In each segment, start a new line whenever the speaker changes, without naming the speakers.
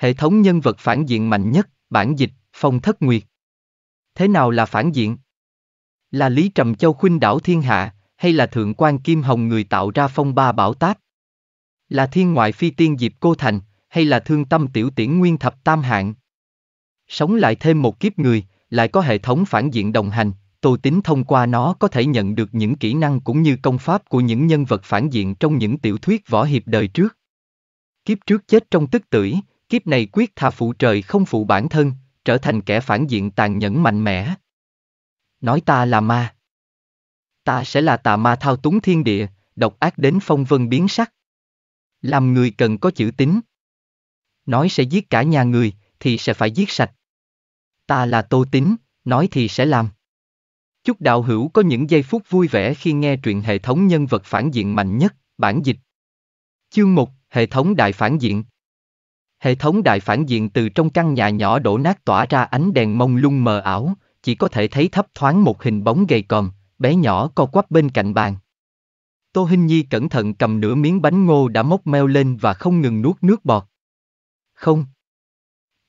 Hệ thống nhân vật phản diện mạnh nhất, bản dịch, phong thất nguyệt. Thế nào là phản diện? Là Lý Trầm Châu khuynh đảo thiên hạ, hay là Thượng quan Kim Hồng người tạo ra phong ba bảo táp? Là thiên ngoại phi tiên diệp cô thành, hay là thương tâm tiểu tiễn nguyên thập tam hạng? Sống lại thêm một kiếp người, lại có hệ thống phản diện đồng hành, Tô Tính thông qua nó có thể nhận được những kỹ năng cũng như công pháp của những nhân vật phản diện trong những tiểu thuyết võ hiệp đời trước. Kiếp trước chết trong tức tưởi, Kiếp này quyết thà phụ trời không phụ bản thân, trở thành kẻ phản diện tàn nhẫn mạnh mẽ. Nói ta là ma. Ta sẽ là tà ma thao túng thiên địa, độc ác đến phong vân biến sắc. Làm người cần có chữ tín. Nói sẽ giết cả nhà người, thì sẽ phải giết sạch. Ta là tô tính, nói thì sẽ làm. Chúc đạo hữu có những giây phút vui vẻ khi nghe truyện hệ thống nhân vật phản diện mạnh nhất, bản dịch. Chương 1, hệ thống đại phản diện, Hệ thống đại phản diện từ trong căn nhà nhỏ đổ nát tỏa ra ánh đèn mông lung mờ ảo, chỉ có thể thấy thấp thoáng một hình bóng gầy còm, bé nhỏ co quắp bên cạnh bàn. Tô Hinh Nhi cẩn thận cầm nửa miếng bánh ngô đã mốc meo lên và không ngừng nuốt nước bọt. Không.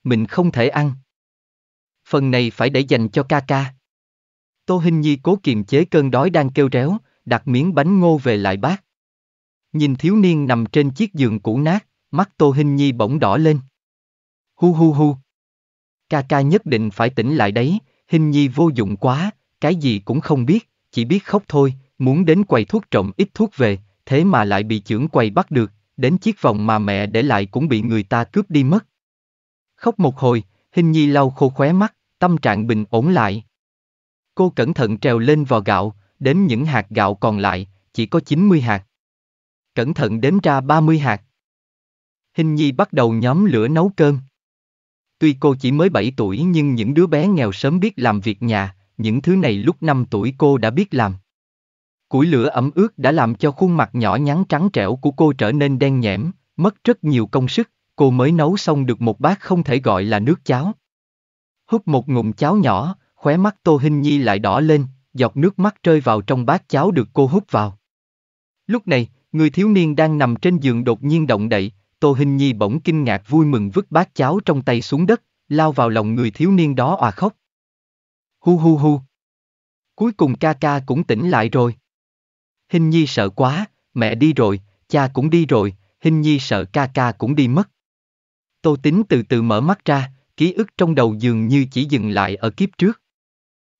Mình không thể ăn. Phần này phải để dành cho ca ca. Tô Hinh Nhi cố kiềm chế cơn đói đang kêu réo, đặt miếng bánh ngô về lại bát. Nhìn thiếu niên nằm trên chiếc giường cũ nát, Mắt Tô Hinh Nhi bỗng đỏ lên. Hu hu hu. Ca ca nhất định phải tỉnh lại đấy, Hinh Nhi vô dụng quá, cái gì cũng không biết, chỉ biết khóc thôi, muốn đến quầy thuốc trộm ít thuốc về, thế mà lại bị trưởng quầy bắt được, đến chiếc vòng mà mẹ để lại cũng bị người ta cướp đi mất. Khóc một hồi, Hình Nhi lau khô khóe mắt, tâm trạng bình ổn lại. Cô cẩn thận trèo lên vò gạo, đếm những hạt gạo còn lại, chỉ có 90 hạt. Cẩn thận đếm ra 30 hạt. Hình Nhi bắt đầu nhóm lửa nấu cơm. Tuy cô chỉ mới 7 tuổi nhưng những đứa bé nghèo sớm biết làm việc nhà, những thứ này lúc 5 tuổi cô đã biết làm. Củi lửa ấm ướt đã làm cho khuôn mặt nhỏ nhắn trắng trẻo của cô trở nên đen nhẽm, mất rất nhiều công sức, cô mới nấu xong được một bát không thể gọi là nước cháo. Hút một ngụm cháo nhỏ, khóe mắt Tô Hinh Nhi lại đỏ lên, giọt nước mắt rơi vào trong bát cháo được cô hút vào. Lúc này, người thiếu niên đang nằm trên giường đột nhiên động đậy, Tô Hình Nhi bỗng kinh ngạc vui mừng vứt bát cháo trong tay xuống đất, lao vào lòng người thiếu niên đó òa khóc. Hu hu hu. Cuối cùng ca ca cũng tỉnh lại rồi. Hình Nhi sợ quá, mẹ đi rồi, cha cũng đi rồi, Hình Nhi sợ ca ca cũng đi mất. Tô Tính từ từ mở mắt ra, ký ức trong đầu dường như chỉ dừng lại ở kiếp trước.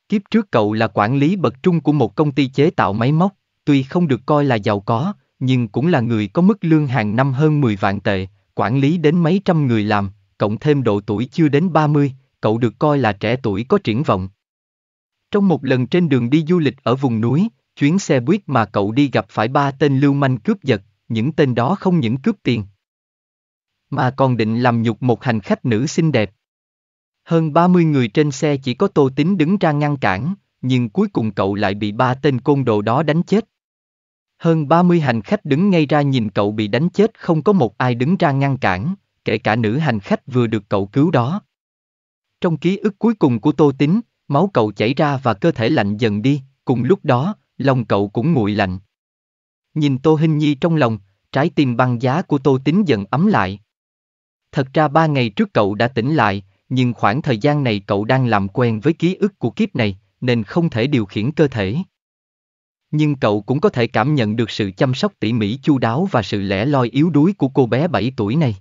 Kiếp trước cậu là quản lý bậc trung của một công ty chế tạo máy móc, tuy không được coi là giàu có, nhưng cũng là người có mức lương hàng năm hơn 10 vạn tệ, quản lý đến mấy trăm người làm, cộng thêm độ tuổi chưa đến 30, cậu được coi là trẻ tuổi có triển vọng. Trong một lần trên đường đi du lịch ở vùng núi, chuyến xe buýt mà cậu đi gặp phải ba tên lưu manh cướp giật, những tên đó không những cướp tiền, mà còn định làm nhục một hành khách nữ xinh đẹp. Hơn 30 người trên xe chỉ có Tô tính đứng ra ngăn cản, nhưng cuối cùng cậu lại bị ba tên côn đồ đó đánh chết. Hơn 30 hành khách đứng ngay ra nhìn cậu bị đánh chết không có một ai đứng ra ngăn cản, kể cả nữ hành khách vừa được cậu cứu đó. Trong ký ức cuối cùng của Tô Tính, máu cậu chảy ra và cơ thể lạnh dần đi, cùng lúc đó, lòng cậu cũng nguội lạnh. Nhìn Tô Hinh Nhi trong lòng, trái tim băng giá của Tô Tính dần ấm lại. Thật ra ba ngày trước cậu đã tỉnh lại, nhưng khoảng thời gian này cậu đang làm quen với ký ức của kiếp này, nên không thể điều khiển cơ thể nhưng cậu cũng có thể cảm nhận được sự chăm sóc tỉ mỉ chu đáo và sự lẻ loi yếu đuối của cô bé 7 tuổi này.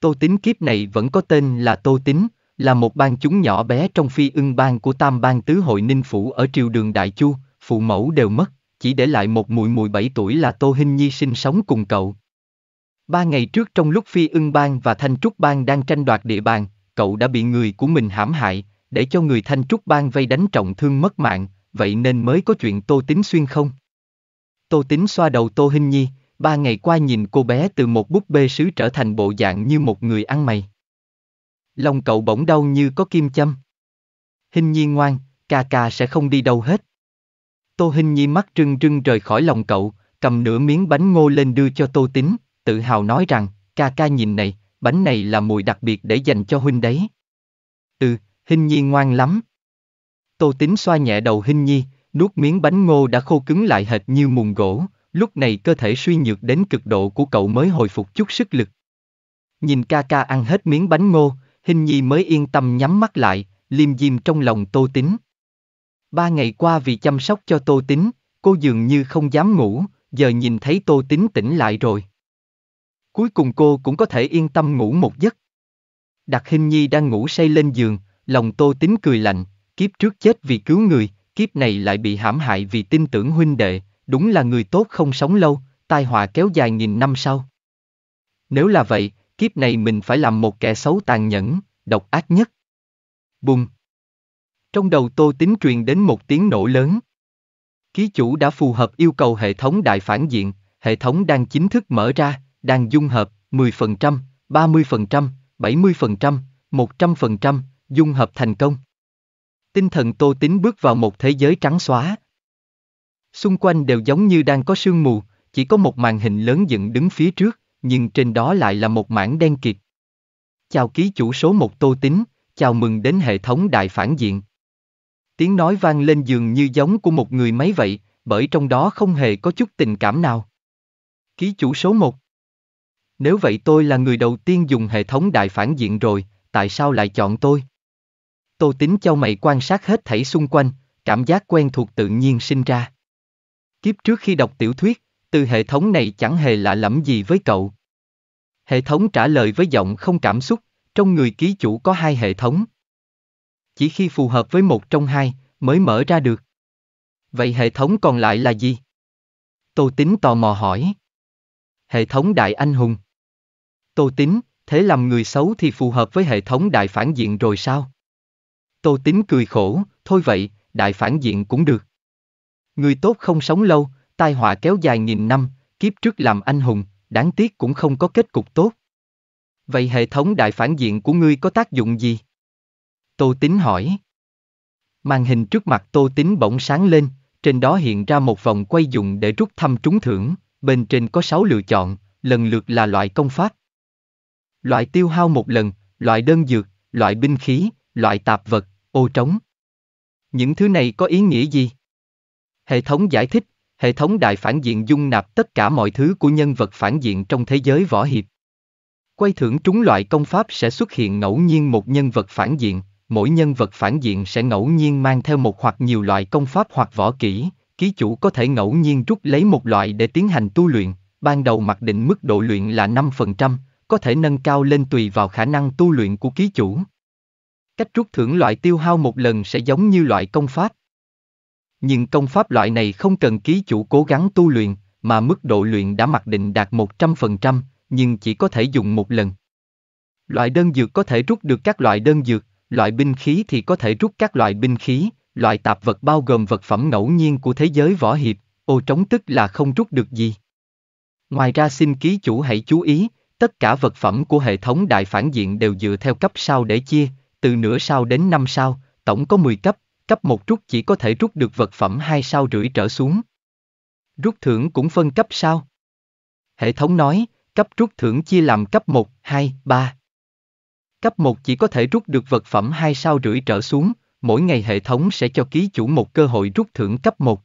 Tô Tính kiếp này vẫn có tên là Tô Tính, là một bang chúng nhỏ bé trong phi ưng bang của Tam bang tứ hội Ninh Phủ ở triều đường Đại Chu, phụ mẫu đều mất, chỉ để lại một mùi mùi 7 tuổi là Tô Hinh Nhi sinh sống cùng cậu. Ba ngày trước trong lúc phi ưng bang và thanh trúc bang đang tranh đoạt địa bàn, cậu đã bị người của mình hãm hại, để cho người thanh trúc bang vây đánh trọng thương mất mạng, vậy nên mới có chuyện Tô Tính Xuyên không? Tô Tính xoa đầu Tô Hinh Nhi, ba ngày qua nhìn cô bé từ một búp bê sứ trở thành bộ dạng như một người ăn mày. Lòng cậu bỗng đau như có kim châm. Hình nhi ngoan, ca ca sẽ không đi đâu hết. Tô Hình Nhi mắt trưng trưng rời khỏi lòng cậu, cầm nửa miếng bánh ngô lên đưa cho Tô Tính, tự hào nói rằng, ca ca nhìn này, bánh này là mùi đặc biệt để dành cho huynh đấy. Ừ, Hình Nhi ngoan lắm, Tô Tính xoa nhẹ đầu Hinh Nhi, nuốt miếng bánh ngô đã khô cứng lại hệt như mùn gỗ, lúc này cơ thể suy nhược đến cực độ của cậu mới hồi phục chút sức lực. Nhìn ca ca ăn hết miếng bánh ngô, Hình Nhi mới yên tâm nhắm mắt lại, liêm diêm trong lòng Tô Tính. Ba ngày qua vì chăm sóc cho Tô Tính, cô dường như không dám ngủ, giờ nhìn thấy Tô Tính tỉnh lại rồi. Cuối cùng cô cũng có thể yên tâm ngủ một giấc. Đặt Hình Nhi đang ngủ say lên giường, lòng Tô Tính cười lạnh, kiếp trước chết vì cứu người, kiếp này lại bị hãm hại vì tin tưởng huynh đệ, đúng là người tốt không sống lâu, tai họa kéo dài nghìn năm sau. Nếu là vậy, kiếp này mình phải làm một kẻ xấu tàn nhẫn, độc ác nhất. Bùng! Trong đầu tô tính truyền đến một tiếng nổ lớn. Ký chủ đã phù hợp yêu cầu hệ thống đại phản diện, hệ thống đang chính thức mở ra, đang dung hợp 10%, 30%, 70%, 100%, dung hợp thành công. Tinh thần tô tính bước vào một thế giới trắng xóa. Xung quanh đều giống như đang có sương mù, chỉ có một màn hình lớn dựng đứng phía trước, nhưng trên đó lại là một mảng đen kịt. Chào ký chủ số một tô tính, chào mừng đến hệ thống đại phản diện. Tiếng nói vang lên giường như giống của một người máy vậy, bởi trong đó không hề có chút tình cảm nào. Ký chủ số một. Nếu vậy tôi là người đầu tiên dùng hệ thống đại phản diện rồi, tại sao lại chọn tôi? Tô tính Châu mày quan sát hết thảy xung quanh, cảm giác quen thuộc tự nhiên sinh ra. Kiếp trước khi đọc tiểu thuyết, từ hệ thống này chẳng hề lạ lẫm gì với cậu. Hệ thống trả lời với giọng không cảm xúc, trong người ký chủ có hai hệ thống. Chỉ khi phù hợp với một trong hai, mới mở ra được. Vậy hệ thống còn lại là gì? Tô tính tò mò hỏi. Hệ thống đại anh hùng. Tô tính, thế làm người xấu thì phù hợp với hệ thống đại phản diện rồi sao? Tô tính cười khổ, thôi vậy, đại phản diện cũng được. Người tốt không sống lâu, tai họa kéo dài nghìn năm, kiếp trước làm anh hùng, đáng tiếc cũng không có kết cục tốt. Vậy hệ thống đại phản diện của ngươi có tác dụng gì? Tô tính hỏi. Màn hình trước mặt Tô tính bỗng sáng lên, trên đó hiện ra một vòng quay dùng để rút thăm trúng thưởng, bên trên có 6 lựa chọn, lần lượt là loại công pháp. Loại tiêu hao một lần, loại đơn dược, loại binh khí, loại tạp vật, ô trống. Những thứ này có ý nghĩa gì? Hệ thống giải thích, hệ thống đại phản diện dung nạp tất cả mọi thứ của nhân vật phản diện trong thế giới võ hiệp. Quay thưởng trúng loại công pháp sẽ xuất hiện ngẫu nhiên một nhân vật phản diện, mỗi nhân vật phản diện sẽ ngẫu nhiên mang theo một hoặc nhiều loại công pháp hoặc võ kỹ, ký chủ có thể ngẫu nhiên rút lấy một loại để tiến hành tu luyện, ban đầu mặc định mức độ luyện là 5%, có thể nâng cao lên tùy vào khả năng tu luyện của ký chủ. Cách rút thưởng loại tiêu hao một lần sẽ giống như loại công pháp. Nhưng công pháp loại này không cần ký chủ cố gắng tu luyện, mà mức độ luyện đã mặc định đạt 100%, nhưng chỉ có thể dùng một lần. Loại đơn dược có thể rút được các loại đơn dược, loại binh khí thì có thể rút các loại binh khí, loại tạp vật bao gồm vật phẩm ngẫu nhiên của thế giới võ hiệp, ô trống tức là không rút được gì. Ngoài ra xin ký chủ hãy chú ý, tất cả vật phẩm của hệ thống đại phản diện đều dựa theo cấp sau để chia, từ nửa sao đến năm sao, tổng có 10 cấp, cấp một rút chỉ có thể rút được vật phẩm 2 sao rưỡi trở xuống. Rút thưởng cũng phân cấp sao? Hệ thống nói, cấp rút thưởng chia làm cấp 1, 2, 3. Cấp 1 chỉ có thể rút được vật phẩm 2 sao rưỡi trở xuống, mỗi ngày hệ thống sẽ cho ký chủ một cơ hội rút thưởng cấp 1.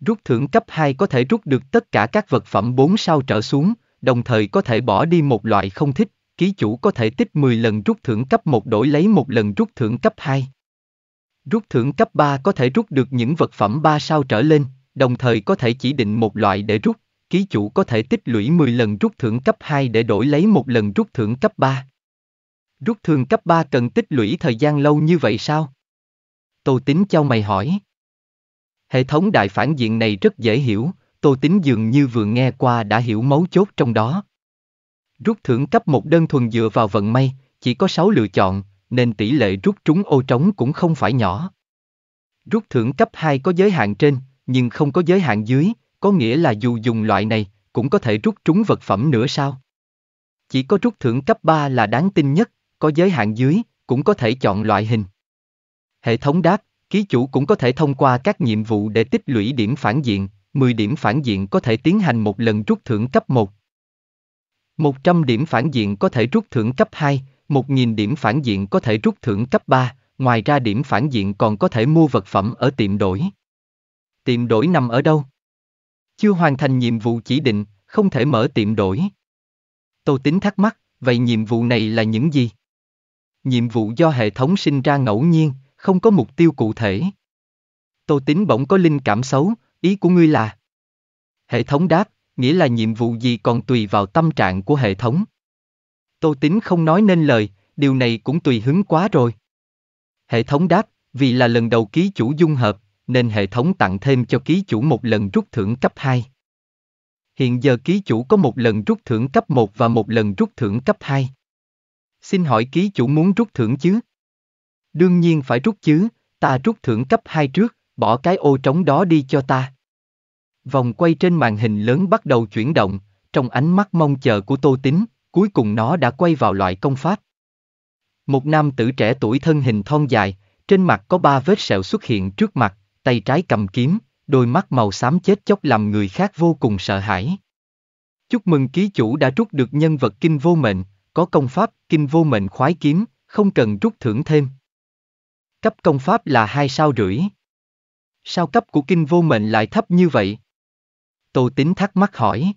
Rút thưởng cấp 2 có thể rút được tất cả các vật phẩm 4 sao trở xuống, đồng thời có thể bỏ đi một loại không thích, ký chủ có thể tích 10 lần rút thưởng cấp 1 đổi lấy một lần rút thưởng cấp 2. Rút thưởng cấp 3 có thể rút được những vật phẩm 3 sao trở lên, đồng thời có thể chỉ định một loại để rút, ký chủ có thể tích lũy 10 lần rút thưởng cấp 2 để đổi lấy một lần rút thưởng cấp 3. Rút thưởng cấp 3 cần tích lũy thời gian lâu như vậy sao? Tô Tính cho mày hỏi. Hệ thống đại phản diện này rất dễ hiểu, Tô Tính dường như vừa nghe qua đã hiểu mấu chốt trong đó. Rút thưởng cấp một đơn thuần dựa vào vận may, chỉ có 6 lựa chọn, nên tỷ lệ rút trúng ô trống cũng không phải nhỏ. Rút thưởng cấp 2 có giới hạn trên, nhưng không có giới hạn dưới, có nghĩa là dù dùng loại này, cũng có thể rút trúng vật phẩm nữa sao? Chỉ có rút thưởng cấp 3 là đáng tin nhất, có giới hạn dưới, cũng có thể chọn loại hình. Hệ thống đáp, ký chủ cũng có thể thông qua các nhiệm vụ để tích lũy điểm phản diện, 10 điểm phản diện có thể tiến hành một lần rút thưởng cấp 1, 100 điểm phản diện có thể rút thưởng cấp 2, 1000 điểm phản diện có thể rút thưởng cấp 3, ngoài ra điểm phản diện còn có thể mua vật phẩm ở tiệm đổi. Tiệm đổi nằm ở đâu? Chưa hoàn thành nhiệm vụ chỉ định, không thể mở tiệm đổi. Tô Tính thắc mắc, vậy nhiệm vụ này là những gì? Nhiệm vụ do hệ thống sinh ra ngẫu nhiên, không có mục tiêu cụ thể. Tô Tính bỗng có linh cảm xấu, ý của ngươi là? Hệ thống đáp, nghĩa là nhiệm vụ gì còn tùy vào tâm trạng của hệ thống. Tô Tín không nói nên lời, điều này cũng tùy hứng quá rồi. Hệ thống đáp, vì là lần đầu ký chủ dung hợp, nên hệ thống tặng thêm cho ký chủ một lần rút thưởng cấp 2. Hiện giờ ký chủ có một lần rút thưởng cấp 1 và một lần rút thưởng cấp 2. Xin hỏi ký chủ muốn rút thưởng chứ? Đương nhiên phải rút chứ, ta rút thưởng cấp 2 trước, bỏ cái ô trống đó đi cho ta. Vòng quay trên màn hình lớn bắt đầu chuyển động, trong ánh mắt mong chờ của Tô tính, cuối cùng nó đã quay vào loại công pháp. Một nam tử trẻ tuổi thân hình thon dài, trên mặt có ba vết sẹo xuất hiện trước mặt, tay trái cầm kiếm, đôi mắt màu xám chết chóc làm người khác vô cùng sợ hãi. Chúc mừng ký chủ đã rút được nhân vật kinh vô mệnh, có công pháp kinh vô mệnh khoái kiếm, không cần rút thưởng thêm. Cấp công pháp là hai sao rưỡi. Sao cấp của kinh vô mệnh lại thấp như vậy? Tô Tính thắc mắc hỏi.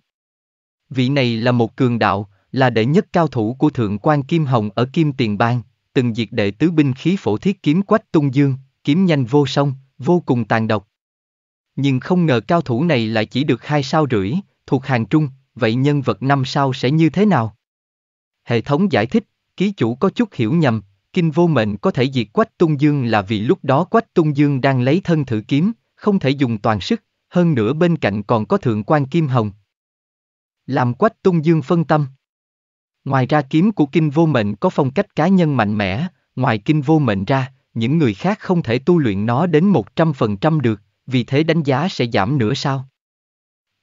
Vị này là một cường đạo, là đệ nhất cao thủ của Thượng quan Kim Hồng ở Kim Tiền Bang, từng diệt đệ tứ binh khí phổ thiết kiếm quách tung dương, kiếm nhanh vô song, vô cùng tàn độc. Nhưng không ngờ cao thủ này lại chỉ được hai sao rưỡi, thuộc hàng trung, vậy nhân vật năm sao sẽ như thế nào? Hệ thống giải thích, ký chủ có chút hiểu nhầm, kinh vô mệnh có thể diệt quách tung dương là vì lúc đó quách tung dương đang lấy thân thử kiếm, không thể dùng toàn sức, hơn nữa bên cạnh còn có thượng quan kim hồng. Làm quách tung dương phân tâm. Ngoài ra kiếm của kinh vô mệnh có phong cách cá nhân mạnh mẽ, ngoài kinh vô mệnh ra, những người khác không thể tu luyện nó đến một trăm phần trăm được, vì thế đánh giá sẽ giảm nữa sao.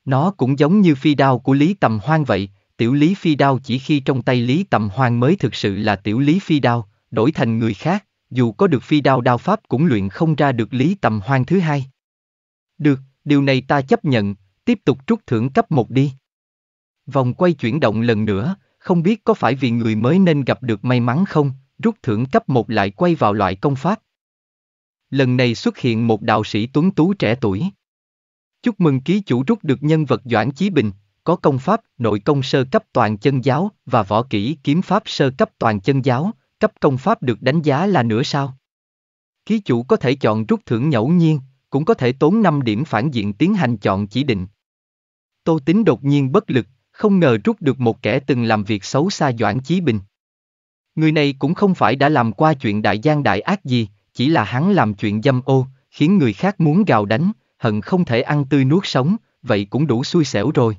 Nó cũng giống như phi đao của Lý Tầm Hoang vậy, tiểu Lý Phi đao chỉ khi trong tay Lý Tầm Hoang mới thực sự là tiểu Lý Phi đao, đổi thành người khác, dù có được phi đao đao pháp cũng luyện không ra được Lý Tầm Hoang thứ hai. Được, điều này ta chấp nhận, tiếp tục trút thưởng cấp một đi. Vòng quay chuyển động lần nữa, không biết có phải vì người mới nên gặp được may mắn không, rút thưởng cấp một lại quay vào loại công pháp. Lần này xuất hiện một đạo sĩ tuấn tú trẻ tuổi. Chúc mừng ký chủ rút được nhân vật Doãn Chí Bình, có công pháp nội công sơ cấp toàn chân giáo và võ kỹ kiếm pháp sơ cấp toàn chân giáo, cấp công pháp được đánh giá là nửa sao. Ký chủ có thể chọn rút thưởng nhẫu nhiên, cũng có thể tốn 5 điểm phản diện tiến hành chọn chỉ định. Tô Tính đột nhiên bất lực, không ngờ rút được một kẻ từng làm việc xấu xa Doãn Chí Bình. Người này cũng không phải đã làm qua chuyện đại gian đại ác gì, chỉ là hắn làm chuyện dâm ô, khiến người khác muốn gào đánh, hận không thể ăn tươi nuốt sống, vậy cũng đủ xui xẻo rồi.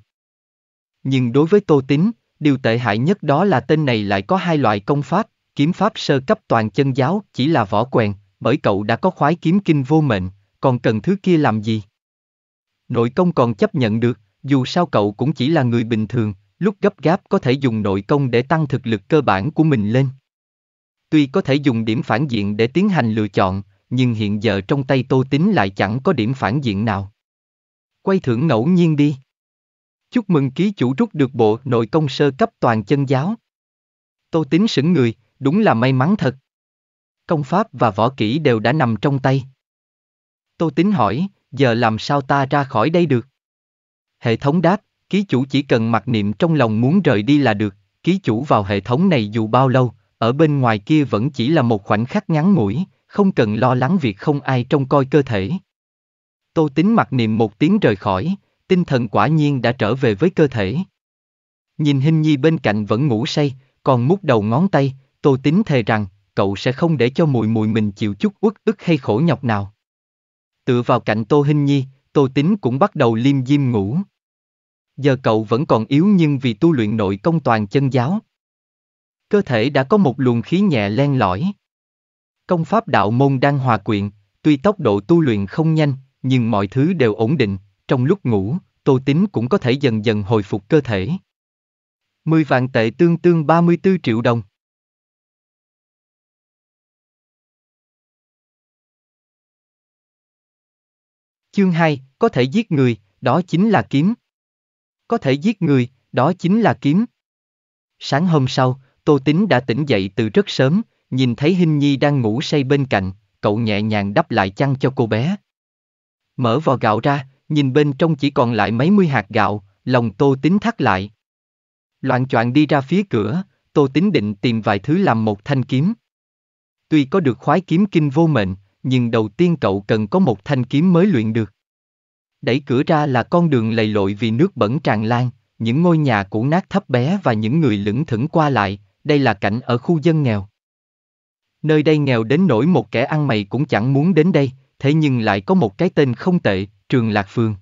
Nhưng đối với Tô Tín, điều tệ hại nhất đó là tên này lại có hai loại công pháp, kiếm pháp sơ cấp toàn chân giáo chỉ là võ quèn, bởi cậu đã có khoái kiếm kinh vô mệnh, còn cần thứ kia làm gì? Nội công còn chấp nhận được, dù sao cậu cũng chỉ là người bình thường, lúc gấp gáp có thể dùng nội công để tăng thực lực cơ bản của mình lên. Tuy có thể dùng điểm phản diện để tiến hành lựa chọn, nhưng hiện giờ trong tay Tô Tính lại chẳng có điểm phản diện nào. Quay thưởng ngẫu nhiên đi. Chúc mừng ký chủ rút được bộ nội công sơ cấp toàn chân giáo. Tô Tính sững người, đúng là may mắn thật. Công pháp và võ kỹ đều đã nằm trong tay, Tô Tính hỏi, giờ làm sao ta ra khỏi đây được? Hệ thống đáp, ký chủ chỉ cần mặc niệm trong lòng muốn rời đi là được, ký chủ vào hệ thống này dù bao lâu, ở bên ngoài kia vẫn chỉ là một khoảnh khắc ngắn ngủi, không cần lo lắng việc không ai trông coi cơ thể. Tô Tính mặc niệm một tiếng rời khỏi, tinh thần quả nhiên đã trở về với cơ thể. Nhìn Hình Nhi bên cạnh vẫn ngủ say, còn mút đầu ngón tay, Tô Tính thề rằng, cậu sẽ không để cho mùi mùi mình chịu chút uất ức hay khổ nhọc nào. Tựa vào cạnh Tô Hinh Nhi, Tô Tính cũng bắt đầu liêm diêm ngủ. Giờ cậu vẫn còn yếu nhưng vì tu luyện nội công toàn chân giáo. Cơ thể đã có một luồng khí nhẹ len lỏi. Công pháp đạo môn đang hòa quyện, tuy tốc độ tu luyện không nhanh, nhưng mọi thứ đều ổn định, trong lúc ngủ, Tô Tính cũng có thể dần dần hồi phục cơ thể. mười vạn tệ tương tương 34
triệu đồng. Chương 2, có thể giết người, đó chính là
kiếm. Có thể giết người, đó chính là kiếm. Sáng hôm sau, Tô Tính đã tỉnh dậy từ rất sớm, nhìn thấy Hinh Nhi đang ngủ say bên cạnh, cậu nhẹ nhàng đắp lại chăn cho cô bé. Mở vò gạo ra, nhìn bên trong chỉ còn lại mấy mươi hạt gạo, lòng Tô Tính thắt lại. Loạn choạng đi ra phía cửa, Tô Tính định tìm vài thứ làm một thanh kiếm. Tuy có được khoái kiếm kinh vô mệnh, nhưng đầu tiên cậu cần có một thanh kiếm mới luyện được. Đẩy cửa ra là con đường lầy lội vì nước bẩn tràn lan, những ngôi nhà cũ nát thấp bé và những người lững thững qua lại, đây là cảnh ở khu dân nghèo. Nơi đây nghèo đến nỗi một kẻ ăn mày cũng chẳng muốn đến đây, thế nhưng lại có một cái tên không tệ, Trường Lạc Phường.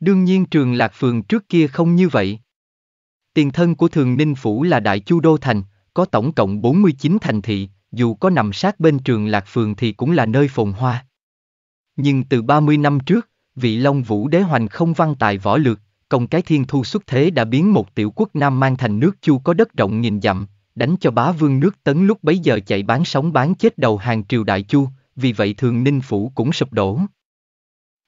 Đương nhiên Trường Lạc Phường trước kia không như vậy. Tiền thân của Thường Ninh Phủ là Đại Chu Đô Thành, có tổng cộng 49 thành thị, dù có nằm sát bên trường Lạc Phường thì cũng là nơi phồn hoa. Nhưng từ 30 năm trước, vị Long Vũ đế hoành không văn tài võ lược, công cái thiên thu xuất thế đã biến một tiểu quốc Nam mang thành nước chu có đất rộng nghìn dặm, đánh cho bá vương nước tấn lúc bấy giờ chạy bán sống bán chết đầu hàng triều đại chu, vì vậy thường ninh phủ cũng sụp đổ.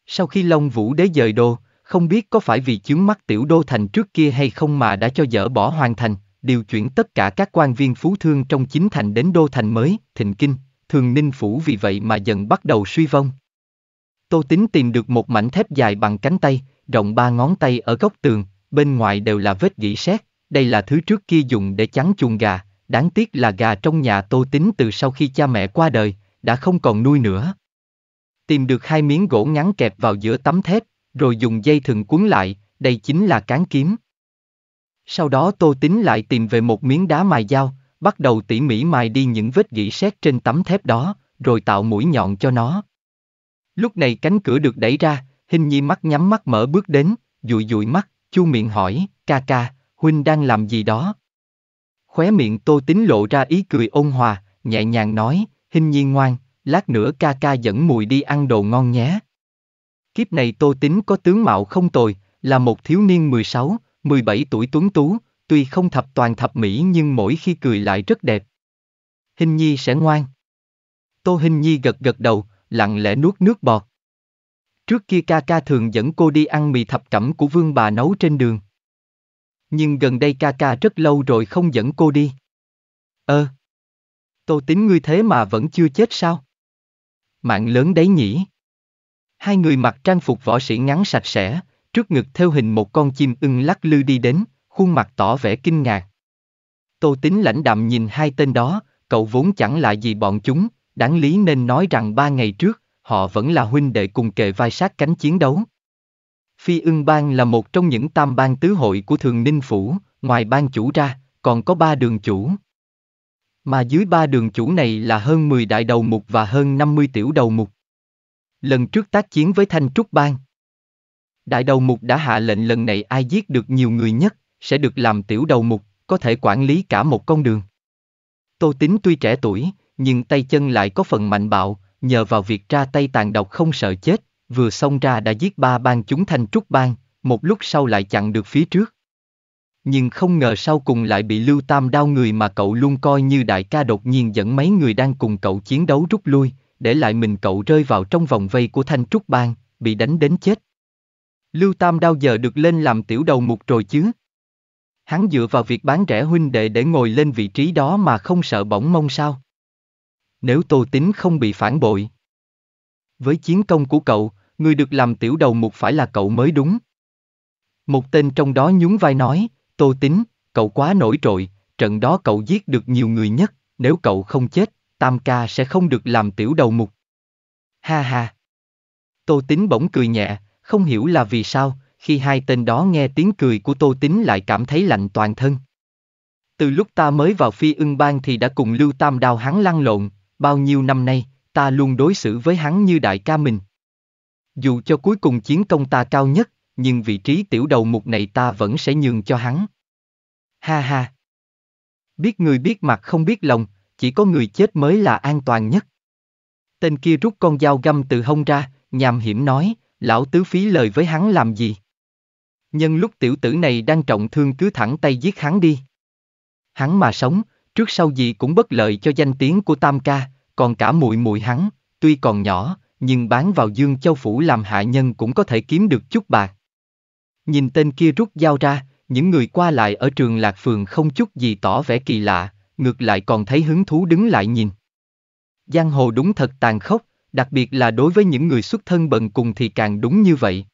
Sau khi Long Vũ đế dời đô, không biết có phải vì chướng mắt tiểu đô thành trước kia hay không mà đã cho dỡ bỏ hoàn thành điều chuyển tất cả các quan viên phú thương trong chính thành đến đô thành mới, thịnh kinh, thường ninh phủ vì vậy mà dần bắt đầu suy vong. Tô Tính tìm được một mảnh thép dài bằng cánh tay, rộng ba ngón tay ở góc tường, bên ngoài đều là vết gỉ sét, đây là thứ trước kia dùng để chắn chuồng gà, đáng tiếc là gà trong nhà Tô Tính từ sau khi cha mẹ qua đời, đã không còn nuôi nữa. Tìm được hai miếng gỗ ngắn kẹp vào giữa tấm thép, rồi dùng dây thừng cuốn lại, đây chính là cán kiếm. Sau đó Tô tính lại tìm về một miếng đá mài dao, bắt đầu tỉ mỉ mài đi những vết gỉ sét trên tấm thép đó, rồi tạo mũi nhọn cho nó. Lúc này cánh cửa được đẩy ra, hình nhi mắt nhắm mắt mở bước đến, dụi dụi mắt, chu miệng hỏi, ca ca, huynh đang làm gì đó? Khóe miệng tô tính lộ ra ý cười ôn hòa, nhẹ nhàng nói, hình nhi ngoan, lát nữa ca ca dẫn mùi đi ăn đồ ngon nhé. Kiếp này tô tính có tướng mạo không tồi, là một thiếu niên 16, 17 tuổi tuấn tú, tuy không thập toàn thập mỹ nhưng mỗi khi cười lại rất đẹp. Hình Nhi sẽ ngoan. Tô Hình Nhi gật gật đầu, lặng lẽ nuốt nước bọt. Trước kia ca ca thường dẫn cô đi ăn mì thập cẩm của vương bà nấu trên đường. Nhưng gần đây ca ca rất lâu rồi không dẫn cô đi. Ơ. Ờ, tô tính ngươi thế mà vẫn chưa chết sao? Mạng lớn đấy nhỉ. Hai người mặc trang phục võ sĩ ngắn sạch sẽ, Trước ngực theo hình một con chim ưng lắc lư đi đến, khuôn mặt tỏ vẻ kinh ngạc. Tô tính lãnh đạm nhìn hai tên đó, cậu vốn chẳng là gì bọn chúng, đáng lý nên nói rằng ba ngày trước, họ vẫn là huynh đệ cùng kề vai sát cánh chiến đấu. Phi ưng bang là một trong những tam bang tứ hội của thường ninh phủ, ngoài bang chủ ra, còn có ba đường chủ. Mà dưới ba đường chủ này là hơn 10 đại đầu mục và hơn 50 tiểu đầu mục. Lần trước tác chiến với Thanh Trúc Bang, Đại đầu mục đã hạ lệnh lần này ai giết được nhiều người nhất, sẽ được làm tiểu đầu mục, có thể quản lý cả một con đường. Tô Tính tuy trẻ tuổi, nhưng tay chân lại có phần mạnh bạo, nhờ vào việc ra tay tàn độc không sợ chết, vừa xông ra đã giết ba bang chúng thành trúc bang, một lúc sau lại chặn được phía trước. Nhưng không ngờ sau cùng lại bị Lưu Tam đau người mà cậu luôn coi như đại ca đột nhiên dẫn mấy người đang cùng cậu chiến đấu rút lui, để lại mình cậu rơi vào trong vòng vây của thanh trúc bang, bị đánh đến chết. Lưu Tam Đao giờ được lên làm tiểu đầu mục rồi chứ. Hắn dựa vào việc bán rẻ huynh đệ để ngồi lên vị trí đó mà không sợ bỏng mông sao. Nếu Tô Tính không bị phản bội. Với chiến công của cậu, người được làm tiểu đầu mục phải là cậu mới đúng. Một tên trong đó nhún vai nói, Tô Tính, cậu quá nổi trội, trận đó cậu giết được nhiều người nhất, nếu cậu không chết, Tam ca sẽ không được làm tiểu đầu mục. Ha ha. Tô Tính bỗng cười nhẹ, không hiểu là vì sao, khi hai tên đó nghe tiếng cười của Tô tính lại cảm thấy lạnh toàn thân. Từ lúc ta mới vào phi ưng bang thì đã cùng Lưu Tam Đao hắn lăn lộn, bao nhiêu năm nay, ta luôn đối xử với hắn như đại ca mình. Dù cho cuối cùng chiến công ta cao nhất, nhưng vị trí tiểu đầu mục này ta vẫn sẽ nhường cho hắn. Ha ha! Biết người biết mặt không biết lòng, chỉ có người chết mới là an toàn nhất. Tên kia rút con dao găm từ hông ra, nhàm hiểm nói, Lão tứ phí lời với hắn làm gì? Nhân lúc tiểu tử này đang trọng thương cứ thẳng tay giết hắn đi. Hắn mà sống, trước sau gì cũng bất lợi cho danh tiếng của Tam ca, còn cả muội muội hắn, tuy còn nhỏ, nhưng bán vào Dương Châu phủ làm hạ nhân cũng có thể kiếm được chút bạc. Nhìn tên kia rút dao ra, những người qua lại ở trường Lạc Phường không chút gì tỏ vẻ kỳ lạ, ngược lại còn thấy hứng thú đứng lại nhìn. Giang hồ đúng thật tàn khốc, đặc biệt là đối với những người xuất thân bần cùng thì càng đúng như vậy.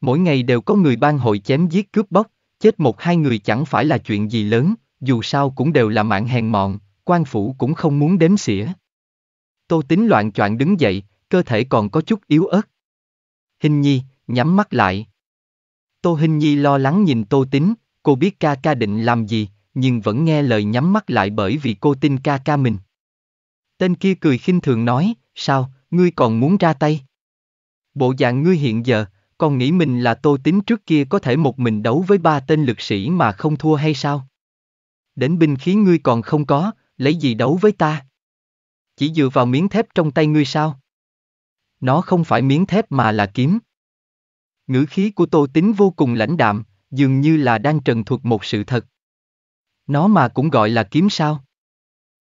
Mỗi ngày đều có người ban hội chém giết cướp bóc, chết một hai người chẳng phải là chuyện gì lớn, dù sao cũng đều là mạng hèn mọn, quan phủ cũng không muốn đếm xỉa. Tô tính loạn choạng đứng dậy, cơ thể còn có chút yếu ớt. Hình nhi, nhắm mắt lại. Tô Hình Nhi lo lắng nhìn Tô Tính, cô biết ca ca định làm gì, nhưng vẫn nghe lời nhắm mắt lại bởi vì cô tin ca ca mình. Tên kia cười khinh thường nói, Sao, ngươi còn muốn ra tay? Bộ dạng ngươi hiện giờ, còn nghĩ mình là tô tính trước kia có thể một mình đấu với ba tên lực sĩ mà không thua hay sao? Đến binh khí ngươi còn không có, lấy gì đấu với ta? Chỉ dựa vào miếng thép trong tay ngươi sao? Nó không phải miếng thép mà là kiếm. Ngữ khí của tô tính vô cùng lãnh đạm, dường như là đang trần thuật một sự thật. Nó mà cũng gọi là kiếm sao?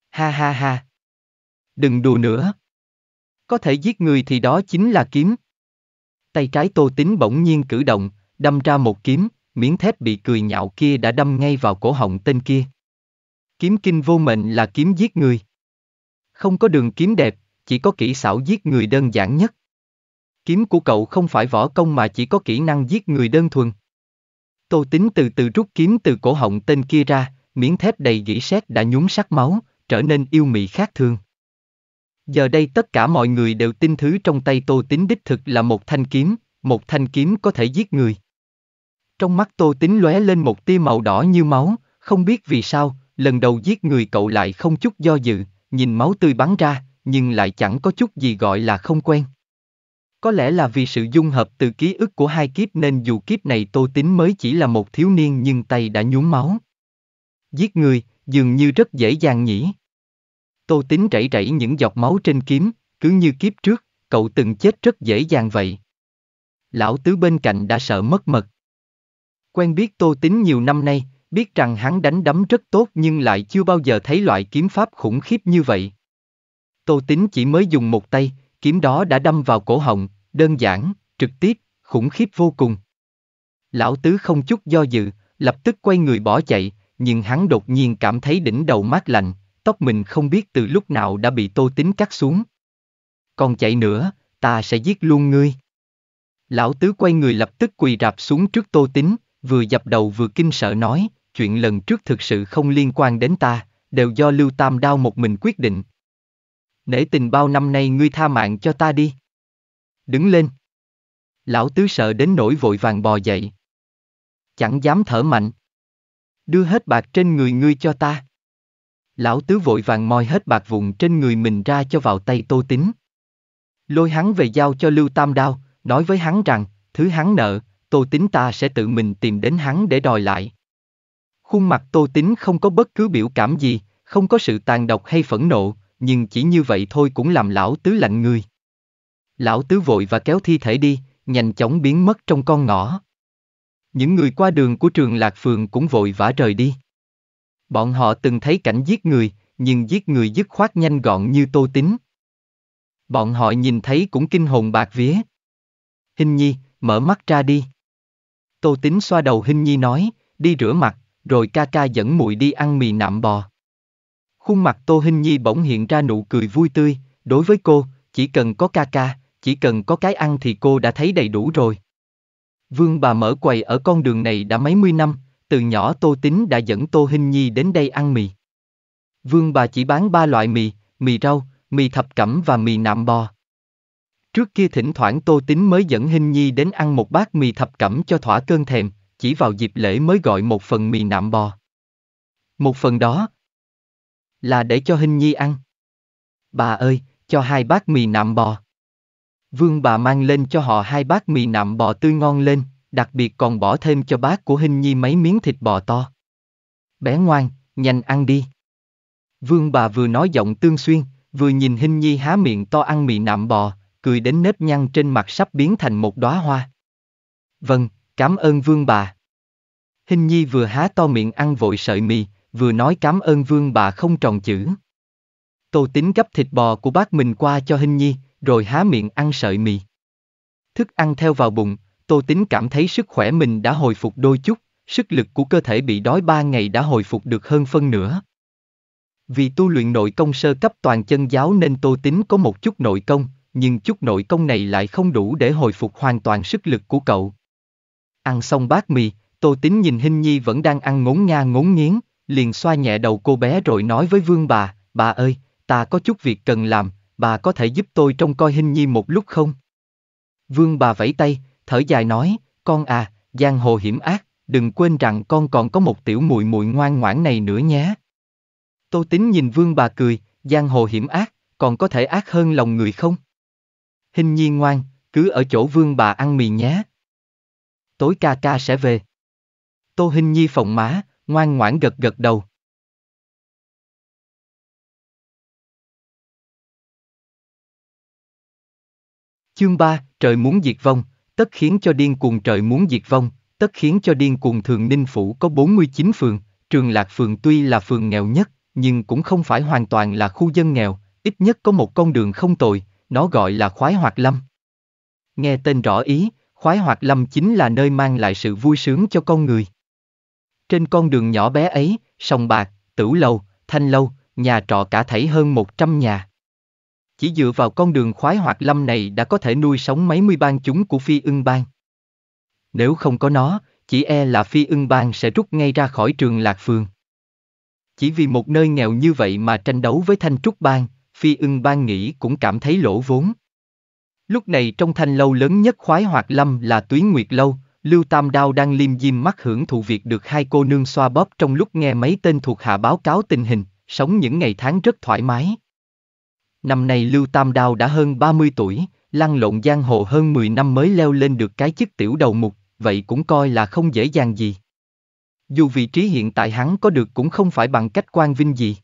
Ha ha ha. Đừng đùa nữa có thể giết người thì đó chính là kiếm. Tay trái tô tính bỗng nhiên cử động, đâm ra một kiếm, miếng thép bị cười nhạo kia đã đâm ngay vào cổ họng tên kia. Kiếm kinh vô mệnh là kiếm giết người. Không có đường kiếm đẹp, chỉ có kỹ xảo giết người đơn giản nhất. Kiếm của cậu không phải võ công mà chỉ có kỹ năng giết người đơn thuần. Tô tính từ từ rút kiếm từ cổ họng tên kia ra, miếng thép đầy gỉ sét đã nhúng sắc máu, trở nên yêu mị khác thường. Giờ đây tất cả mọi người đều tin thứ trong tay Tô Tín đích thực là một thanh kiếm, một thanh kiếm có thể giết người. Trong mắt Tô Tín lóe lên một tia màu đỏ như máu, không biết vì sao, lần đầu giết người cậu lại không chút do dự, nhìn máu tươi bắn ra, nhưng lại chẳng có chút gì gọi là không quen. Có lẽ là vì sự dung hợp từ ký ức của hai kiếp nên dù kiếp này Tô Tín mới chỉ là một thiếu niên nhưng tay đã nhuốm máu. Giết người, dường như rất dễ dàng nhỉ. Tô Tính rảy rảy những giọt máu trên kiếm, cứ như kiếp trước, cậu từng chết rất dễ dàng vậy. Lão tứ bên cạnh đã sợ mất mật. Quen biết Tô Tính nhiều năm nay, biết rằng hắn đánh đấm rất tốt nhưng lại chưa bao giờ thấy loại kiếm pháp khủng khiếp như vậy. Tô Tính chỉ mới dùng một tay, kiếm đó đã đâm vào cổ họng, đơn giản, trực tiếp, khủng khiếp vô cùng. Lão tứ không chút do dự, lập tức quay người bỏ chạy, nhưng hắn đột nhiên cảm thấy đỉnh đầu mát lạnh, tóc mình không biết từ lúc nào đã bị tô tính cắt xuống. Còn chạy nữa, ta sẽ giết luôn ngươi. Lão tứ quay người lập tức quỳ rạp xuống trước tô tính, vừa dập đầu vừa kinh sợ nói, chuyện lần trước thực sự không liên quan đến ta, đều do Lưu Tam Đao một mình quyết định. Nể tình bao năm nay ngươi tha mạng cho ta đi. Đứng lên. Lão tứ sợ đến nỗi vội vàng bò dậy. Chẳng dám thở mạnh. Đưa hết bạc trên người ngươi cho ta lão tứ vội vàng moi hết bạc vụn trên người mình ra cho vào tay tô tính, Lôi hắn về giao cho Lưu Tam Đao, nói với hắn rằng, thứ hắn nợ, tô tính ta sẽ tự mình tìm đến hắn để đòi lại. Khuôn mặt tô tính không có bất cứ biểu cảm gì, không có sự tàn độc hay phẫn nộ, nhưng chỉ như vậy thôi cũng làm lão tứ lạnh người. Lão tứ vội và kéo thi thể đi, nhanh chóng biến mất trong con ngõ. Những người qua đường của trường Lạc Phường cũng vội vã rời đi. Bọn họ từng thấy cảnh giết người, nhưng giết người dứt khoát nhanh gọn như tô tính. Bọn họ nhìn thấy cũng kinh hồn bạc vía. Hình nhi, mở mắt ra đi. Tô tính xoa đầu Hình nhi nói, đi rửa mặt, rồi ca ca dẫn muội đi ăn mì nạm bò. Khuôn mặt Tô Hình Nhi bỗng hiện ra nụ cười vui tươi, đối với cô, chỉ cần có ca ca, chỉ cần có cái ăn thì cô đã thấy đầy đủ rồi. Vương bà mở quầy ở con đường này đã mấy mươi năm, từ nhỏ Tô Tính đã dẫn Tô Hinh Nhi đến đây ăn mì. Vương bà chỉ bán ba loại mì, mì rau, mì thập cẩm và mì nạm bò. Trước kia thỉnh thoảng Tô Tính mới dẫn Hinh Nhi đến ăn một bát mì thập cẩm cho thỏa cơn thèm, chỉ vào dịp lễ mới gọi một phần mì nạm bò. Một phần đó là để cho Hinh Nhi ăn. Bà ơi, cho hai bát mì nạm bò. Vương bà mang lên cho họ hai bát mì nạm bò tươi ngon lên đặc biệt còn bỏ thêm cho bác của Hình Nhi mấy miếng thịt bò to. Bé ngoan, nhanh ăn đi. Vương bà vừa nói giọng tương xuyên, vừa nhìn Hình Nhi há miệng to ăn mì nạm bò, cười đến nếp nhăn trên mặt sắp biến thành một đóa hoa. Vâng, cảm ơn vương bà. Hình Nhi vừa há to miệng ăn vội sợi mì, vừa nói cảm ơn vương bà không tròn chữ. Tô tính gấp thịt bò của bác mình qua cho Hình Nhi, rồi há miệng ăn sợi mì. Thức ăn theo vào bụng, Tô Tính cảm thấy sức khỏe mình đã hồi phục đôi chút, sức lực của cơ thể bị đói ba ngày đã hồi phục được hơn phân nửa. Vì tu luyện nội công sơ cấp toàn chân giáo nên Tô Tính có một chút nội công, nhưng chút nội công này lại không đủ để hồi phục hoàn toàn sức lực của cậu. Ăn xong bát mì, Tô Tính nhìn Hinh Nhi vẫn đang ăn ngốn nga ngốn nghiến, liền xoa nhẹ đầu cô bé rồi nói với Vương bà, bà ơi, ta có chút việc cần làm, bà có thể giúp tôi trông coi Hinh Nhi một lúc không? Vương bà vẫy tay, thở dài nói, con à, giang hồ hiểm ác, đừng quên rằng con còn có một tiểu muội muội ngoan ngoãn này nữa nhé. Tô tính nhìn vương bà cười, giang hồ hiểm ác, còn có thể ác hơn lòng người không? Hình nhi ngoan, cứ ở chỗ vương bà ăn mì nhé. Tối ca ca sẽ về. Tô Hình Nhi phồng má, ngoan ngoãn gật gật đầu. Chương 3, trời muốn diệt vong, tất khiến cho điên cuồng trời muốn diệt vong, tất khiến cho điên cuồng thường ninh phủ có 49 phường, trường lạc phường tuy là phường nghèo nhất, nhưng cũng không phải hoàn toàn là khu dân nghèo, ít nhất có một con đường không tồi, nó gọi là khoái hoạt lâm. Nghe tên rõ ý, khoái hoạt lâm chính là nơi mang lại sự vui sướng cho con người. Trên con đường nhỏ bé ấy, sòng bạc, tửu lầu, thanh lâu, nhà trọ cả thảy hơn 100 nhà chỉ dựa vào con đường khoái hoạt lâm này đã có thể nuôi sống mấy mươi bang chúng của phi ưng bang. Nếu không có nó, chỉ e là phi ưng bang sẽ rút ngay ra khỏi trường lạc phương. Chỉ vì một nơi nghèo như vậy mà tranh đấu với thanh trúc bang, phi ưng bang nghĩ cũng cảm thấy lỗ vốn. Lúc này trong thanh lâu lớn nhất khoái hoạt lâm là tuyến nguyệt lâu, Lưu Tam Đao đang liêm diêm mắt hưởng thụ việc được hai cô nương xoa bóp trong lúc nghe mấy tên thuộc hạ báo cáo tình hình, sống những ngày tháng rất thoải mái. Năm nay Lưu Tam Đao đã hơn 30 tuổi, lăn lộn giang hồ hơn 10 năm mới leo lên được cái chức tiểu đầu mục, vậy cũng coi là không dễ dàng gì. Dù vị trí hiện tại hắn có được cũng không phải bằng cách quan vinh gì.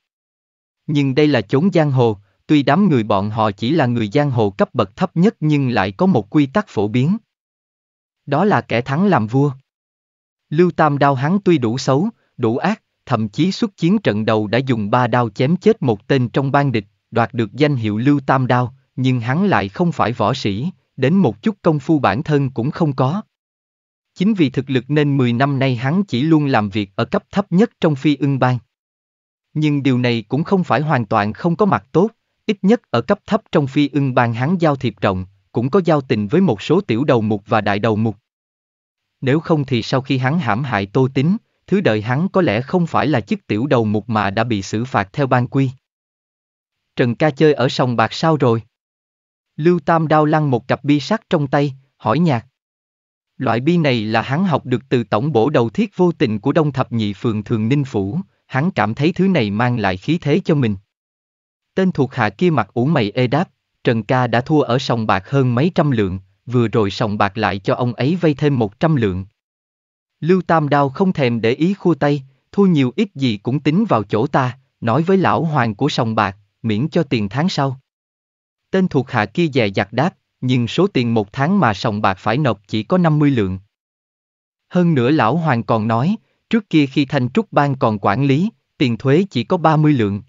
Nhưng đây là chốn giang hồ, tuy đám người bọn họ chỉ là người giang hồ cấp bậc thấp nhất nhưng lại có một quy tắc phổ biến. Đó là kẻ thắng làm vua. Lưu Tam Đao hắn tuy đủ xấu, đủ ác, thậm chí xuất chiến trận đầu đã dùng ba đao chém chết một tên trong ban địch, đoạt được danh hiệu Lưu Tam Đao, nhưng hắn lại không phải võ sĩ, đến một chút công phu bản thân cũng không có. Chính vì thực lực nên 10 năm nay hắn chỉ luôn làm việc ở cấp thấp nhất trong phi ưng bang. Nhưng điều này cũng không phải hoàn toàn không có mặt tốt, ít nhất ở cấp thấp trong phi ưng bang hắn giao thiệp rộng, cũng có giao tình với một số tiểu đầu mục và đại đầu mục. Nếu không thì sau khi hắn hãm hại tô tính, thứ đợi hắn có lẽ không phải là chức tiểu đầu mục mà đã bị xử phạt theo ban quy. Trần ca chơi ở sòng bạc sao rồi? Lưu Tam đao lăn một cặp bi sắt trong tay, hỏi nhạc. Loại bi này là hắn học được từ tổng bổ đầu thiết vô tình của Đông Thập Nhị Phường Thường Ninh Phủ, hắn cảm thấy thứ này mang lại khí thế cho mình. Tên thuộc hạ kia mặt ủ mày ê đáp, Trần Ca đã thua ở sòng bạc hơn mấy trăm lượng, vừa rồi sòng bạc lại cho ông ấy vay thêm một trăm lượng. Lưu Tam Đao không thèm để ý khua tay, thua nhiều ít gì cũng tính vào chỗ ta, nói với lão hoàng của sòng bạc, miễn cho tiền tháng sau. Tên thuộc hạ kia dè dặt đáp, nhưng số tiền một tháng mà sòng bạc phải nộp chỉ có 50 lượng. Hơn nữa lão hoàng còn nói, trước kia khi thanh trúc bang còn quản lý, tiền thuế chỉ có 30 lượng.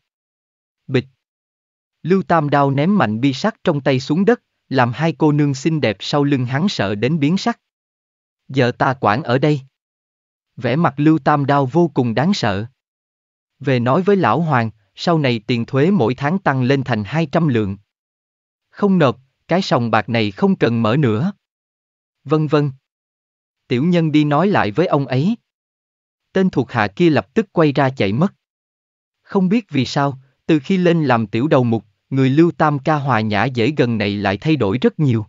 Bịch. Lưu Tam Đao ném mạnh bi sắt trong tay xuống đất, làm hai cô nương xinh đẹp sau lưng hắn sợ đến biến sắc. Giờ ta quản ở đây. Vẻ mặt Lưu Tam Đao vô cùng đáng sợ. Về nói với lão hoàng, sau này tiền thuế mỗi tháng tăng lên thành 200 lượng. Không nộp, cái sòng bạc này không cần mở nữa. Vân vân. Tiểu nhân đi nói lại với ông ấy. Tên thuộc hạ kia lập tức quay ra chạy mất. Không biết vì sao, từ khi lên làm tiểu đầu mục, người Lưu Tam ca hòa nhã dễ gần này lại thay đổi rất nhiều.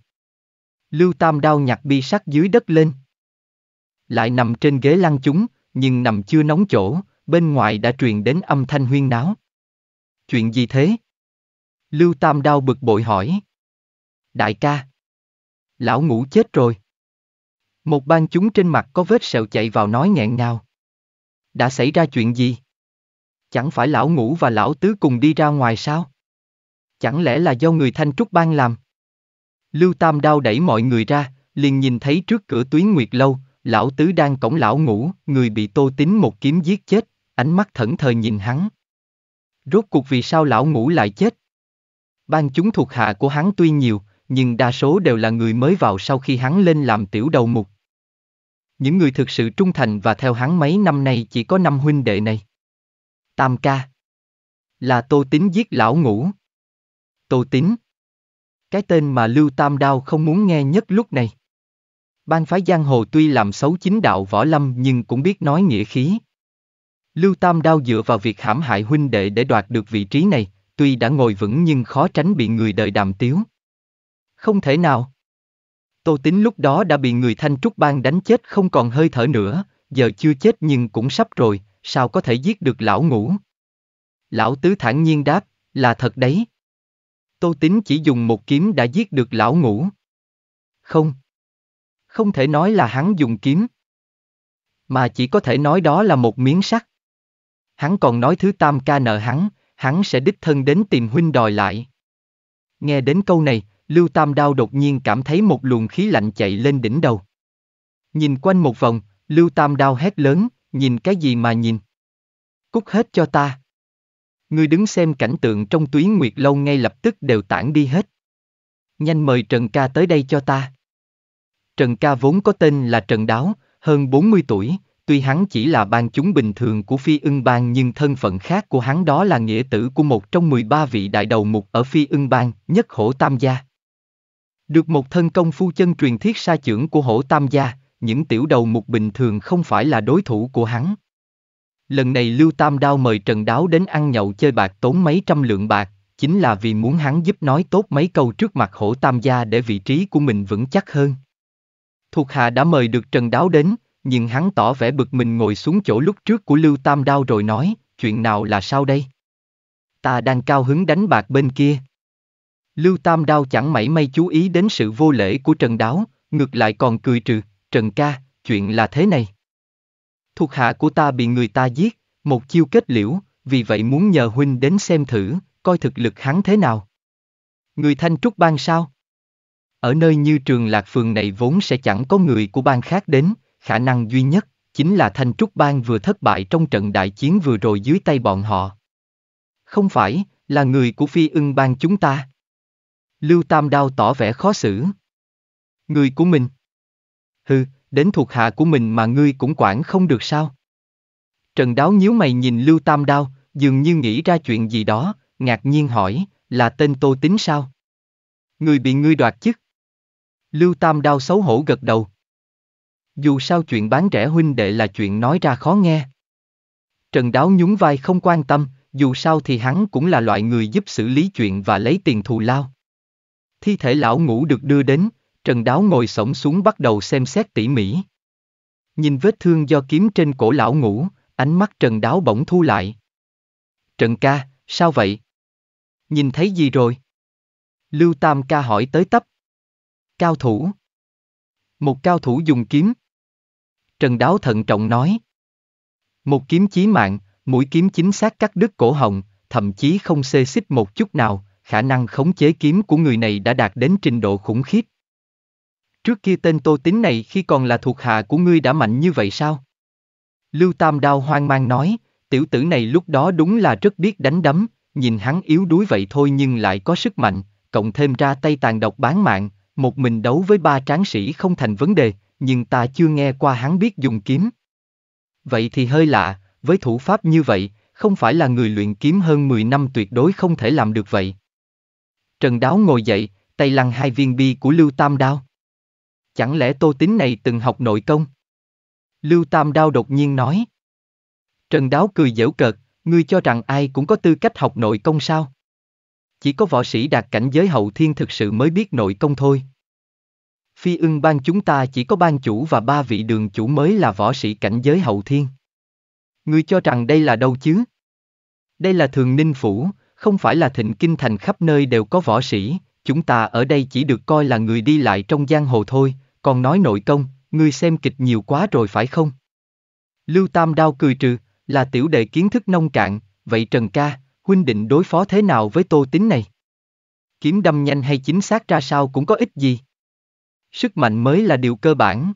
Lưu Tam đau nhặt bi sắt dưới đất lên. Lại nằm trên ghế lăn chúng, nhưng nằm chưa nóng chỗ, bên ngoài đã truyền đến âm thanh huyên náo. Chuyện gì thế? Lưu Tam Đao bực bội hỏi. Đại ca. Lão ngủ chết rồi. Một ban chúng trên mặt có vết sẹo chạy vào nói nghẹn ngào. Đã xảy ra chuyện gì? Chẳng phải lão ngủ và lão tứ cùng đi ra ngoài sao? Chẳng lẽ là do người thanh trúc ban làm? Lưu Tam Đao đẩy mọi người ra, liền nhìn thấy trước cửa tuyến nguyệt lâu, lão tứ đang cổng lão ngủ, người bị tô tính một kiếm giết chết, ánh mắt thẫn thờ nhìn hắn. Rốt cuộc vì sao lão ngũ lại chết? Ban chúng thuộc hạ của hắn tuy nhiều, nhưng đa số đều là người mới vào sau khi hắn lên làm tiểu đầu mục. Những người thực sự trung thành và theo hắn mấy năm nay chỉ có năm huynh đệ này. Tam ca. Là Tô Tín giết lão ngũ. Tô Tín. Cái tên mà Lưu Tam Đao không muốn nghe nhất lúc này. Ban phái giang hồ tuy làm xấu chính đạo võ lâm nhưng cũng biết nói nghĩa khí. Lưu Tam Đao dựa vào việc hãm hại huynh đệ để đoạt được vị trí này, tuy đã ngồi vững nhưng khó tránh bị người đời đàm tiếu. Không thể nào. Tô Tính lúc đó đã bị người Thanh Trúc Bang đánh chết không còn hơi thở nữa, giờ chưa chết nhưng cũng sắp rồi, sao có thể giết được lão ngũ? Lão Tứ thản nhiên đáp, là thật đấy. Tô Tính chỉ dùng một kiếm đã giết được lão ngũ. Không. Không thể nói là hắn dùng kiếm. Mà chỉ có thể nói đó là một miếng sắt hắn còn nói thứ tam ca nợ hắn, hắn sẽ đích thân đến tìm huynh đòi lại. Nghe đến câu này, Lưu Tam Đao đột nhiên cảm thấy một luồng khí lạnh chạy lên đỉnh đầu. Nhìn quanh một vòng, Lưu Tam Đao hét lớn, nhìn cái gì mà nhìn. Cút hết cho ta. người đứng xem cảnh tượng trong tuyến nguyệt lâu ngay lập tức đều tản đi hết. Nhanh mời Trần Ca tới đây cho ta. Trần Ca vốn có tên là Trần Đáo, hơn 40 tuổi, Tuy hắn chỉ là ban chúng bình thường của phi ưng bang nhưng thân phận khác của hắn đó là nghĩa tử của một trong 13 vị đại đầu mục ở phi ưng bang, nhất hổ tam gia. Được một thân công phu chân truyền thiết sa trưởng của hổ tam gia, những tiểu đầu mục bình thường không phải là đối thủ của hắn. Lần này Lưu Tam Đao mời Trần Đáo đến ăn nhậu chơi bạc tốn mấy trăm lượng bạc, chính là vì muốn hắn giúp nói tốt mấy câu trước mặt hổ tam gia để vị trí của mình vững chắc hơn. Thuộc hạ đã mời được Trần Đáo đến, nhưng hắn tỏ vẻ bực mình ngồi xuống chỗ lúc trước của Lưu Tam Đao rồi nói, chuyện nào là sao đây? Ta đang cao hứng đánh bạc bên kia. Lưu Tam Đao chẳng mảy may chú ý đến sự vô lễ của Trần Đáo, ngược lại còn cười trừ, Trần ca, chuyện là thế này. Thuộc hạ của ta bị người ta giết, một chiêu kết liễu, vì vậy muốn nhờ huynh đến xem thử, coi thực lực hắn thế nào. Người thanh trúc bang sao? Ở nơi như trường lạc phường này vốn sẽ chẳng có người của bang khác đến, khả năng duy nhất, chính là Thanh Trúc Bang vừa thất bại trong trận đại chiến vừa rồi dưới tay bọn họ. Không phải, là người của phi ưng bang chúng ta. Lưu Tam Đao tỏ vẻ khó xử. Người của mình. Hừ, đến thuộc hạ của mình mà ngươi cũng quản không được sao. Trần Đáo nhíu mày nhìn Lưu Tam Đao, dường như nghĩ ra chuyện gì đó, ngạc nhiên hỏi, là tên tô tính sao? Người bị ngươi đoạt chức. Lưu Tam Đao xấu hổ gật đầu. Dù sao chuyện bán rẻ huynh đệ là chuyện nói ra khó nghe. Trần Đáo nhún vai không quan tâm, dù sao thì hắn cũng là loại người giúp xử lý chuyện và lấy tiền thù lao. Thi thể lão ngũ được đưa đến, Trần Đáo ngồi sổng xuống bắt đầu xem xét tỉ mỉ. Nhìn vết thương do kiếm trên cổ lão ngũ, ánh mắt Trần Đáo bỗng thu lại. Trần ca, sao vậy? Nhìn thấy gì rồi? Lưu Tam ca hỏi tới tấp. Cao thủ. Một cao thủ dùng kiếm, Trần Đáo thận trọng nói. Một kiếm chí mạng, mũi kiếm chính xác cắt đứt cổ họng, thậm chí không xê xích một chút nào, khả năng khống chế kiếm của người này đã đạt đến trình độ khủng khiếp. Trước kia tên tô tính này khi còn là thuộc hạ của ngươi đã mạnh như vậy sao? Lưu Tam Đao hoang mang nói, tiểu tử này lúc đó đúng là rất biết đánh đấm, nhìn hắn yếu đuối vậy thôi nhưng lại có sức mạnh, cộng thêm ra tay tàn độc bán mạng, một mình đấu với ba tráng sĩ không thành vấn đề, nhưng ta chưa nghe qua hắn biết dùng kiếm. Vậy thì hơi lạ, với thủ pháp như vậy, không phải là người luyện kiếm hơn 10 năm tuyệt đối không thể làm được vậy. Trần Đáo ngồi dậy, tay lăn hai viên bi của Lưu Tam Đao. Chẳng lẽ tô tính này từng học nội công? Lưu Tam Đao đột nhiên nói. Trần Đáo cười dễu cợt, ngươi cho rằng ai cũng có tư cách học nội công sao? Chỉ có võ sĩ đạt cảnh giới hậu thiên thực sự mới biết nội công thôi. Phi ưng bang chúng ta chỉ có bang chủ và ba vị đường chủ mới là võ sĩ cảnh giới hậu thiên. Ngươi cho rằng đây là đâu chứ? Đây là thường ninh phủ, không phải là thịnh kinh thành khắp nơi đều có võ sĩ, chúng ta ở đây chỉ được coi là người đi lại trong giang hồ thôi, còn nói nội công, ngươi xem kịch nhiều quá rồi phải không? Lưu Tam Đao cười trừ, là tiểu đệ kiến thức nông cạn, vậy Trần Ca, huynh định đối phó thế nào với tô tính này? Kiếm đâm nhanh hay chính xác ra sao cũng có ích gì? Sức mạnh mới là điều cơ bản.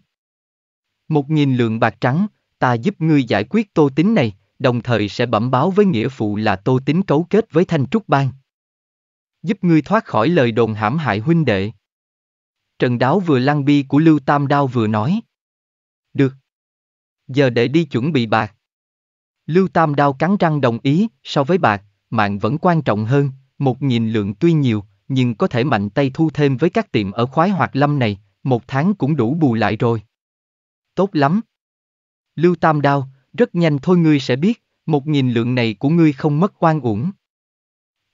Một nghìn lượng bạc trắng, ta giúp ngươi giải quyết tô tính này, đồng thời sẽ bẩm báo với nghĩa phụ là tô tính cấu kết với thanh trúc bang. Giúp ngươi thoát khỏi lời đồn hãm hại huynh đệ. Trần đáo vừa lăng bi của Lưu Tam Đao vừa nói. Được. Giờ để đi chuẩn bị bạc. Lưu Tam Đao cắn răng đồng ý, so với bạc, mạng vẫn quan trọng hơn, một nghìn lượng tuy nhiều, nhưng có thể mạnh tay thu thêm với các tiệm ở khoái hoạt lâm này, một tháng cũng đủ bù lại rồi. Tốt lắm. Lưu Tam Đao, rất nhanh thôi ngươi sẽ biết, một nghìn lượng này của ngươi không mất oan uổng.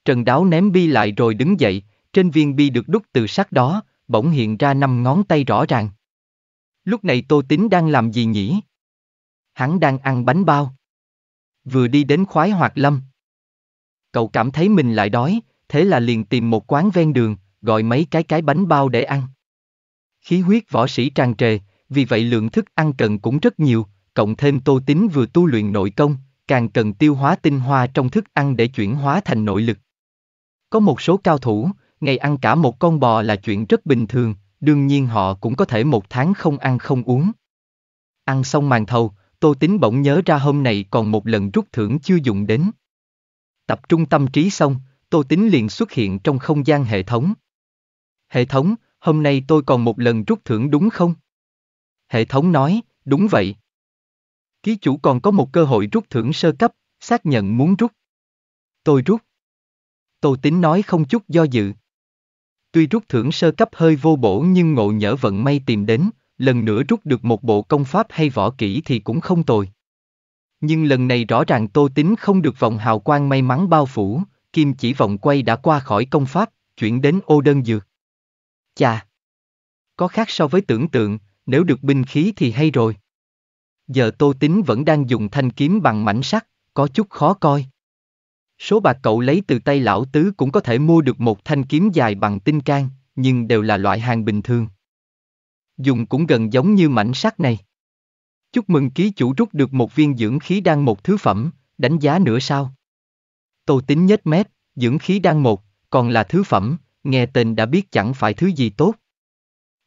Trần Đáo ném bi lại rồi đứng dậy, trên viên bi được đúc từ sắt đó, bỗng hiện ra năm ngón tay rõ ràng. Lúc này Tô Tín đang làm gì nhỉ? Hắn đang ăn bánh bao. Vừa đi đến khoái hoạt lâm. Cậu cảm thấy mình lại đói, thế là liền tìm một quán ven đường, gọi mấy cái cái bánh bao để ăn khí huyết võ sĩ tràn trề, vì vậy lượng thức ăn cần cũng rất nhiều, cộng thêm tô tính vừa tu luyện nội công, càng cần tiêu hóa tinh hoa trong thức ăn để chuyển hóa thành nội lực. Có một số cao thủ, ngày ăn cả một con bò là chuyện rất bình thường, đương nhiên họ cũng có thể một tháng không ăn không uống. Ăn xong màn thầu, Tô Tính bỗng nhớ ra hôm nay còn một lần rút thưởng chưa dùng đến. Tập trung tâm trí xong, Tô Tính liền xuất hiện trong không gian hệ thống. Hệ thống, hôm nay tôi còn một lần rút thưởng đúng không? Hệ thống nói, đúng vậy. Ký chủ còn có một cơ hội rút thưởng sơ cấp, xác nhận muốn rút. Tôi rút. Tô tính nói không chút do dự. Tuy rút thưởng sơ cấp hơi vô bổ nhưng ngộ nhỡ vận may tìm đến, lần nữa rút được một bộ công pháp hay võ kỹ thì cũng không tồi. Nhưng lần này rõ ràng tô tính không được vòng hào quang may mắn bao phủ, kim chỉ vòng quay đã qua khỏi công pháp, chuyển đến ô đơn dược. Chà! Có khác so với tưởng tượng, nếu được binh khí thì hay rồi. Giờ Tô Tính vẫn đang dùng thanh kiếm bằng mảnh sắt, có chút khó coi. Số bạc cậu lấy từ tay lão tứ cũng có thể mua được một thanh kiếm dài bằng tinh can, nhưng đều là loại hàng bình thường. Dùng cũng gần giống như mảnh sắt này. Chúc mừng ký chủ rút được một viên dưỡng khí đan một thứ phẩm, đánh giá nữa sao. Tô tính nhất mét, dưỡng khí đan một, còn là thứ phẩm, nghe tên đã biết chẳng phải thứ gì tốt.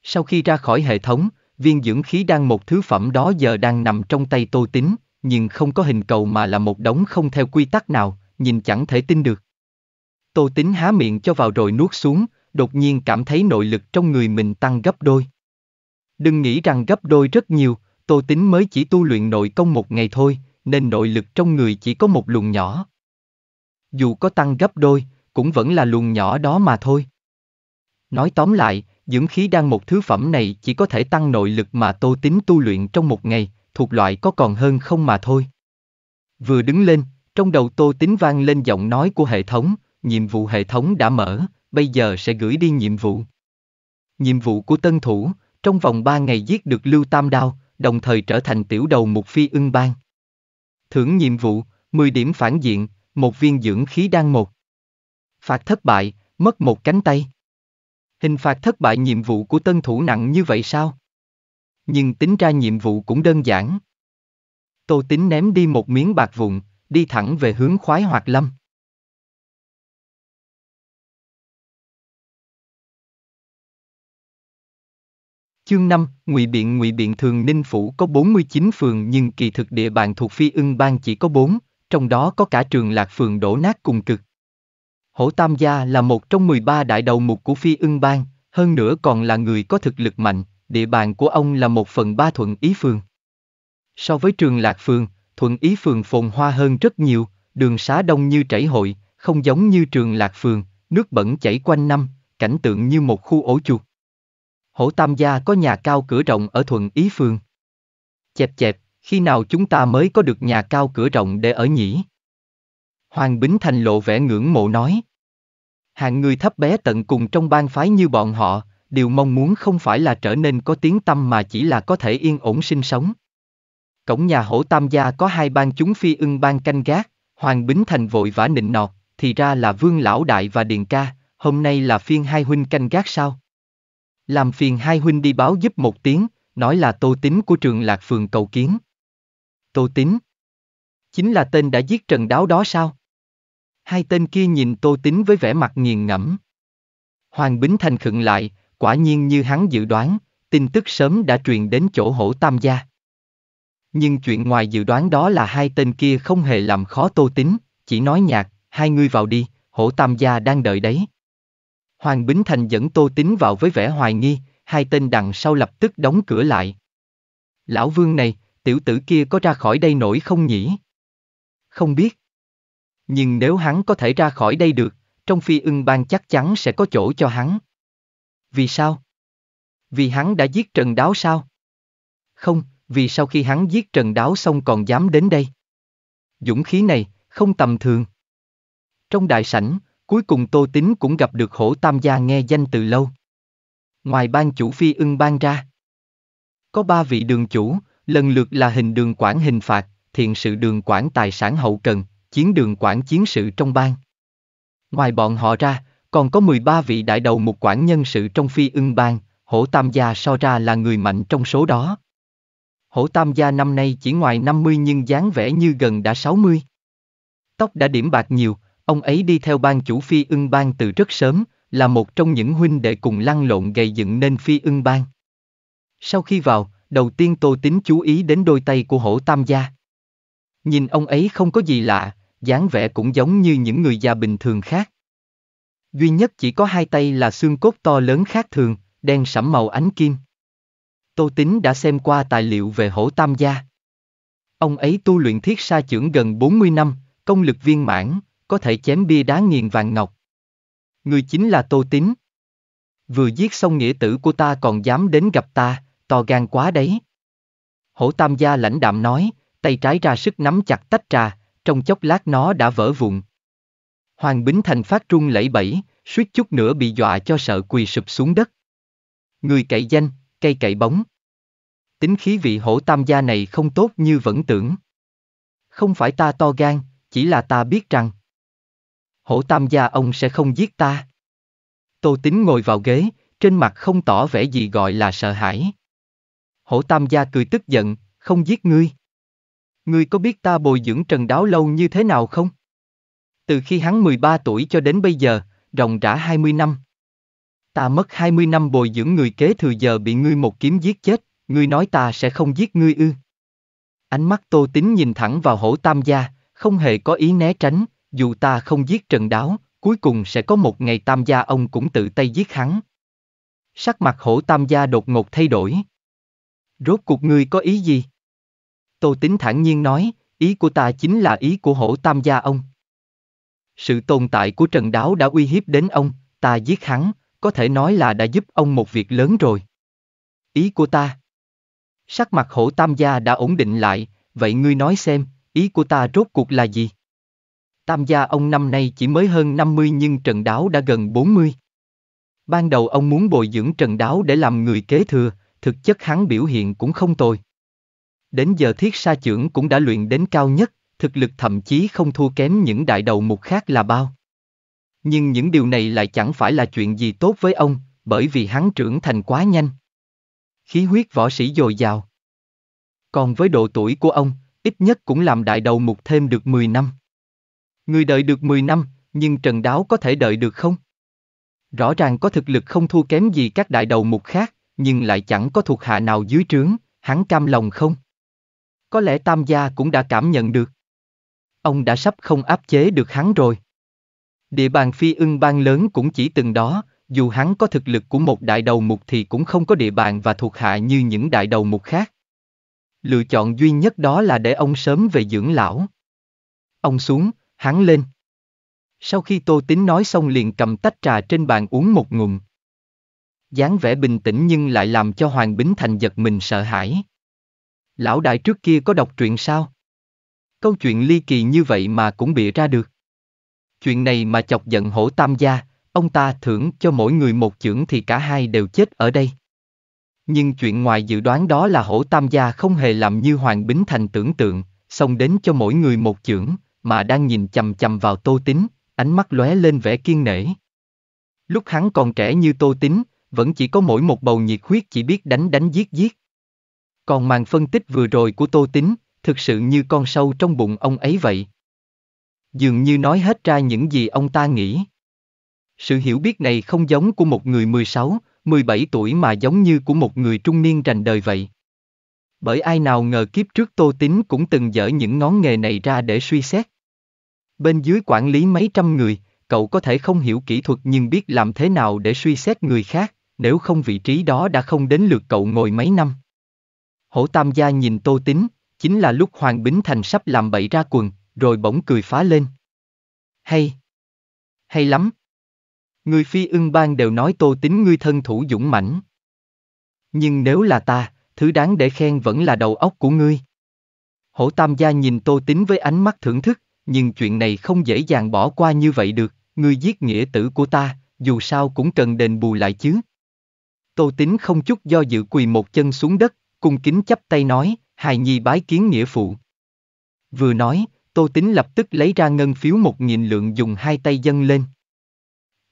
Sau khi ra khỏi hệ thống, viên dưỡng khí đang một thứ phẩm đó giờ đang nằm trong tay tô tính, nhưng không có hình cầu mà là một đống không theo quy tắc nào, nhìn chẳng thể tin được. Tô tính há miệng cho vào rồi nuốt xuống, đột nhiên cảm thấy nội lực trong người mình tăng gấp đôi. Đừng nghĩ rằng gấp đôi rất nhiều, tô tính mới chỉ tu luyện nội công một ngày thôi, nên nội lực trong người chỉ có một luồng nhỏ. Dù có tăng gấp đôi, cũng vẫn là luồng nhỏ đó mà thôi. Nói tóm lại, dưỡng khí đan một thứ phẩm này chỉ có thể tăng nội lực mà tô tính tu luyện trong một ngày, thuộc loại có còn hơn không mà thôi. Vừa đứng lên, trong đầu tô tính vang lên giọng nói của hệ thống, nhiệm vụ hệ thống đã mở, bây giờ sẽ gửi đi nhiệm vụ. Nhiệm vụ của tân thủ, trong vòng 3 ngày giết được Lưu Tam Đao, đồng thời trở thành tiểu đầu một phi ưng bang. Thưởng nhiệm vụ, 10 điểm phản diện, một viên dưỡng khí đan một phạt thất bại, mất một cánh tay. Hình phạt thất bại nhiệm vụ của tân thủ nặng như vậy sao? Nhưng tính ra nhiệm vụ cũng đơn giản. Tô tính ném đi một miếng bạc vụn, đi thẳng về hướng khoái hoạt lâm. Chương 5, Ngụy Biện Ngụy Biện Thường Ninh Phủ có 49 phường nhưng kỳ thực địa bàn thuộc Phi ưng bang chỉ có 4, trong đó có cả trường lạc phường đổ nát cùng cực. Hổ Tam Gia là một trong 13 đại đầu mục của phi ưng bang, hơn nữa còn là người có thực lực mạnh, địa bàn của ông là một phần ba thuận ý phường. So với trường lạc phường, thuận ý phường phồn hoa hơn rất nhiều, đường xá đông như chảy hội, không giống như trường lạc phường, nước bẩn chảy quanh năm, cảnh tượng như một khu ổ chuột. Hổ Tam Gia có nhà cao cửa rộng ở thuận ý phường. Chẹp chẹp, khi nào chúng ta mới có được nhà cao cửa rộng để ở nhỉ? Hoàng Bính Thành lộ vẻ ngưỡng mộ nói. Hạng người thấp bé tận cùng trong bang phái như bọn họ, đều mong muốn không phải là trở nên có tiếng tâm mà chỉ là có thể yên ổn sinh sống. Cổng nhà hổ tam gia có hai bang chúng phi ưng bang canh gác, Hoàng Bính Thành vội vã nịnh nọt, thì ra là Vương Lão Đại và Điền Ca, hôm nay là phiên hai huynh canh gác sao? Làm phiền hai huynh đi báo giúp một tiếng, nói là tô tính của trường lạc phường cầu kiến. Tô tính? Chính là tên đã giết Trần Đáo đó sao? Hai tên kia nhìn Tô tính với vẻ mặt nghiền ngẫm. Hoàng Bính Thành khựng lại, quả nhiên như hắn dự đoán, tin tức sớm đã truyền đến chỗ hổ tam gia. Nhưng chuyện ngoài dự đoán đó là hai tên kia không hề làm khó Tô tính, chỉ nói nhạt, hai ngươi vào đi, hổ tam gia đang đợi đấy. Hoàng Bính Thành dẫn Tô tính vào với vẻ hoài nghi, hai tên đằng sau lập tức đóng cửa lại. Lão Vương này, tiểu tử kia có ra khỏi đây nổi không nhỉ? Không biết. Nhưng nếu hắn có thể ra khỏi đây được, trong phi ưng bang chắc chắn sẽ có chỗ cho hắn. Vì sao? Vì hắn đã giết Trần Đáo sao? Không, vì sau khi hắn giết Trần Đáo xong còn dám đến đây. Dũng khí này, không tầm thường. Trong đại sảnh, cuối cùng Tô Tín cũng gặp được hổ tam gia nghe danh từ lâu. Ngoài ban chủ phi ưng ban ra, có ba vị đường chủ, lần lượt là hình đường quản hình phạt, thiện sự đường quản tài sản hậu cần, chiến đường quản chiến sự trong bang. Ngoài bọn họ ra, còn có 13 vị đại đầu mục quản nhân sự trong phi ưng bang, hổ tam gia so ra là người mạnh trong số đó. Hổ tam gia năm nay chỉ ngoài 50 nhưng dáng vẻ như gần đã 60. Tóc đã điểm bạc nhiều, ông ấy đi theo bang chủ phi ưng bang từ rất sớm, là một trong những huynh đệ cùng lăn lộn gây dựng nên phi ưng bang. Sau khi vào, đầu tiên Tô Tính chú ý đến đôi tay của hổ tam gia. Nhìn ông ấy không có gì lạ, dáng vẻ cũng giống như những người già bình thường khác. Duy nhất chỉ có hai tay là xương cốt to lớn khác thường, đen sẫm màu ánh kim. Tô Tính đã xem qua tài liệu về hổ tam gia. Ông ấy tu luyện thiết sa trưởng gần 40 năm, công lực viên mãn, có thể chém bia đá nghiền vàng ngọc. Người chính là Tô tính. Vừa giết xong nghĩa tử của ta còn dám đến gặp ta, to gan quá đấy. Hổ Tam Gia lãnh đạm nói, tay trái ra sức nắm chặt tách trà, trong chốc lát nó đã vỡ vụn. Hoàng Bính Thành phát trung lẫy bẫy, suýt chút nữa bị dọa cho sợ quỳ sụp xuống đất. Người cậy danh, cây cậy bóng. Tính khí vị hổ tam gia này không tốt như vẫn tưởng. Không phải ta to gan, chỉ là ta biết rằng. Hổ tam gia ông sẽ không giết ta. Tô Tính ngồi vào ghế, trên mặt không tỏ vẻ gì gọi là sợ hãi. Hổ tam gia cười tức giận, không giết ngươi. Ngươi có biết ta bồi dưỡng Trần Đáo lâu như thế nào không? Từ khi hắn 13 tuổi cho đến bây giờ, ròng rã 20 năm. Ta mất 20 năm bồi dưỡng người kế thừa giờ bị ngươi một kiếm giết chết, ngươi nói ta sẽ không giết ngươi ư. Ánh mắt tô tính nhìn thẳng vào hổ tam gia, không hề có ý né tránh, dù ta không giết Trần Đáo, cuối cùng sẽ có một ngày tam gia ông cũng tự tay giết hắn. Sắc mặt hổ tam gia đột ngột thay đổi. Rốt cuộc ngươi có ý gì? Tô Tính thản nhiên nói, ý của ta chính là ý của hổ tam gia ông. Sự tồn tại của Trần Đáo đã uy hiếp đến ông, ta giết hắn, có thể nói là đã giúp ông một việc lớn rồi. Ý của ta. Sắc mặt hổ tam gia đã ổn định lại, vậy ngươi nói xem, ý của ta rốt cuộc là gì? Tam gia ông năm nay chỉ mới hơn 50 nhưng Trần Đáo đã gần 40. Ban đầu ông muốn bồi dưỡng Trần Đáo để làm người kế thừa, thực chất hắn biểu hiện cũng không tồi. Đến giờ thiết sa trưởng cũng đã luyện đến cao nhất, thực lực thậm chí không thua kém những đại đầu mục khác là bao. Nhưng những điều này lại chẳng phải là chuyện gì tốt với ông, bởi vì hắn trưởng thành quá nhanh. Khí huyết võ sĩ dồi dào. Còn với độ tuổi của ông, ít nhất cũng làm đại đầu mục thêm được 10 năm. Người đợi được 10 năm, nhưng Trần Đáo có thể đợi được không? Rõ ràng có thực lực không thua kém gì các đại đầu mục khác, nhưng lại chẳng có thuộc hạ nào dưới trướng, hắn cam lòng không? có lẽ Tam Gia cũng đã cảm nhận được. Ông đã sắp không áp chế được hắn rồi. Địa bàn phi ưng bang lớn cũng chỉ từng đó, dù hắn có thực lực của một đại đầu mục thì cũng không có địa bàn và thuộc hạ như những đại đầu mục khác. Lựa chọn duy nhất đó là để ông sớm về dưỡng lão. Ông xuống, hắn lên. Sau khi Tô Tín nói xong liền cầm tách trà trên bàn uống một ngụm. dáng vẻ bình tĩnh nhưng lại làm cho Hoàng Bính Thành giật mình sợ hãi. Lão đại trước kia có đọc truyện sao? Câu chuyện ly kỳ như vậy mà cũng bịa ra được. Chuyện này mà chọc giận hổ tam gia, ông ta thưởng cho mỗi người một chưởng thì cả hai đều chết ở đây. Nhưng chuyện ngoài dự đoán đó là hổ tam gia không hề làm như Hoàng Bính Thành tưởng tượng, xong đến cho mỗi người một chưởng, mà đang nhìn chầm chầm vào tô tính, ánh mắt lóe lên vẻ kiên nể. Lúc hắn còn trẻ như tô tính, vẫn chỉ có mỗi một bầu nhiệt huyết chỉ biết đánh đánh giết giết. Còn màn phân tích vừa rồi của Tô tính thực sự như con sâu trong bụng ông ấy vậy. Dường như nói hết ra những gì ông ta nghĩ. Sự hiểu biết này không giống của một người 16, 17 tuổi mà giống như của một người trung niên rành đời vậy. Bởi ai nào ngờ kiếp trước Tô tính cũng từng dở những ngón nghề này ra để suy xét. Bên dưới quản lý mấy trăm người, cậu có thể không hiểu kỹ thuật nhưng biết làm thế nào để suy xét người khác, nếu không vị trí đó đã không đến lượt cậu ngồi mấy năm. Hổ Tam Gia nhìn Tô Tính, chính là lúc Hoàng Bính Thành sắp làm bậy ra quần, rồi bỗng cười phá lên. Hay! Hay lắm! Người phi ưng bang đều nói Tô Tính ngươi thân thủ dũng mãnh. Nhưng nếu là ta, thứ đáng để khen vẫn là đầu óc của ngươi. Hổ Tam Gia nhìn Tô Tính với ánh mắt thưởng thức, nhưng chuyện này không dễ dàng bỏ qua như vậy được, ngươi giết nghĩa tử của ta, dù sao cũng cần đền bù lại chứ. Tô Tính không chút do dự quỳ một chân xuống đất, cung kính chắp tay nói, hài nhi bái kiến nghĩa phụ. Vừa nói, Tô Tính lập tức lấy ra ngân phiếu một nghìn lượng dùng hai tay dâng lên.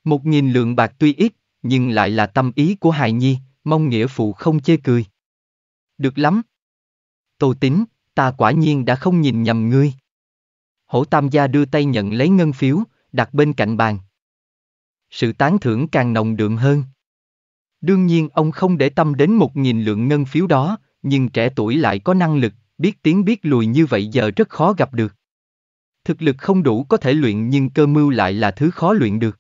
Một nghìn lượng bạc tuy ít, nhưng lại là tâm ý của hài nhi, mong nghĩa phụ không chê cười. Được lắm. Tô Tính, ta quả nhiên đã không nhìn nhầm ngươi. Hổ Tam Gia đưa tay nhận lấy ngân phiếu, đặt bên cạnh bàn. Sự tán thưởng càng nồng đượm hơn. Đương nhiên ông không để tâm đến một nghìn lượng ngân phiếu đó, nhưng trẻ tuổi lại có năng lực, biết tiếng biết lùi như vậy giờ rất khó gặp được. Thực lực không đủ có thể luyện nhưng cơ mưu lại là thứ khó luyện được.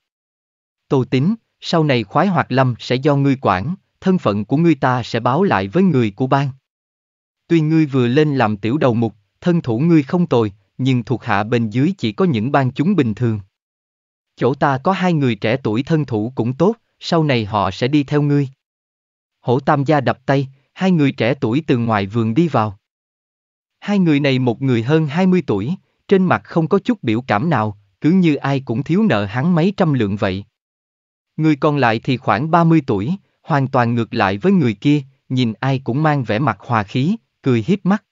Tô tính, sau này khoái hoạt lâm sẽ do ngươi quản, thân phận của ngươi ta sẽ báo lại với người của bang. Tuy ngươi vừa lên làm tiểu đầu mục, thân thủ ngươi không tồi, nhưng thuộc hạ bên dưới chỉ có những bang chúng bình thường. Chỗ ta có hai người trẻ tuổi thân thủ cũng tốt, sau này họ sẽ đi theo ngươi. Hổ Tam Gia đập tay, hai người trẻ tuổi từ ngoài vườn đi vào. Hai người này một người hơn 20 tuổi, trên mặt không có chút biểu cảm nào, cứ như ai cũng thiếu nợ hắn mấy trăm lượng vậy. Người còn lại thì khoảng 30 tuổi, hoàn toàn ngược lại với người kia, nhìn ai cũng mang vẻ mặt hòa khí, cười hiếp mắt.